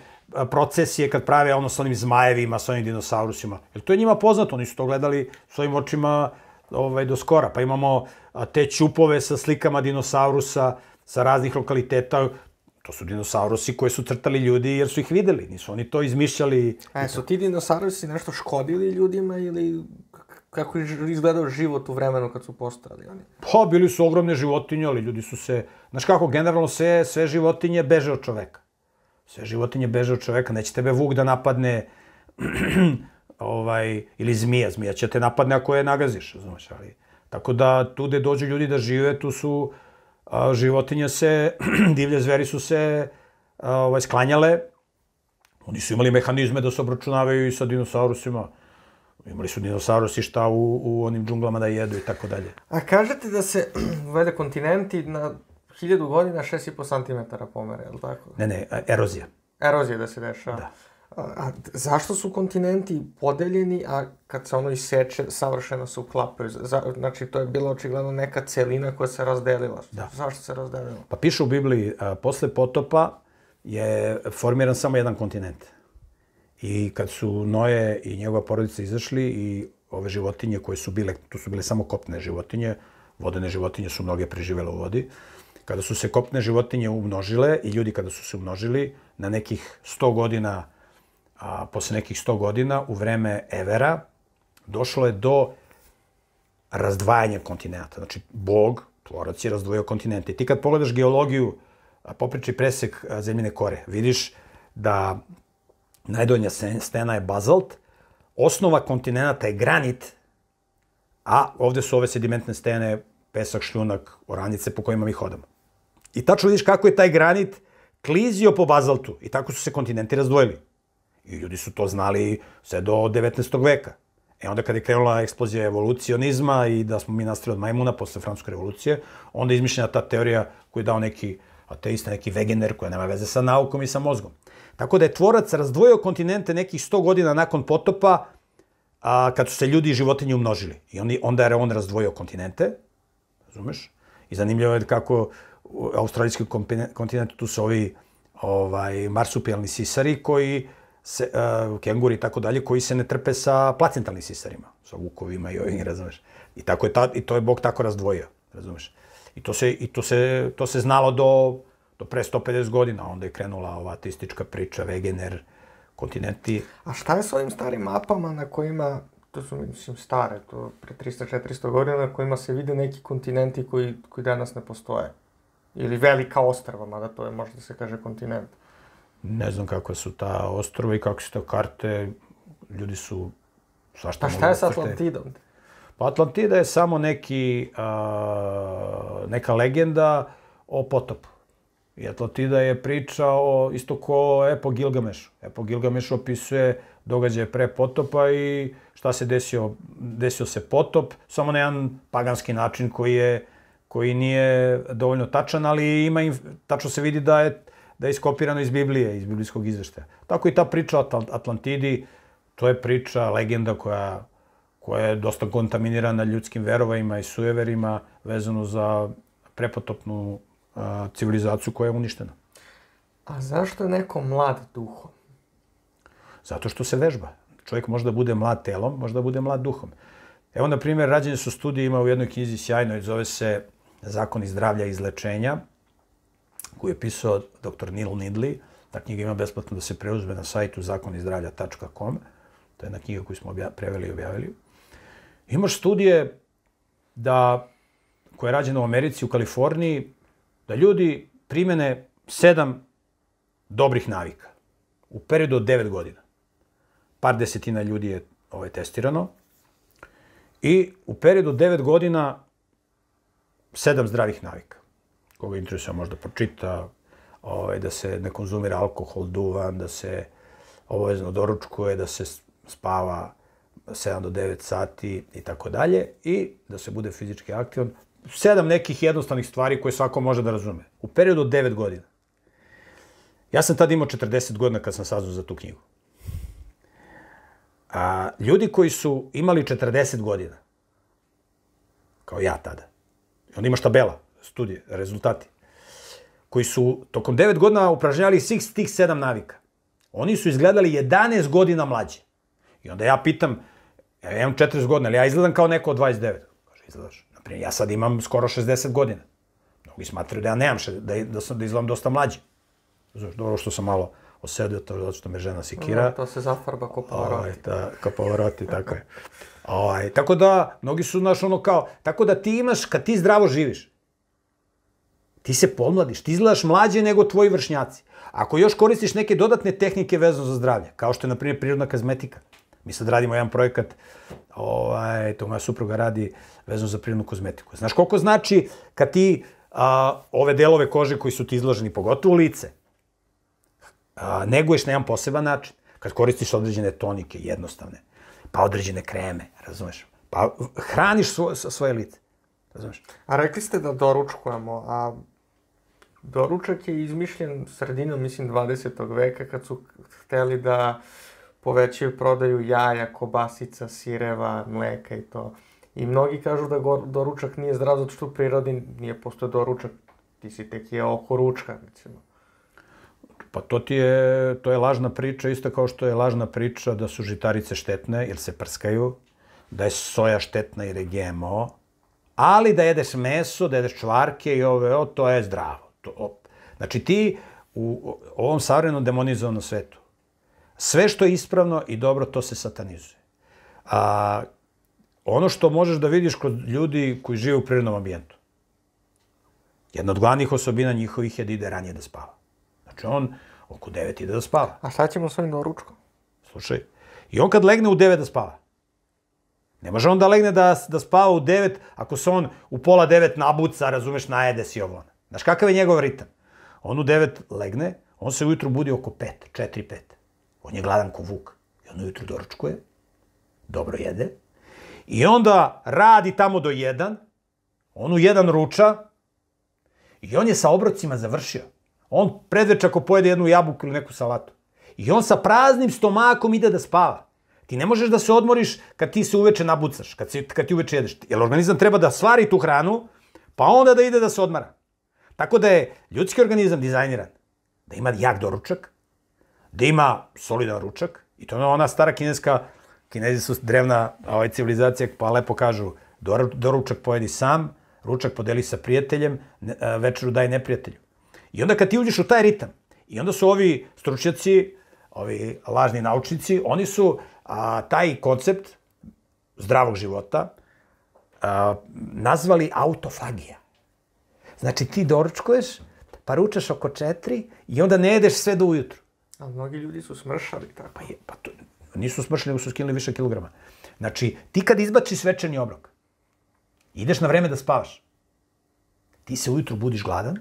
procesije kad prave ono sa onim zmajevima, sa onim dinosaurusima. Jer to je njima poznato, oni su to gledali svojim očima ovaj, do skora. Pa imamo te ćupove sa slikama dinosaurusa sa raznih lokaliteta To su dinosaurusi koje su crtali ljudi jer su ih videli, nisu oni to izmišljali. A e, su ti dinosaurusi nešto škodili ljudima ili kako je izgledao život u vremenu kad su postali oni? Pa, bili su ogromne životinje, ali ljudi su se... Znaš kako, generalno sve, sve životinje beže od čoveka. Sve životinje beže od čoveka, neće tebe vuk da napadne ovaj, ili zmija, zmija će te napadne ako je nagaziš, znaš, ali... Tako da tu gde dođu ljudi da žive, tu su a, životinje se, divlje zveri su se ovaj, sklanjale, oni su imali mehanizme da se obračunavaju i sa dinosaurusima, Imali su dinosaurusi šta u, u onim džunglama da jedu i tako dalje. A kažete da se vele kontinenti na hiljadu godina 6,5 cm pomere, je li tako? Ne, ne, erozija. Erozija da se dešava. Da. A zašto su kontinenti podeljeni, a kad se ono iseče, savršeno se uklapaju? Za, znači, to je bila očigledno neka celina koja se razdelila. Da. Zašto se razdelila? Pa piše u Bibliji, a, posle potopa je formiran samo jedan kontinent. I kad su Noje i njegova porodica izašli i ove životinje koje su bile, tu su bile samo kopne životinje, vodene životinje su mnoge preživele u vodi, kada su se kopne životinje umnožile i ljudi kada su se umnožili, na nekih 100 godina a, posle nekih 100 godina, u vreme Evera, došlo je do razdvajanja kontinenta. Znači, Bog, tvorac je razdvojio kontinente. I ti kad pogledaš geologiju, popriči presek zemljine kore, vidiš da najdonja stena je bazalt, osnova kontinenta je granit, a ovde su ove sedimentne stene, pesak, šljunak, oranice po kojima mi hodamo. I tačno vidiš kako je taj granit klizio po bazaltu i tako su se kontinenti razdvojili. I ljudi su to znali sve do 19. veka. E onda kada je krenula eksplozija evolucionizma i da smo mi nastali od majmuna posle francuske revolucije, onda je izmišljena ta teorija koju je dao neki ateista, neki vegener koja nema veze sa naukom i sa mozgom. Tako da je tvorac razdvojio kontinente nekih 100 godina nakon potopa, a, kad su se ljudi i životinje umnožili. I oni, onda je on razdvojio kontinente, razumeš? I zanimljivo je kako u australijski kontinent tu su ovi ovaj, marsupijalni sisari koji se, uh, kenguri i tako dalje, koji se ne trpe sa placentalnim sisarima, sa vukovima i ovim, razumeš. I, tako je ta, I to je Bog tako razdvojio, razumeš. I to se, i to se, to se znalo do, do pre 150 godina, onda je krenula ova atistička priča, Wegener, kontinenti. A šta je sa ovim starim mapama na kojima, to su, mislim, stare, to pre 300-400 godina, na kojima se vide neki kontinenti koji, koji danas ne postoje? Ili velika ostrava, mada to je, možda se kaže, kontinent ne znam kako su ta ostrova i kako su te karte, ljudi su svašta Pa šta je da sa Atlantidom? Pa Atlantida je samo neki, a, neka legenda o potopu. I Atlantida je priča o, isto ko Epo Gilgamesh. Epo Gilgameš opisuje događaje pre potopa i šta se desio, desio se potop, samo na jedan paganski način koji je koji nije dovoljno tačan, ali ima, tačno se vidi da je da je iskopirano iz Biblije, iz biblijskog izveštaja. Tako i ta priča o Atlantidi, to je priča, legenda koja, koja je dosta kontaminirana ljudskim verovajima i sujeverima vezano za prepotopnu a, civilizaciju koja je uništena. A zašto je neko mlad duhom? Zato što se vežba. Čovjek može da bude mlad telom, može da bude mlad duhom. Evo, na primjer, rađenje su studije, ima u jednoj knjizi sjajnoj, zove se Zakon zdravlja i izlečenja, koju je pisao dr. Neil Nidley. Ta knjiga ima besplatno da se preuzme na sajtu zakonizdravlja.com. To je jedna knjiga koju smo preveli i objavili. Imaš studije da, koja je rađena u Americi, u Kaliforniji, da ljudi primene sedam dobrih navika u periodu od 9 godina. Par desetina ljudi je ovaj, testirano. I u periodu od 9 godina sedam zdravih navika koga interesuje možda pročita, ovaj, da se ne konzumira alkohol, duvan, da se obavezno doručkuje, da se spava 7 do 9 sati i tako dalje i da se bude fizički aktivan. Sedam nekih jednostavnih stvari koje svako može da razume. U periodu od 9 godina. Ja sam tad imao 40 godina kad sam saznao za tu knjigu. A, ljudi koji su imali 40 godina, kao ja tada, onda imaš tabela, studije, rezultati, koji su tokom 9 godina upražnjali svih tih 7 navika. Oni su izgledali 11 godina mlađe. I onda ja pitam, ja imam 40 godina, ali ja izgledam kao neko od 29. Kaže, izgledaš. Naprimjer, ja sad imam skoro 60 godina. Mnogi smatraju da ja nemam, še, da, da, sam, da izgledam dosta mlađe. Znaš, dobro što sam malo osedio, to zato što me žena sikira. No, da, to se zafarba kao pavaroti. Ovaj, da, kao pavaroti, tako je. Ovaj, tako da, mnogi su, znaš, ono kao, tako da ti imaš, kad ti zdravo živiš, ti se pomladiš, ti izgledaš mlađe nego tvoji vršnjaci. Ako još koristiš neke dodatne tehnike vezano za zdravlje, kao što je, na primjer, prirodna kozmetika, mi sad radimo jedan projekat, ovaj, to moja supruga radi vezano za prirodnu kozmetiku. Znaš koliko znači kad ti a, ove delove kože koji su ti izloženi, pogotovo lice, a, neguješ na jedan poseban način, kad koristiš određene tonike, jednostavne, pa određene kreme, razumeš? Pa hraniš svo, svoje lice. Razumeš? A rekli ste da doručkujemo, a Doručak je izmišljen sredinom, mislim, 20. veka kad su hteli da povećaju prodaju jaja, kobasica, sireva, mleka i to. I mnogi kažu da go, doručak nije zdrav zato što u prirodi nije postoje doručak, ti si tek je oko ručka, recimo. Pa to ti je, to je lažna priča, isto kao što je lažna priča da su žitarice štetne jer se prskaju, da je soja štetna jer je GMO, ali da jedeš meso, da jedeš čvarke i ove, o, to je zdravo. To, op. Znači ti u ovom savremenom demonizovanom svetu, sve što je ispravno i dobro, to se satanizuje. A, ono što možeš da vidiš kod ljudi koji žive u prirodnom ambijentu, jedna od glavnih osobina njihovih je da ide ranije da spava. Znači on oko 9 ide da spava. A šta ćemo s ovim doručkom? Slušaj, i on kad legne u 9 da spava, Ne može on da legne da, da spava u 9 ako se on u pola 9 nabuca, razumeš, najede si ovo. Znaš kakav je njegov ritam? On u 9 legne, on se ujutru budi oko 5, četiri, pet. On je gladan ko vuk. I on ujutru doručkuje, dobro jede, i onda radi tamo do 1, on u 1 ruča, i on je sa obrocima završio. On predveč ako pojede jednu jabuku ili neku salatu. I on sa praznim stomakom ide da spava. Ti ne možeš da se odmoriš kad ti se uveče nabucaš, kad, se, kad ti uveče jedeš. Jer organizam treba da svari tu hranu, pa onda da ide da se odmara. Tako da je ljudski organizam dizajniran da ima jak doručak, da ima solidan ručak, i to je ona stara kineska, kinezi su drevna ovaj, civilizacija, pa lepo kažu, doručak pojedi sam, ručak podeli sa prijateljem, večeru daj neprijatelju. I onda kad ti uđeš u taj ritam, i onda su ovi stručnjaci, ovi lažni naučnici, oni su a, taj koncept zdravog života a, nazvali autofagija. Znači ti doručkuješ, pa ručaš oko četiri i onda ne jedeš sve do ujutru. A mnogi ljudi su smršali tako. Pa, je, pa to, nisu smršali, nego su skinuli više kilograma. Znači, ti kad izbačiš večernji obrok, ideš na vreme da spavaš. Ti se ujutru budiš gladan,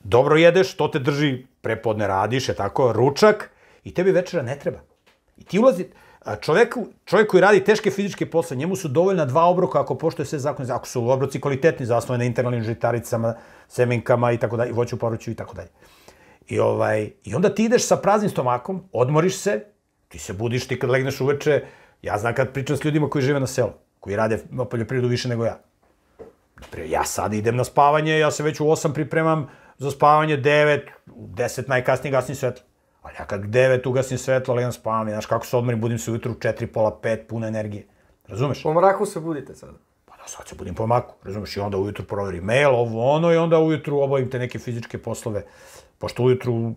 dobro jedeš, to te drži, prepodne radiš, je tako, ručak, i tebi večera ne treba. I ti ulazi, A Čovjek, čovjek koji radi teške fizičke posle, njemu su dovoljna dva obroka ako poštoje sve zakone. Ako su obroci kvalitetni, zasnovani na internalnim žitaricama, semenkama i tako dalje, voću poruću i tako dalje. I, ovaj, I onda ti ideš sa praznim stomakom, odmoriš se, ti se budiš, ti kad legneš uveče, ja znam kad pričam s ljudima koji žive na selu, koji rade poljoprivredu više nego ja. Ja sad idem na spavanje, ja se već u 8 pripremam za spavanje, 9, 10 najkasnije gasni svetlo. Pa ja kad devet ugasim svetlo, legam spavam, znaš kako se odmorim, budim se ujutru četiri, pola 5, puna energije. Razumeš? Po mraku se budite sada. Pa da, sad se budim po mraku, razumeš? I onda ujutru proverim mail, ovo, ono, i onda ujutru obavim te neke fizičke poslove. Pošto ujutru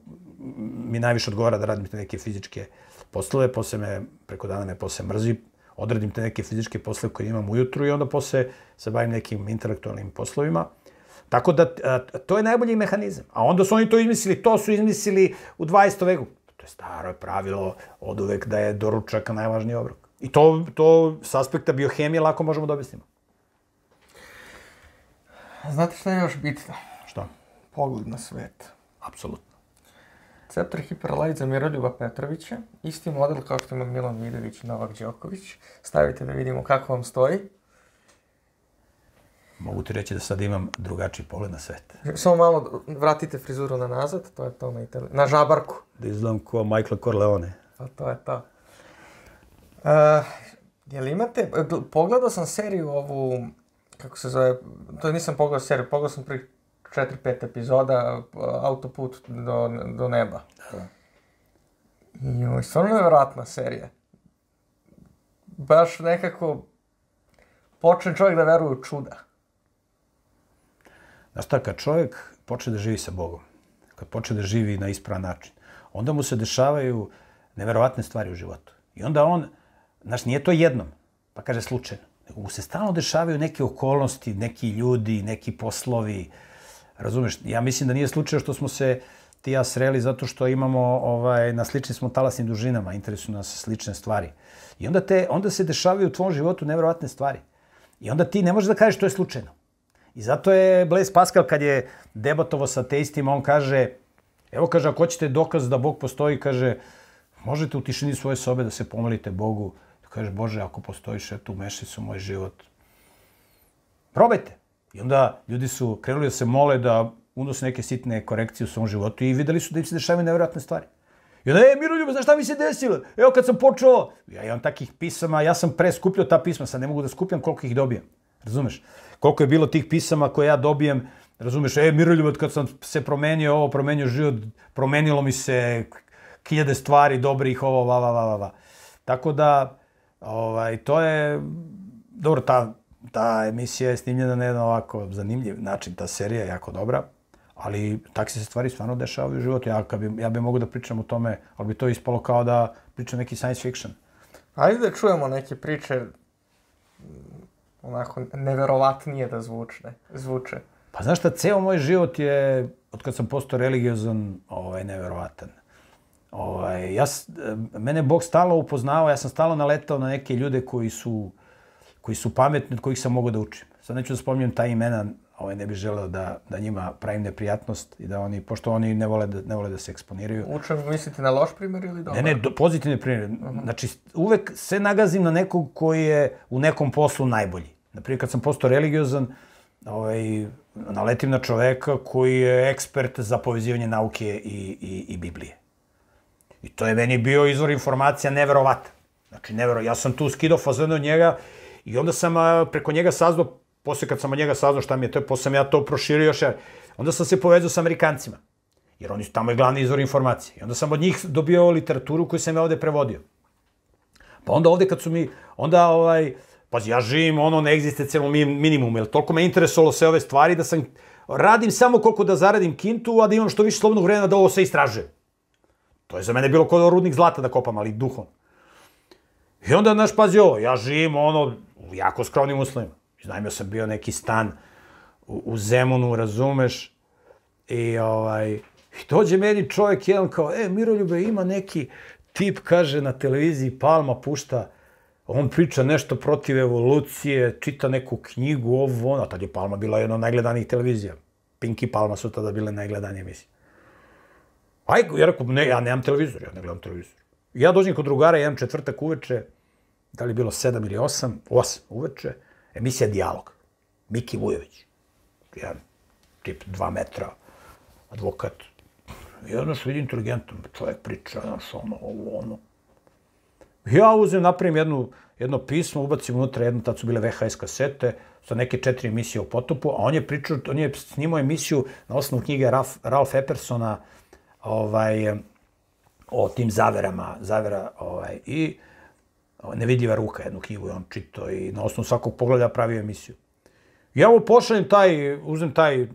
mi najviše odgovara da radim te neke fizičke poslove, posle me, preko dana me posle mrzi, odradim te neke fizičke poslove koje imam ujutru i onda posle se bavim nekim intelektualnim poslovima Tako da, to je najbolji mehanizam. A onda su oni to izmislili, to su izmislili u 20. veku. To je staro pravilo od uvek da je doručak najvažniji obrok. I to, to s aspekta biohemije lako možemo da objasnimo. Znate šta je još bitno? Šta? Pogled na svet. Apsolutno. Ceptor Hiperlight za Miroljuba Petrovića, isti model kao što ima Milan Vidović i Novak Đoković. Stavite da vidimo kako vam stoji mogu ti reći da sad imam drugačiji pogled na svet. Samo malo vratite frizuru na nazad, to je to na, itali... na žabarku. Da izgledam kao Michael Corleone. Pa to je to. Uh, jel imate, pogledao sam seriju ovu, kako se zove, to nisam pogledao seriju, pogledao sam prvih 4-5 epizoda, autoput do, do neba. Da. I stvarno je stvarno serija. Baš nekako počne čovjek da veruje u čuda. Znaš šta, kad čovjek počne da živi sa Bogom, kad počne da živi na ispravan način, onda mu se dešavaju neverovatne stvari u životu. I onda on, znaš, nije to jednom, pa kaže slučajno, nego mu se stalno dešavaju neke okolnosti, neki ljudi, neki poslovi. Razumeš, ja mislim da nije slučajno što smo se ti ja sreli zato što imamo, ovaj, na sličnim smo talasnim dužinama, interesuju nas slične stvari. I onda, te, onda se dešavaju u tvom životu neverovatne stvari. I onda ti ne možeš da kažeš to je slučajno. I zato je Blaise Pascal kad je debatovo sa teistima, on kaže, evo kaže, ako hoćete dokaz da Bog postoji, kaže, možete u tišini svoje sobe da se pomolite Bogu. Kaže, Bože, ako postojiš, eto, umešaj su moj život. Probajte. I onda ljudi su krenuli da se mole da unose neke sitne korekcije u svom životu i videli su da im se dešavaju nevjerojatne stvari. I onda, e, Miroljube, znaš šta mi se desilo? Evo kad sam počeo, ja imam takih pisama, ja sam pre skupljao ta pisma, sad ne mogu da skupljam koliko ih dobijam. Razumeš? Koliko je bilo tih pisama koje ja dobijem, razumeš, e, Miroljubac, kad sam se promenio ovo, promenio život, promenilo mi se hiljade stvari dobrih, ovo, va, va, va, va, va. Tako da, ovaj, to je, dobro, ta, ta emisija je snimljena na jedan ovako zanimljiv način, ta serija je jako dobra, ali takve se stvari stvarno dešavaju u životu. Ja, kad bi, ja bi mogu da pričam o tome, ali bi to ispalo kao da pričam neki science fiction. Ajde da čujemo neke priče onako neverovatnije da zvučne, zvuče. Pa znaš šta, ceo moj život je, od kad sam postao religiozan, ovaj, neverovatan. Ovaj, ja, mene Bog stalo upoznavao, ja sam stalo naletao na neke ljude koji su, koji su pametni, od kojih sam mogao da učim. Sad neću da spominjem ta imena, ovaj, ne bih želeo da, da njima pravim neprijatnost i da oni, pošto oni ne vole da, ne vole da se eksponiraju. Uče, mislite na loš primjer ili dobar? Ne, ne, do, pozitivni primjer. Uh mhm. -huh. Znači, uvek se nagazim na nekog koji je u nekom poslu najbolji. Naprimjer, kad sam postao religiozan, ovaj, naletim na čoveka koji je ekspert za povezivanje nauke i, i, i Biblije. I to je meni bio izvor informacija neverovatan. Znači, nevero, ja sam tu skidao fazon od njega i onda sam preko njega sazvao Posle kad sam od njega saznao šta mi je to, posle sam ja to proširio još, jer, onda sam se povezao sa Amerikancima, jer oni su tamo i glavni izvor informacije. I onda sam od njih dobio literaturu koju sam ja ovde prevodio. Pa onda ovde kad su mi, onda ovaj, pazi, ja živim ono na egzistencijalnom minimum, jer toliko me interesovalo sve ove stvari da sam, radim samo koliko da zaradim kintu, a da imam što više slobodnog vremena da ovo sve istražujem. To je za mene bilo kao rudnik zlata da kopam, ali duhom. I onda, znaš, pazi ovo, ja živim ono u jako skromnim uslovima. Iznajmio sam bio neki stan u, u Zemunu, razumeš, i ovaj, i dođe meni čovjek jedan kao, e, Miroljube, ima neki tip, kaže, na televiziji Palma pušta, on priča nešto protiv evolucije, čita neku knjigu, ovo, ono, tad je Palma bila jedna od najgledanijih televizija. Pinki Palma su tada bile najgledanije emisije. Aj, ja rekao, ne, ja nemam televizor, ja ne gledam televizor. Ja dođem kod drugara, jedan četvrtak uveče, da li je bilo sedam ili osam, osam uveče, Emisija Dialog, Miki Vujović. Jedan tip, dva metra, advokat. I onda što vidi inteligentan, čovjek priča, znaš, ono, ovo, ono. Ja uzem, napravim jednu, jedno pismo, ubacim unutra jednu, tad su bile VHS kasete, sa neke četiri emisije o potopu, a on je pričao, on je snimao emisiju na osnovu knjige Ralf, Ralf Epersona, ovaj, o tim zaverama, zavera, ovaj, i Nevidljiva ruka jednu knjigu i on čito i na osnovu svakog pogleda pravio emisiju. Ja mu pošaljem taj, uzmem taj,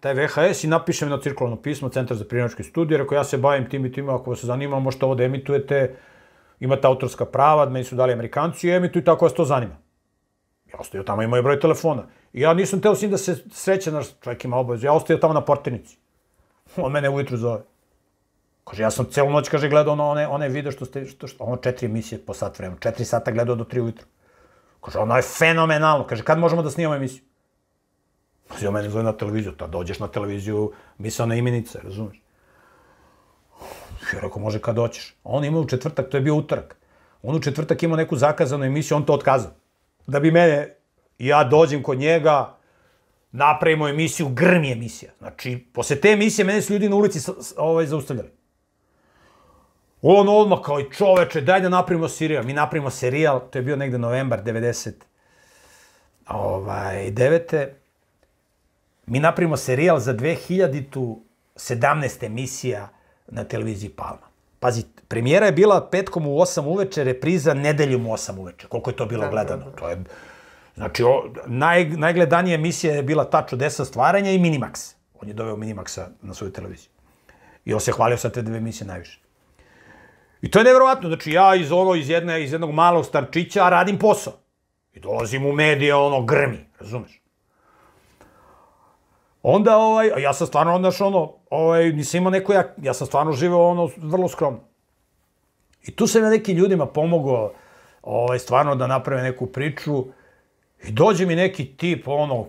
taj VHS i napišem na cirkularno pismo Centar za primjeračke studije, rekao ja se bavim tim i tim, ako vas se zanima možete ovo da emitujete, imate autorska prava, meni su dali amerikanci i emituju tako vas to zanima. Ja ostavio tamo i moj broj telefona. I ja nisam teo s njim da se sreće, naš čovjek ima obavezu, ja ostavio tamo na portirnici. On mene ujutru zove. Kaže, ja sam celu noć, kaže, gledao na one, one video što ste, što, što, ono četiri emisije po sat vremena, četiri sata gledao do tri ujutru. Kaže, ono je fenomenalno. Kaže, kad možemo da snimamo emisiju? Kaže, ja pa mene zove na televiziju, ta dođeš na televiziju, na imenica, razumeš? Ja rekao, može kad doćeš. On ima u četvrtak, to je bio utorak. On u četvrtak imao neku zakazanu emisiju, on to otkazao. Da bi mene, ja dođem kod njega, napravimo emisiju, grmi emisija. Znači, posle te emisije mene su ljudi na ulici ovaj, zaustavljali. On odmah kao i čoveče, daj da napravimo serijal. Mi napravimo serijal, to je bio negde novembar 90. Ovaj, 9. Mi napravimo serijal za 2000 tu 17 emisija na televiziji Palma. Pazi, premijera je bila petkom u 8 uveče, repriza nedeljom u 8 uveče. Koliko je to bilo gledano? Da. To je, znači, o, naj, najgledanija emisija je bila ta čudesa stvaranja i Minimax. On je doveo Minimaxa na svoju televiziju. I on se hvalio sa te dve emisije najviše. I to je nevjerovatno. Znači, ja iz ono, iz, jedne, iz jednog malog starčića radim posao. I dolazim u medije, ono, grmi, razumeš? Onda, ovaj, ja sam stvarno, znaš, ono, ovaj, nisam imao neko, ja, ja sam stvarno živeo, ono, vrlo skromno. I tu sam ja nekim ljudima pomogao, ovaj, stvarno da naprave neku priču. I dođe mi neki tip, ono,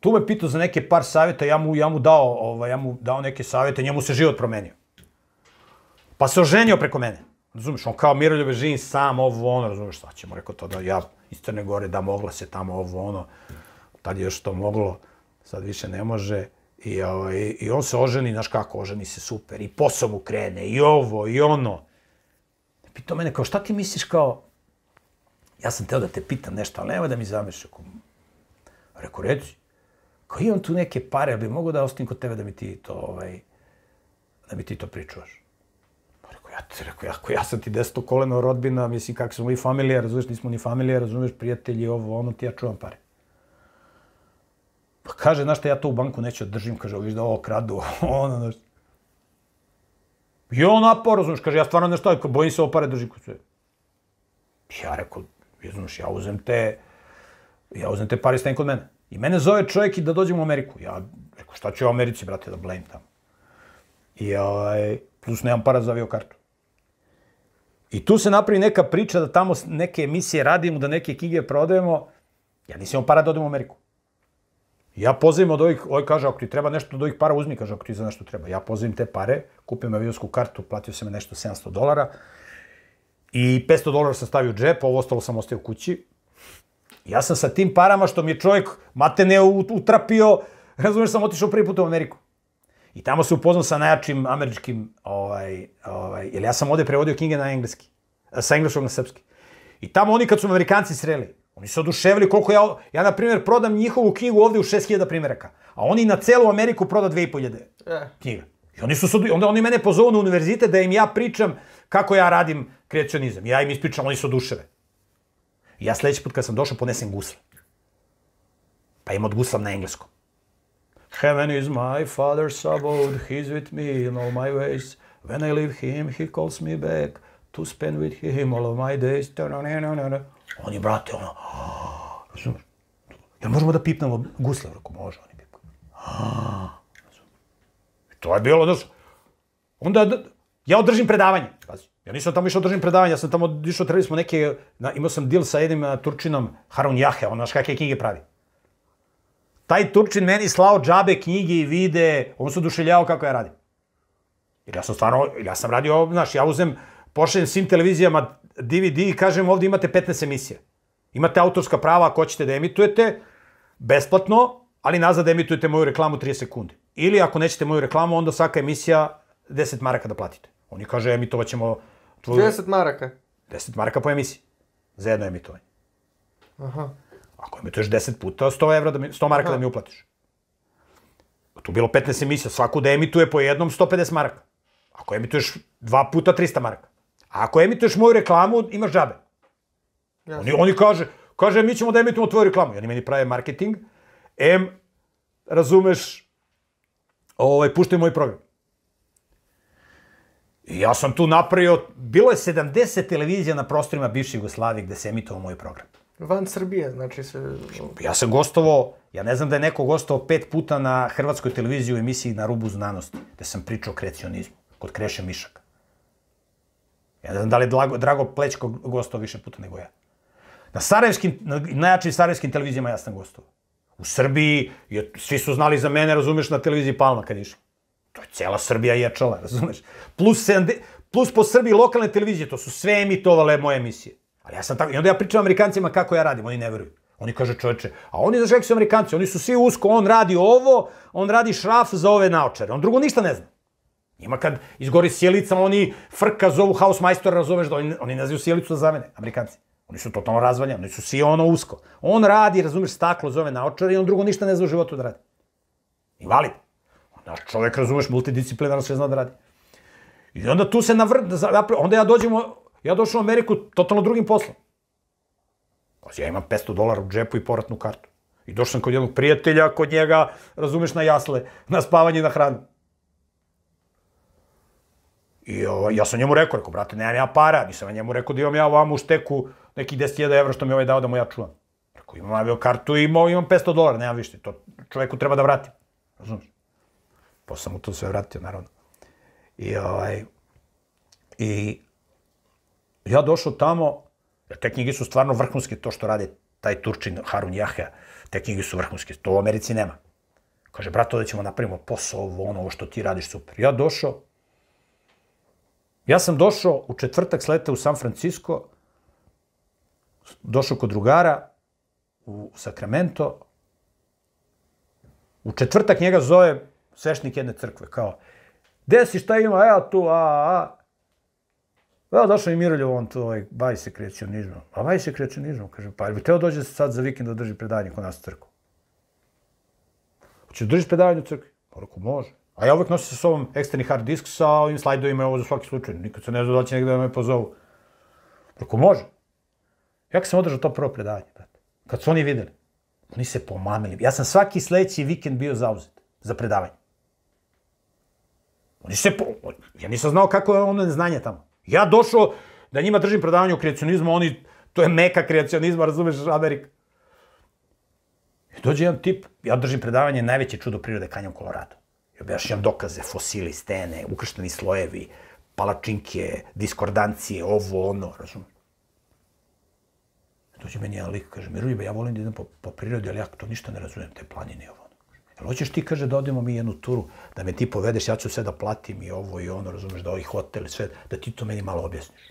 tu me pitao za neke par savjeta, ja mu, ja mu dao, ovaj, ja mu dao neke savjete, njemu se život promenio. Pa se oženio preko mene. Razumeš, on kao Miroljub živim sam, ovo, ono, razumeš, šta ćemo, rekao to da ja iz Crne Gore da mogla se tamo ovo, ono, tad je još to moglo, sad više ne može. I, ovaj, I on se oženi, znaš kako, oženi se super, i posao mu krene, i ovo, i ono. Pitao mene, kao, šta ti misliš, kao, ja sam teo da te pitam nešto, ali nema da mi zameš, ako... Rekao, reći, kao imam tu neke pare, ali bi mogo da ostim kod tebe da mi ti to, ovaj, da mi ti to pričuvaš ja ti rekao, ako ja sam ti desto koleno rodbina, mislim, kako smo i familija, razumeš, nismo ni familija, razumeš, prijatelji, ovo, ono, ti ja čuvam pare. Pa kaže, znaš šta, ja to u banku neću održim, da kaže, viš da ovo kradu, ono, znaš. I on napao, razumeš, kaže, ja stvarno nešto, bojim se opare, drži kod sve. Ja rekao, znaš, ja uzem te, ja uzem te pare, stajem kod mene. I mene zove čovjek i da dođem u Ameriku. Ja rekao, šta ću u Americi, brate, da blame tamo. I, ovaj, plus nemam para za aviokartu. I tu se napravi neka priča da tamo neke emisije radimo, da neke knjige prodajemo. Ja nisam imao para da odem u Ameriku. Ja pozivim od ovih, ovaj kaže, ako ti treba nešto od ovih para, uzmi, kaže, ako ti za nešto treba. Ja pozivim te pare, kupim avionsku kartu, platio sam nešto 700 dolara i 500 dolara sam stavio u džep, ovo ostalo sam ostavio kući. Ja sam sa tim parama što mi je čovjek ne, utrapio, razumeš, sam otišao prvi put u Ameriku. I tamo se upoznao sa najjačim američkim, ovaj, ovaj, jer ja sam ovde prevodio knjige na engleski, eh, sa engleskog na srpski. I tamo oni kad su Amerikanci sreli, oni su oduševili koliko ja, ja na primjer prodam njihovu knjigu ovde u 6000 primjeraka, a oni na celu Ameriku proda 2500 e. knjiga. I oni su, onda oni mene pozovu na univerzitet da im ja pričam kako ja radim kreacionizam. Ja im ispričam, oni su oduševe. I ja sledeći put kad sam došao ponesem gusle. Pa im odguslam na engleskom. Heaven is my father's abode, he's with me in all my ways. When I leave him, he calls me back to spend with him all of my days. On brate, ono, razumiješ? Jel možemo da pipnemo gusle? Rekao, može, oni pipkaju. To je bilo, znaš, onda ja održim predavanje. ja nisam tamo išao da održim predavanje, ja sam tamo išao, trebali smo neke, imao sam deal sa jednim Turčinom, Harun Jahe, on naš kakve knjige pravi. Taj Turčin meni slao džabe knjige i vide, on se oduševljavao kako ja radim. Jer ja sam stvarno, ja sam radio, znaš, ja uzem, pošaljem svim televizijama DVD i kažem ovde imate 15 emisija. Imate autorska prava ako hoćete da emitujete, besplatno, ali nazad da emitujete moju reklamu 30 sekundi. Ili ako nećete moju reklamu, onda svaka emisija 10 maraka da platite. Oni kaže, emitovat ćemo tvoju... 10 maraka? 10 maraka po emisiji. Za jedno emitovanje. Aha. Ako mi tuješ 10 puta, 100, evra da mi, 100 marka da Aha. da mi uplatiš. Tu bilo 15 emisija, svaku da emituje po jednom 150 maraka. Ako emituješ dva puta 300 maraka. A ako emituješ moju reklamu, imaš džabe. Ja. Oni, oni kaže, kaže, mi ćemo da emitujemo tvoju reklamu. I oni meni prave marketing, em, razumeš, ovaj, puštaj moj program. I ja sam tu napravio, bilo je 70 televizija na prostorima bivše Jugoslavije gde se emitovao moj program. Van Srbije, znači se... Ja sam gostovao, ja ne znam da je neko gostovao pet puta na hrvatskoj televiziji u emisiji Na rubu znanosti, gde sam pričao o krecionizmu, kod Kreše Mišaka. Ja ne znam da li je Drago, Drago Plećko gostovao više puta nego ja. Na sarajevskim, na najjačim sarajevskim televizijama ja sam gostovao. U Srbiji, je, svi su znali za mene, razumeš, na televiziji Palma kad išli. To je cela Srbija ječala, razumeš. Plus, 70, plus po Srbiji lokalne televizije, to su sve emitovale moje emisije. Ali ja sam tako, i onda ja pričam Amerikancima kako ja radim, oni ne veruju. Oni kažu čoveče, a oni za kakvi su Amerikanci, oni su svi usko, on radi ovo, on radi šraf za ove naočare, on drugo ništa ne zna. Ima kad izgori sjelica, oni frka zovu hausmajstora, razumeš da oni, oni nazivaju sjelicu da za mene, Amerikanci. Oni su totalno razvaljeni, oni su svi ono usko. On radi, razumeš, staklo zove naočare i on drugo ništa ne zna u životu da radi. I valid. Naš čovek, razumeš, multidisciplinarno sve zna da radi. I onda tu se navrda, Onda ja dođem Ja došao u Ameriku totalno drugim poslom. Ja imam 500 dolara u džepu i poratnu kartu. I došao sam kod jednog prijatelja, kod njega, razumeš, na jasle, na spavanje i na hranu. I o, ja sam njemu rekao, rekao, brate, nemam ja para, nisam njemu rekao da imam ja ovamo u šteku nekih 10.000 evra što mi ovaj dao da mu ja čuvam. Rekao, imam avio kartu i imam, imam 500 dolara, nemam više, to čoveku treba da vratim. Razumeš? Posle sam mu to sve vratio, naravno. I, ovaj, i Ja došao tamo, te knjige su stvarno vrhunske, to što rade taj Turčin Harun Jahja, te knjige su vrhunske, to u Americi nema. Kaže, brato, da ćemo napravimo posao, ovo, ono, ovo što ti radiš, super. Ja došao, ja sam došao u četvrtak sleta u San Francisco, došao kod drugara u Sacramento, u četvrtak njega zove svešnik jedne crkve, kao, gde si, šta ima, evo tu, a, a, Ja, pa došao mi Miroljev, on tu ovaj, bavi se kreacionizmom. A bavi se kreacionizmom, kaže, pa jel bi teo dođe sad za vikend da drži predavanje kod nas u crku? Hoće da držiš predavanje u crkvi? Pa reku, može. A ja uvek nosim sa sobom eksterni hard disk sa ovim slajdovima, ovo za svaki slučaj. Nikad se ne zna da će negde da me pozovu. Reku, može. Ja kad sam održao to prvo predavanje, brate, kad su oni videli, oni se pomamili. Ja sam svaki sledeći vikend bio zauzet za predavanje. Oni se po... Ja nisam znao kako je ono neznanje tamo. Ja došao da njima držim predavanje o kreacionizmu, oni, to je meka kreacionizma, razumeš, Amerika. I dođe jedan tip, ja držim predavanje najveće čudo prirode Kanjom Kolorado. I objašnjam dokaze, fosili, stene, ukršteni slojevi, palačinke, diskordancije, ovo, ono, razumeš. Dođe meni jedan lik, kaže, Miruljiba, ja volim da idem po, po prirodi, ali ja to ništa ne razumijem, te planine i ovo. Jel hoćeš ti, kaže, da odemo mi jednu turu, da me ti povedeš, ja ću sve da platim i ovo i ono, razumeš, da ovaj hotel i sve, da ti to meni malo objasniš.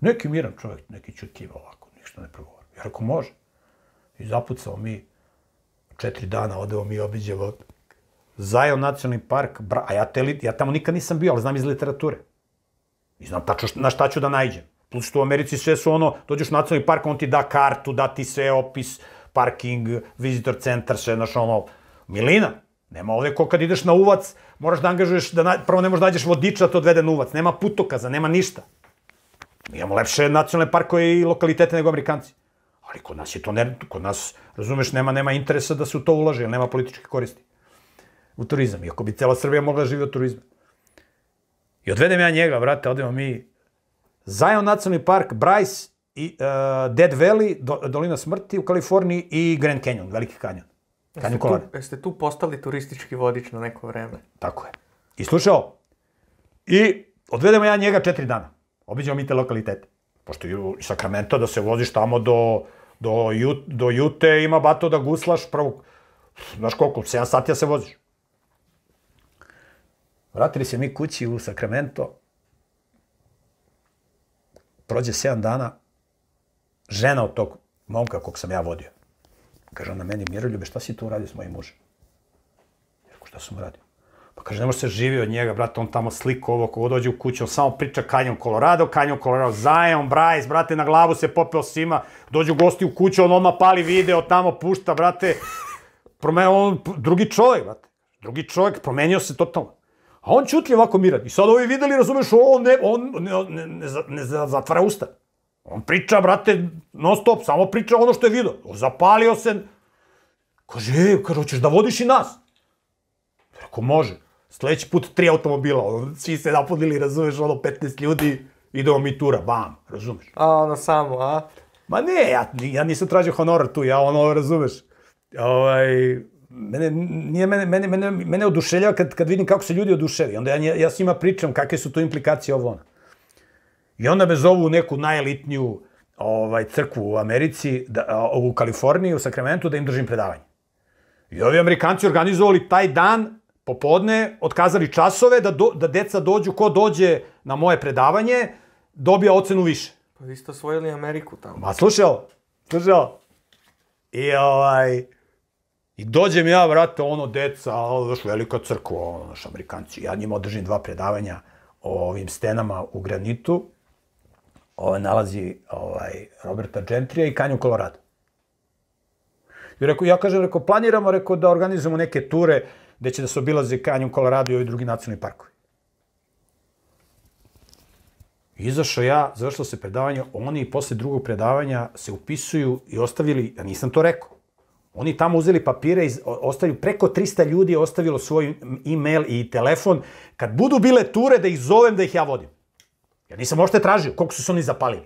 Neki miran čovjek, neki ćutljiva ovako, ništa ne progovori. Ja ako može. I zapucao mi, četiri dana odeo mi obiđevo Zajo nacionalni park, bra, a ja, te, ja tamo nikad nisam bio, ali znam iz literature. I znam tačno šta, na šta ću da najđem. Plus što u Americi sve su ono, dođeš u nacionalni park, on ti da kartu, da ti sve opis, parking, visitor centar, sve, znaš, ono, milina. Nema ovde ko kad ideš na uvac, moraš da angažuješ, da na, prvo ne možeš da nađeš vodiča da te odvede na uvac. Nema putokaza, nema ništa. Mi imamo lepše nacionalne parkove i lokalitete nego Amerikanci. Ali kod nas je to ne, kod nas, razumeš, nema, nema interesa da se u to ulaže, nema političke koristi. U turizam, iako bi cela Srbija mogla da živi od turizma. I odvedem ja njega, vrate, odemo mi Zion nacionalni park, Bryce i uh, Dead Valley, do, Dolina smrti u Kaliforniji i Grand Canyon, Veliki kanjon. Kanju Jeste, Jeste tu postali turistički vodič na neko vreme. Tako je. I slušaj ovo. I odvedemo ja njega četiri dana. Obiđemo mi te lokalitete. Pošto je iz Sakramenta da se voziš tamo do, do, do Jute, ima bato da guslaš prvog... Znaš koliko, 7 sati ja da se voziš. Vratili se mi kući u Sakramento. Prođe 7 dana. Žena od tog momka kog sam ja vodio Kaže ona meni, Miroljube, šta si to uradio s mojim mužem? Ja rekao, šta sam uradio? Pa kaže, ne može da se živi od njega, brate, on tamo sliko ovo, ko dođe u kuću, on samo priča Kanjon Colorado, Kanjon Colorado, Zion, Bryce, brate, na glavu se popeo svima, dođu gosti u kuću, on odmah pali video, tamo pušta, brate, promenio on, drugi čovjek, brate, drugi čovjek, promenio se totalno. A on čutlje ovako mirati. I sad ovi videli, razumeš, on ne, on ne, ne, ne, ne zatvara usta. On priča, brate, non stop, samo priča ono što je video. Zapalio se. Kaže, e, kaže, hoćeš da vodiš i nas? Rekao, može. Sledeći put tri automobila, svi se napodili, razumeš, ono, 15 ljudi, idemo mi tura, bam, razumeš? A, ono samo, a? Ma ne, ja, ja nisam tražio honorar tu, ja ono, razumeš. Ovaj, mene, nije, mene, mene, mene, mene oduševljava kad, kad vidim kako se ljudi oduševi. Onda ja, ja s njima pričam kakve su to implikacije ovo ono. I onda me zovu u neku najelitniju ovaj, crkvu u Americi, da, u Kaliforniji, u Sakramentu, da im držim predavanje. I ovi Amerikanci organizovali taj dan, popodne, otkazali časove, da, do, da deca dođu, ko dođe na moje predavanje, dobija ocenu više. Pa vi ste osvojili Ameriku tamo. Ma slušao, slušao. I ovaj... I dođem ja, vrate, ono, deca, ono, daš, velika crkva, ono, naš, Amerikanci. Ja njima održim dva predavanja o ovim stenama u granitu ovaj, nalazi ovaj, Roberta Gentrija i Kanju Kolorado. I reko, ja kažem, reko, planiramo rekao, da organizujemo neke ture gde će da se obilaze Kanju Kolorado i ovi drugi nacionalni parkovi. Izašao ja, završilo se predavanje, oni posle drugog predavanja se upisuju i ostavili, ja nisam to rekao, Oni tamo uzeli papire, iz, ostavili, preko 300 ljudi je ostavilo svoj e-mail i telefon. Kad budu bile ture, da ih zovem da ih ja vodim. Ja nisam ošte tražio koliko su se oni zapalili.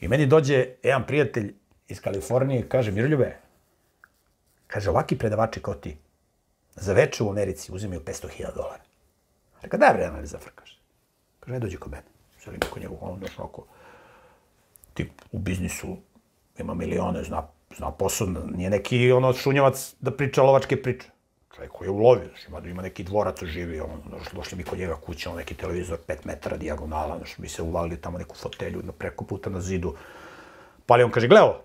I meni dođe jedan prijatelj iz Kalifornije i kaže, Miroljube, kaže, ovaki predavači kao ti, za večer u Americi uzimaju 500.000 dolara. Reka, daj bre, analiza da frkaš. Kaže, ne dođi kod mene. Želim kod njegu, on došao oko, tip u biznisu, ima milione, zna, zna posao, nije neki ono šunjavac da priča lovačke priče čovjek koji je ulovio, znaš, ima, ima neki dvorac živi, on, došli, došli mi kod njega kuće, on neki televizor 5 metara dijagonala, znaš, mi se uvalili tamo neku fotelju na preko puta na zidu. ali on kaže, gle ovo,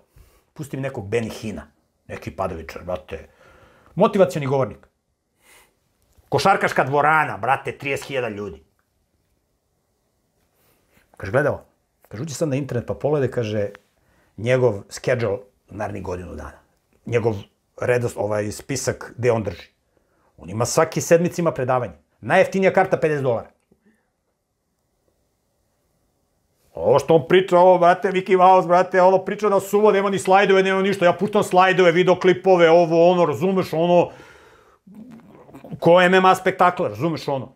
pusti mi nekog Benny Hina, neki padovičar, brate, motivacioni govornik. Košarkaška dvorana, brate, 30.000 ljudi. Kaže, gledaj ovo. Kaže, uđi sad na internet pa pogledaj, kaže, njegov schedule narednih godinu dana. Njegov redost, ovaj spisak gde on drži. On ima svaki sedmic ima predavanje. Najjeftinija karta 50 dolara. Ovo što on priča, ovo, brate, Viki Vaos, brate, ono priča na da suvo, nema ni slajdove, nema ništa, ja puštam slajdove, videoklipove, ovo, ono, razumeš, ono, ko MMA spektakl, razumeš, ono.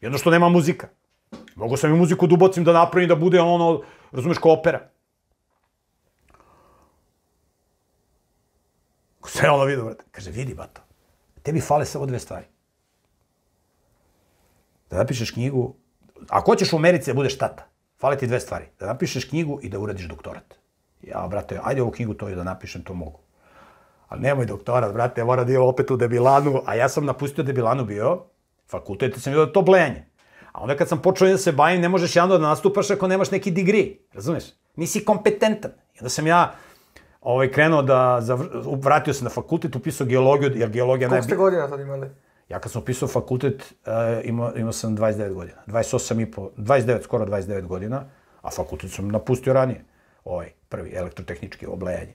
Jedno što nema muzika. Mogu sam i muziku dubocim da, da napravim da bude ono, razumeš, ko opera. Sve ono vidio, brate. Kaže, vidi, bato. Tebi fale samo dve stvari. Da napišeš knjigu, ako hoćeš u Americi da budeš tata, fale ti dve stvari. Da napišeš knjigu i da uradiš doktorat. Ja, brate, ajde ovu knjigu to je da napišem, to mogu. Ali nemoj doktorat, brate, mora da je opet u debilanu, a ja sam napustio debilanu bio, fakultet sam vidio da to blejanje. A onda kad sam počeo da se bavim, ne možeš javno da nastupaš ako nemaš neki digri, razumeš? Nisi kompetentan. I onda sam ja ovaj, krenuo da, zavr... vratio se na fakultet, upisao geologiju, jer geologija Koliko ste godina tad imali? Ja kad sam upisao fakultet, eh, imao, imao sam 29 godina. 28 i po, 29, skoro 29 godina, a fakultet sam napustio ranije. Ovaj, prvi, elektrotehnički, oblejanje.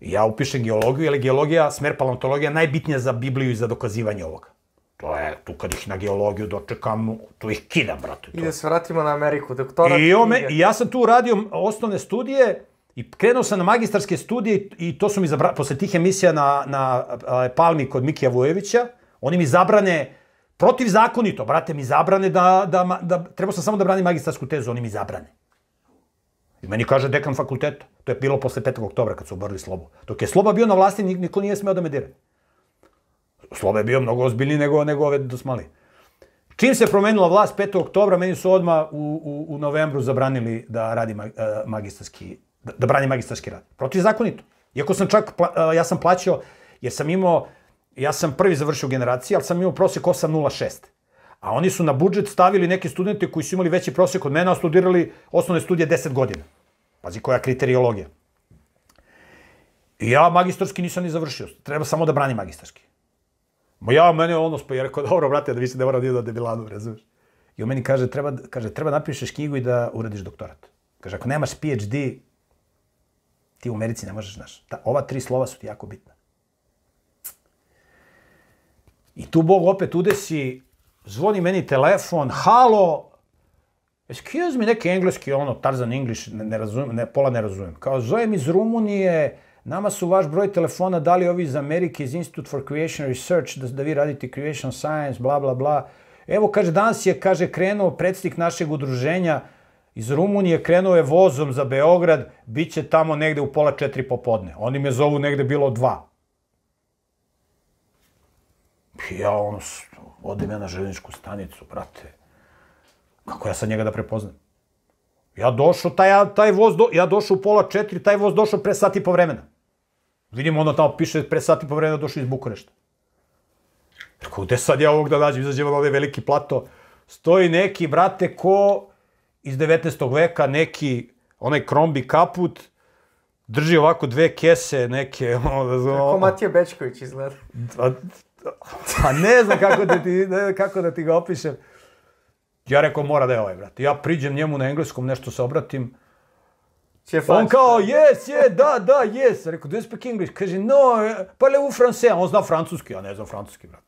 I ja upišem geologiju, jer je geologija, smer paleontologija, najbitnija za Bibliju i za dokazivanje ovoga. To je, tu kad ih na geologiju dočekam, tu ih kidam, brate. To. I da se vratimo na Ameriku, doktorat I, ome, I ja sam tu radio osnovne studije, I krenuo sam na magistarske studije i to su mi zabrali, posle tih emisija na, na Palmi kod Mikija Vujevića, oni mi zabrane, protivzakonito, brate, mi zabrane da, da, da, trebao sam samo da branim magistarsku tezu, oni mi zabrane. I meni kaže dekan fakulteta. To je bilo posle 5. oktobra kad su oborili Slobu. Dok je Sloba bio na vlasti, niko nije smeo da me dire. Sloba je bio mnogo ozbiljniji nego, nego ove dosmali. Čim se promenila vlast 5. oktobra, meni su odma u, u, u novembru zabranili da radim mag, magistarski da, da brani magistarski rad. Protivzakonito. Iako sam čak, pla, ja sam plaćao, jer sam imao, ja sam prvi završio generaciju, ali sam imao prosek 8.06. A oni su na budžet stavili neke studente koji su imali veći prosek od mene, a studirali osnovne studije 10 godina. Pazi koja kriterijologija. I ja magistarski nisam ni završio. Treba samo da branim magistarski. Ma ja, mene ono spoj, ja rekao, dobro, brate, da više ne moram da idem da debilanu, razumiješ? I on meni kaže, treba, kaže, treba da napišeš knjigu i da uradiš doktorat. Kaže, ako nemaš PhD, Ti u Americi ne možeš, znaš. Ta, ova tri slova su ti jako bitna. I tu Bog opet udesi, zvoni meni telefon, halo, excuse me, neki engleski, ono, Tarzan English, ne, ne razumem, ne, pola ne razumem. Kao, zovem iz Rumunije, nama su vaš broj telefona dali ovi iz Amerike, iz Institute for Creation Research, da, da vi radite Creation Science, bla, bla, bla. Evo, kaže, danas je, kaže, krenuo predsjednik našeg udruženja, Iz Rumunije krenuo je vozom za Beograd, bit će tamo negde u pola četiri popodne. Oni me zovu negde bilo dva. Ja ono, odim ja na željeničku stanicu, brate. Kako ja sad njega da prepoznam? Ja došao, taj, taj voz, do, ja došao u pola četiri, taj voz došao pre sat i po vremena. Vidim, ono tamo piše pre sat i po vremena došao iz Bukurešta. Rekao, gde sad ja ovog da nađem, izađem na ovaj veliki plato. Stoji neki, brate, ko iz 19. veka neki, onaj krombi kaput, drži ovako dve kese neke... Da kako Matija Bečković izgleda. A, a ne znam kako da, ti, kako da ti ga opišem. Ja rekao, mora da je ovaj, brate. Ja priđem njemu na engleskom, nešto se obratim. Čefan, on kao, yes, yes, da, da, yes. Rekao, do you speak English? Kaže, no, eh, parle vous français. On zna francuski, ja ne znam francuski, brate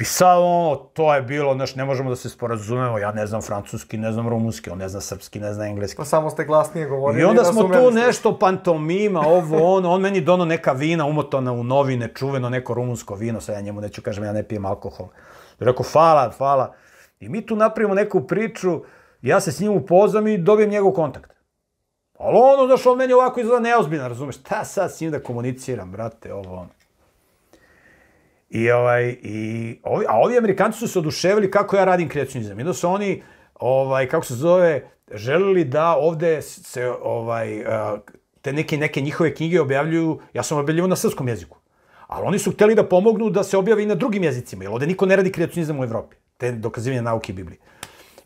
potpisao, to je bilo, znaš, ne možemo da se sporazumemo, ja ne znam francuski, ne znam rumunski, on ne zna srpski, ne zna engleski. Pa samo ste glasnije govorili. I onda da smo tu nešto pantomima, ovo, ono, on meni dono neka vina umotana u novine, čuveno neko rumunsko vino, sad ja njemu neću kažem, ja ne pijem alkohol. Rekao, fala, fala. I mi tu napravimo neku priču, ja se s njim upoznam i dobijem njegov kontakt. Ali ono, znaš, on meni ovako izgleda neozbiljno, razumeš, šta sad s njim da komuniciram, brate, ovo, ono. I, ovaj, i, ovi, a ovi Amerikanci su se oduševili kako ja radim kreacionizam. I da su oni, ovaj, kako se zove, želili da ovde se ovaj, eh, te neke, neke njihove knjige objavljuju, ja sam objavljivo na srpskom jeziku. Ali oni su hteli da pomognu da se objavi i na drugim jezicima, jer ovde niko ne radi kreacionizam u Evropi, te dokazivanje nauke i Biblije.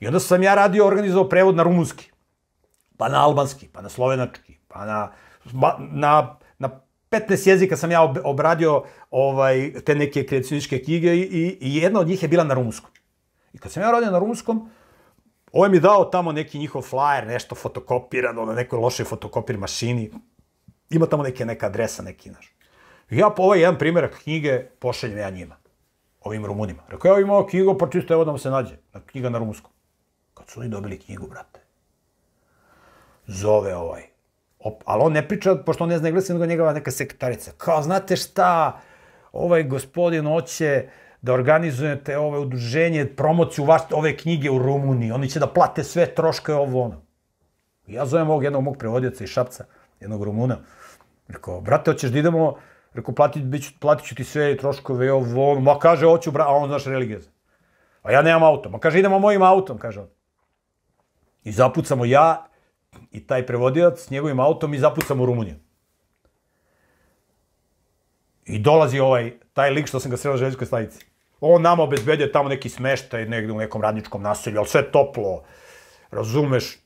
I onda sam ja radio, organizovao prevod na rumunski, pa na albanski, pa na slovenački, pa na, na, na 15 jezika sam ja obradio ovaj, te neke kreacionističke knjige i, i jedna od njih je bila na rumskom. I kad sam ja radio na rumskom, ovaj mi dao tamo neki njihov flyer, nešto fotokopirano na nekoj lošoj fotokopir mašini. Ima tamo neke, neka adresa, neki, I Ja po ovaj jedan primjer knjige pošaljem ja njima, ovim Rumunima. Rekao, ja imao knjigu, pa čisto evo da vam se nađe. Knjiga na rumskom. Kad su oni dobili knjigu, brate, zove ovaj Op, ali on ne priča, pošto on ne zna engleski, nego njegova neka sekretarica. Kao, znate šta, ovaj gospodin hoće da organizujete ove udruženje, promociju vaš, ove knjige u Rumuniji. Oni će da plate sve troške ovo ono. Ja zovem ovog jednog mog prevodioca iz Šapca, jednog Rumuna. Rekao, brate, hoćeš da idemo? Rekao, platit, biću, platit ću ti sve troškove ovo ono. Ma kaže, hoću, bra, a on znaš religijaz. A ja nemam auto. Ma kaže, idemo mojim autom, kaže on. I zapucamo ja i taj prevodilac s njegovim autom i zapucam u Rumuniju. I dolazi ovaj, taj lik što sam ga sreo na željskoj stanici. On nama obezbedio tamo neki smeštaj negde u nekom radničkom naselju, ali sve toplo, razumeš,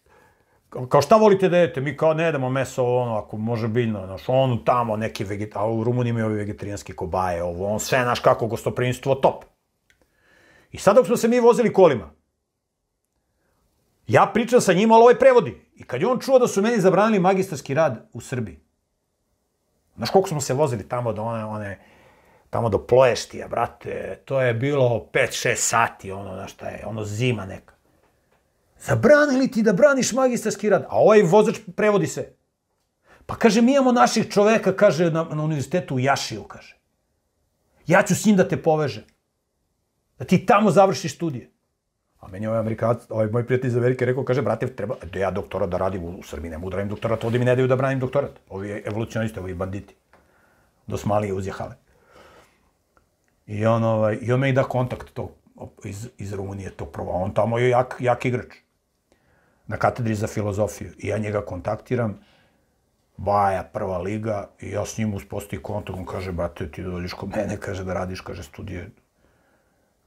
kao šta volite da jedete? Mi kao ne jedemo meso, ono, ako može biljno, znaš, ono tamo neki vegeta, u Rumuniji imaju ovi vegetarijanski kobaje, ovo, on sve, naš kako gostoprinstvo, top. I sad dok smo se mi vozili kolima, ja pričam sa njima, ali ovaj prevodi. I kad je on čuo da su meni zabranili magistarski rad u Srbiji, znaš koliko smo se vozili tamo do one, one tamo do Ploještija, brate, to je bilo 5-6 sati, ono, znaš šta je, ono zima neka. Zabranili ti da braniš magistarski rad, a ovaj vozač prevodi se. Pa kaže, mi imamo naših čoveka, kaže, na, na univerzitetu u Jašiju, kaže. Ja ću s njim da te poveže. Da ti tamo završiš studije meni ovaj Amerikac, ovaj moj prijatelj iz Amerike rekao, kaže, brate, treba, da ja doktorat da radim u, u Srbiji, ne mogu da radim doktorat, ovdje mi ne daju da branim doktorat. Ovi evolucionisti, ovi banditi. Dosmalije uzjehale. I on, ovaj, i on me i da kontakt to iz, iz Rumunije, to prvo. On tamo je jak, jak igrač. Na katedri za filozofiju. I ja njega kontaktiram, Baja, prva liga, i ja s njim uspostavim kontakt, on kaže, brate, ti dođeš kod mene, kaže, da radiš, kaže, studije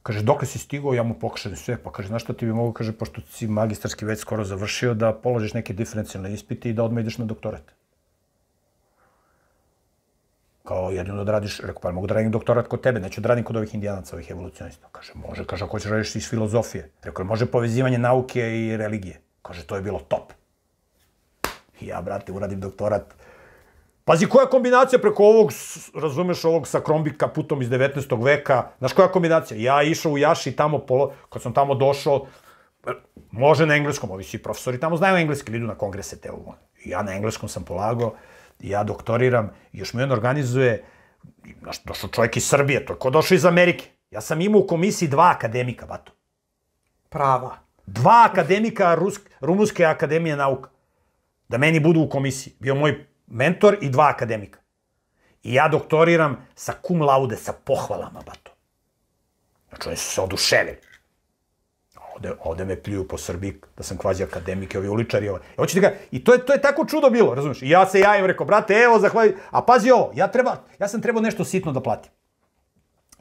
Kaže, dok si stigao, ja mu pokažem sve. Pa kaže, znaš što ti bi mogu, kaže, pošto si magistarski već skoro završio, da položiš neke diferencijalne ispite i da odmah ideš na doktorat. Kao jedino da radiš, rekao, pa mogu da radim doktorat kod tebe, neću da radim kod ovih indijanaca, ovih evolucionista. Kaže, može, kaže, ako ćeš da radiš iz filozofije. Rekao, može povezivanje nauke i religije. Kaže, to je bilo top. I ja, brate, uradim doktorat Pazi, koja kombinacija preko ovog, razumeš, ovog sa krombi putom iz 19. veka, znaš koja kombinacija? Ja išao u Jaši tamo, polo, kad sam tamo došao, može na engleskom, ovi svi profesori tamo znaju engleski, idu na kongrese te ovo. Ja na engleskom sam polagao, ja doktoriram, još mi on organizuje, znaš, došao čovjek iz Srbije, to je ko došao iz Amerike. Ja sam imao u komisiji dva akademika, bato. Prava. Dva akademika Rus, Rumunske akademije nauka. Da meni budu u komisiji. Bio moj mentor i dva akademika. I ja doktoriram sa cum laude, sa pohvalama, bato. Znači, oni su se oduševili. Ovde, ovde me pljuju po Srbiji da sam kvazi akademik ovi uličari. Ovaj. hoćete ga, I to je, to je tako čudo bilo, razumiješ? I ja se javim, rekao, brate, evo, zahvali. A pazi ovo, ja, treba, ja sam trebao nešto sitno da platim.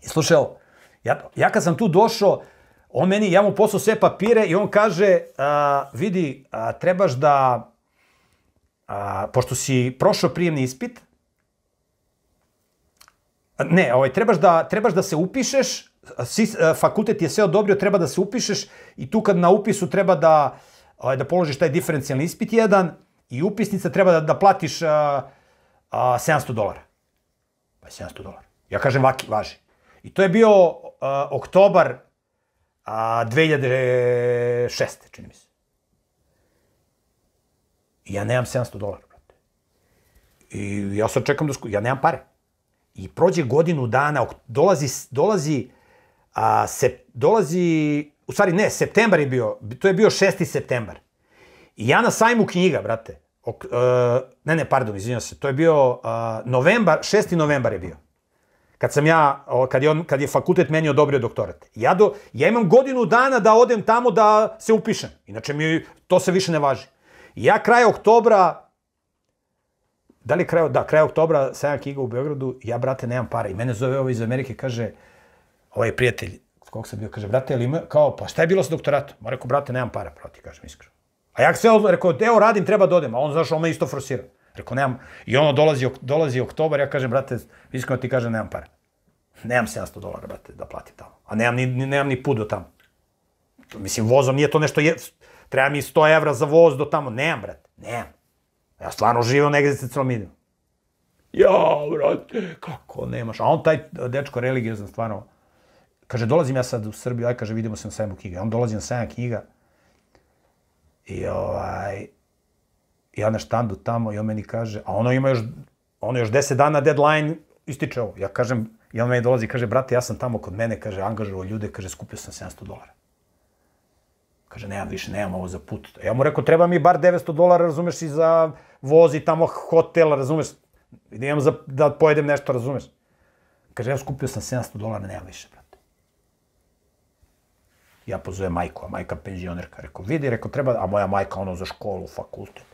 I slušaj ovo, ja, ja kad sam tu došao, on meni, ja mu poslao sve papire i on kaže, a, vidi, a, trebaš da a, pošto si prošao prijemni ispit, ne, ovaj, trebaš, da, trebaš da se upišeš, si, fakultet je sve odobrio, treba da se upišeš i tu kad na upisu treba da, ovaj, da položiš taj diferencijalni ispit jedan i upisnica treba da, da platiš a, a, 700 dolara. Pa 700 dolara. Ja kažem vaki, važi. I to je bio a, oktobar a, 2006. čini mi se. I ja nemam 700 dolara, brate. I ja sad čekam da sku... Ja nemam pare. I prođe godinu dana, dolazi, dolazi, a, se, dolazi, u stvari ne, septembar je bio, to je bio 6. septembar. I ja na sajmu knjiga, brate, ok, uh, ne, ne, pardon, izvinjam se, to je bio uh, novembar, 6. novembar je bio. Kad sam ja, kad je, on, kad je fakultet meni odobrio doktorat. Ja, do, ja imam godinu dana da odem tamo da se upišem. Inače mi to se više ne važi. Ja kraj oktobra, da li kraj, da, kraj oktobra, sajam giga u Beogradu, ja, brate, nemam para. I mene zove ovo ovaj iz Amerike, kaže, ovaj prijatelj, kog sam bio, kaže, brate, ali ima, kao, pa šta je bilo sa doktoratom? Ma rekao, brate, nemam para, proti, kažem, iskreno. A ja sve, rekao, evo, radim, treba da odem, a on, znaš, on me isto forsira. Rekao, nemam, i ono dolazi, dolazi oktobar, ja kažem, brate, iskreno ti kažem, nemam para. Nemam 700 dolara, brate, da platim tamo. A nemam ni, nemam ni put do tamo. Mislim, vozom nije to nešto, je, treba mi 100 evra za voz do tamo. Nemam, brate, nemam. Ja stvarno živim negde sa celomidima. Ja, brate, kako nemaš? A on taj dečko religiozan stvarno, kaže, dolazim ja sad u Srbiju, aj, kaže, vidimo se na sajmu knjiga. On dolazi na sajmu knjiga i ovaj, ja na štandu tamo i on meni kaže, a ono ima još, ono još 10 dana deadline, ističe ovo. Ja kažem, i on meni dolazi i kaže, brate, ja sam tamo kod mene, kaže, angažovao ljude, kaže, skupio sam 700 dolara. Kaže, nemam više, nemam ovo za put. Ja mu rekao, treba mi bar 900 dolara, razumeš, i za vozi tamo hotel, razumeš, i da imam za, da pojedem nešto, razumeš. Kaže, ja skupio sam 700 dolara, nemam više, brate. Ja pozovem majku, a majka penzionerka. Rekao, vidi, rekao, treba, a moja majka, ono, za školu, fakultet.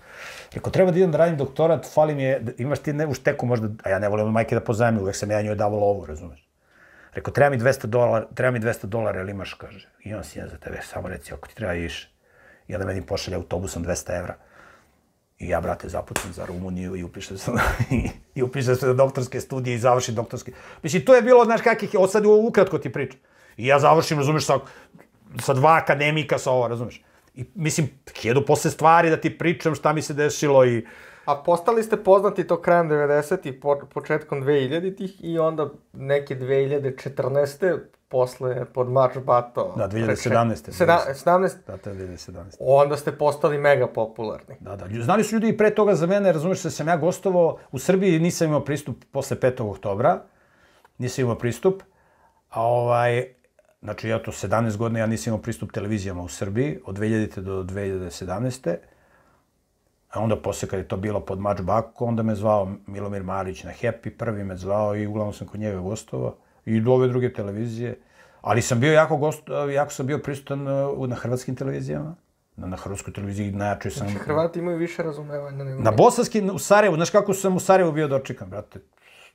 Rekao, treba da idem da radim doktorat, fali mi je, imaš ti ne, u šteku možda, a ja ne volim majke da pozajem, uvek sam ja njoj davalo ovo, razumeš. Rekao, treba mi 200 dolara, treba mi 200 dolara, ili imaš, kaže. I on si jedan za tebe, samo reci, ako ti treba iš. I onda meni pošalje autobusom 200 evra. I ja, brate, zapucam za Rumuniju i upišem se na, i, i upišem se na doktorske studije i završim doktorske. Mislim, to je bilo, znaš, kakih, od sad ukratko ti pričam. I ja završim, razumeš, sa, sa dva akademika sa ovo, razumeš. I, mislim, jedu posle stvari da ti pričam šta mi se desilo i A postali ste poznati to krajem 90. i početkom 2000-ih i onda neke 2014. posle pod March Bato... Da, 2017. Sedam, 17. Da, to je 2017. Onda ste postali mega popularni. Da, da. Znali su ljudi i pre toga za mene, razumeš se, da sam ja gostovao, u Srbiji nisam imao pristup posle 5. oktobra, nisam imao pristup, a ovaj, znači ja to 17 godina, ja nisam imao pristup televizijama u Srbiji, od 2000. do 2017. A onda posle kad je to bilo pod Mač bako, onda me zvao Milomir Marić na Happy, prvi me zvao i uglavnom sam kod njega gostovao i do ove druge televizije. Ali sam bio jako, gost, jako sam bio prisutan uh, na hrvatskim televizijama. Na, na hrvatskoj televiziji najjačio sam... Znači, Hrvati imaju više razumevanja nego... Na bosanskim, u Sarajevu, znaš kako sam u Sarajevu bio dočekan, brate.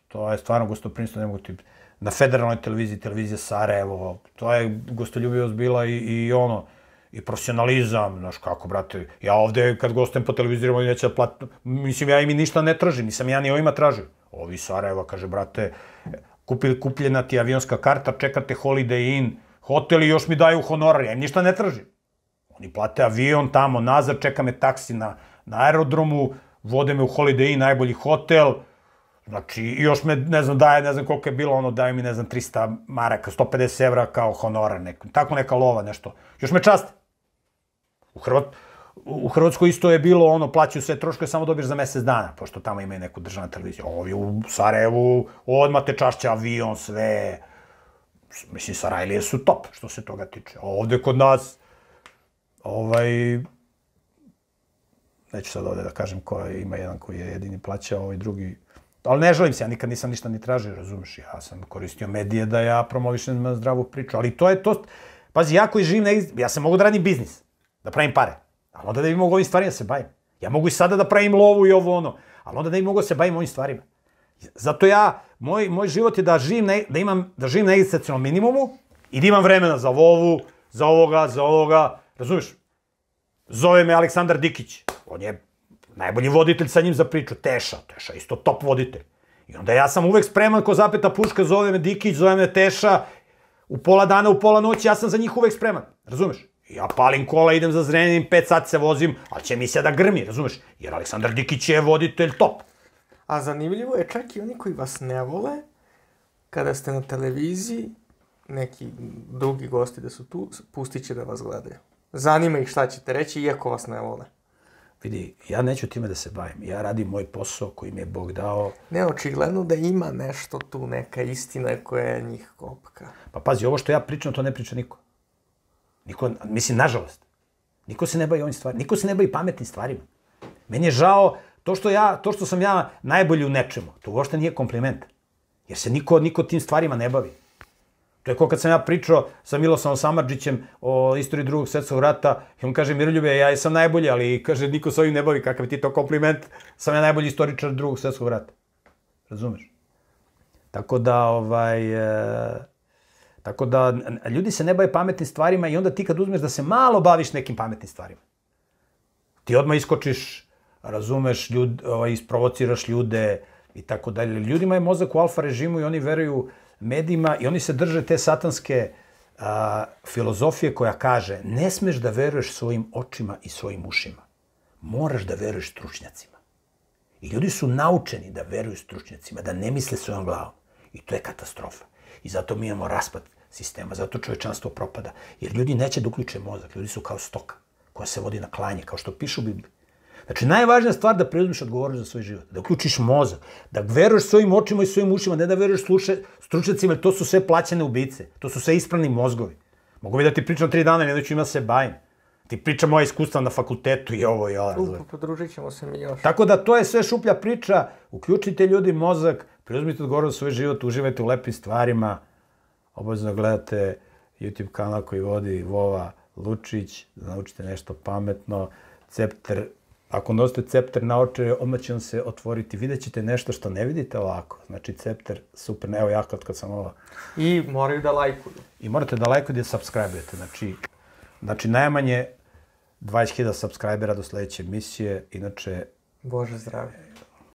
To je stvarno gostoprinstvo, ne mogu ti... Na federalnoj televiziji, televizija Sarajevo, to je gostoljubivost bila i, i ono i profesionalizam, znaš kako, brate, ja ovde kad gostujem po televizorima oni neće da plati, mislim, ja im i ništa ne tražim, nisam ja ni ovima tražio. Ovi Sarajeva, kaže, brate, kupi, kupljena ti avionska karta, čekate Holiday Inn, hotel i još mi daju honorar, ja im ništa ne tražim. Oni plate avion tamo, nazad, čeka me taksi na, na aerodromu, vode me u Holiday Inn, najbolji hotel, Znači, još me, ne znam, daje, ne znam koliko je bilo, ono, daje mi, ne znam, 300 maraka, 150 evra kao honorar, neko, tako neka lova, nešto. Još me časte. U, Hrvat, u Hrvatskoj isto je bilo ono, plaćaju sve troškove, samo dobiješ za mesec dana, pošto tamo imaju neku državnu televiziju. Ovi u Sarajevu, odmah te čašća avion, sve. Mislim, Sarajlije su top, što se toga tiče. A ovde kod nas, ovaj, neću sad ovde da kažem ko je, ima jedan koji je jedini plaćao, ovaj drugi... Ali ne želim se, ja nikad nisam ništa ni tražio, razumeš, ja sam koristio medije da ja promovišem zdravu priču, ali to je to... Pazi, ja koji živim negdje, ja se mogu da radim biznis da pravim pare. Ali onda da bi mogu ovim stvarima da se bavim. Ja mogu i sada da pravim lovu i ovo ono, ali onda da bi mogu da se bavim ovim stvarima. Zato ja, moj, moj život je da živim, ne, da imam, da živim na egzistacijalnom minimumu i da imam vremena za lovu, za ovoga, za ovoga, razumiješ? Zove me Aleksandar Dikić, on je najbolji voditelj sa njim za priču, Teša, Teša, isto top voditelj. I onda ja sam uvek spreman ko zapeta puška, zove me Dikić, zove me Teša, u pola dana, u pola noći, ja sam za njih uvek spreman, razumeš? Ja palim kola, idem za Zrenjanin, 5 sati se vozim, ali će se da grmi, razumeš? Jer Aleksandar Dikić je voditelj top. A zanimljivo je čak i oni koji vas ne vole, kada ste na televiziji, neki drugi gosti da su tu, pustit će da vas gledaju. Zanima ih šta ćete reći, iako vas ne vole. Vidi, ja neću time da se bavim. Ja radim moj posao koji mi je Bog dao. Ne, očigledno da ima nešto tu, neka istina koja je njih kopka. Pa pazi, ovo što ja pričam, to ne priča niko. Niko, mislim, nažalost, niko se ne bavi ovim stvarima, niko se ne bavi pametnim stvarima. Meni je žao to što, ja, to što sam ja najbolji u nečemu. To uopšte nije kompliment. Jer se niko, niko tim stvarima ne bavi. To je kao kad sam ja pričao sa Milosom Samarđićem o istoriji drugog svetskog rata i on kaže, Miroljube, ja sam najbolji, ali kaže, niko se ovim ne bavi, kakav ti to kompliment, sam ja najbolji istoričar drugog svetskog rata. Razumeš? Tako da, ovaj, e, Tako da, ljudi se ne baje pametnim stvarima i onda ti kad uzmeš da se malo baviš nekim pametnim stvarima, ti odmah iskočiš, razumeš, ljud, ovaj, isprovociraš ljude i tako dalje. Ljudima je mozak u alfa režimu i oni veruju medijima i oni se drže te satanske a, filozofije koja kaže ne smeš da veruješ svojim očima i svojim ušima. Moraš da veruješ stručnjacima. I ljudi su naučeni da veruju stručnjacima, da ne misle svojom glavom. I to je katastrofa. I zato mi imamo raspad sistema. Zato čovečanstvo propada. Jer ljudi neće da uključe mozak. Ljudi su kao stoka koja se vodi na klanje, kao što piše u Bibliji. Znači, najvažnija stvar da preuzmiš odgovornost za svoj život, da uključiš mozak, da veruješ svojim očima i svojim ušima, ne da veruješ sluše, stručnjacima, to su sve plaćene ubice, to su sve isprani mozgovi. Mogu bi da ti pričam tri dana, jedno ću ima se bajim. Ti pričam moja iskustva na fakultetu i ovo i ovo. Upo, podružit ćemo se mi još. Tako da to je sve šuplja priča, uključite ljudi mozak, preuzmite odgovornost za svoj život, uživajte u lepim stvarima, obavezno gledate YouTube kanal koji vodi Vova Lučić, da naučite nešto pametno, Cepter, ako nosite Cepter na oče, odmah će vam se otvoriti, vidjet ćete nešto što ne vidite ovako. Znači, Cepter, super, evo ja kad, kad sam ovo... I moraju da lajkuju. I morate da lajkujete i da subscribe-ujete, znači, znači najmanje 20.000 subscribera do sledeće emisije, inače... Bože zdravlje.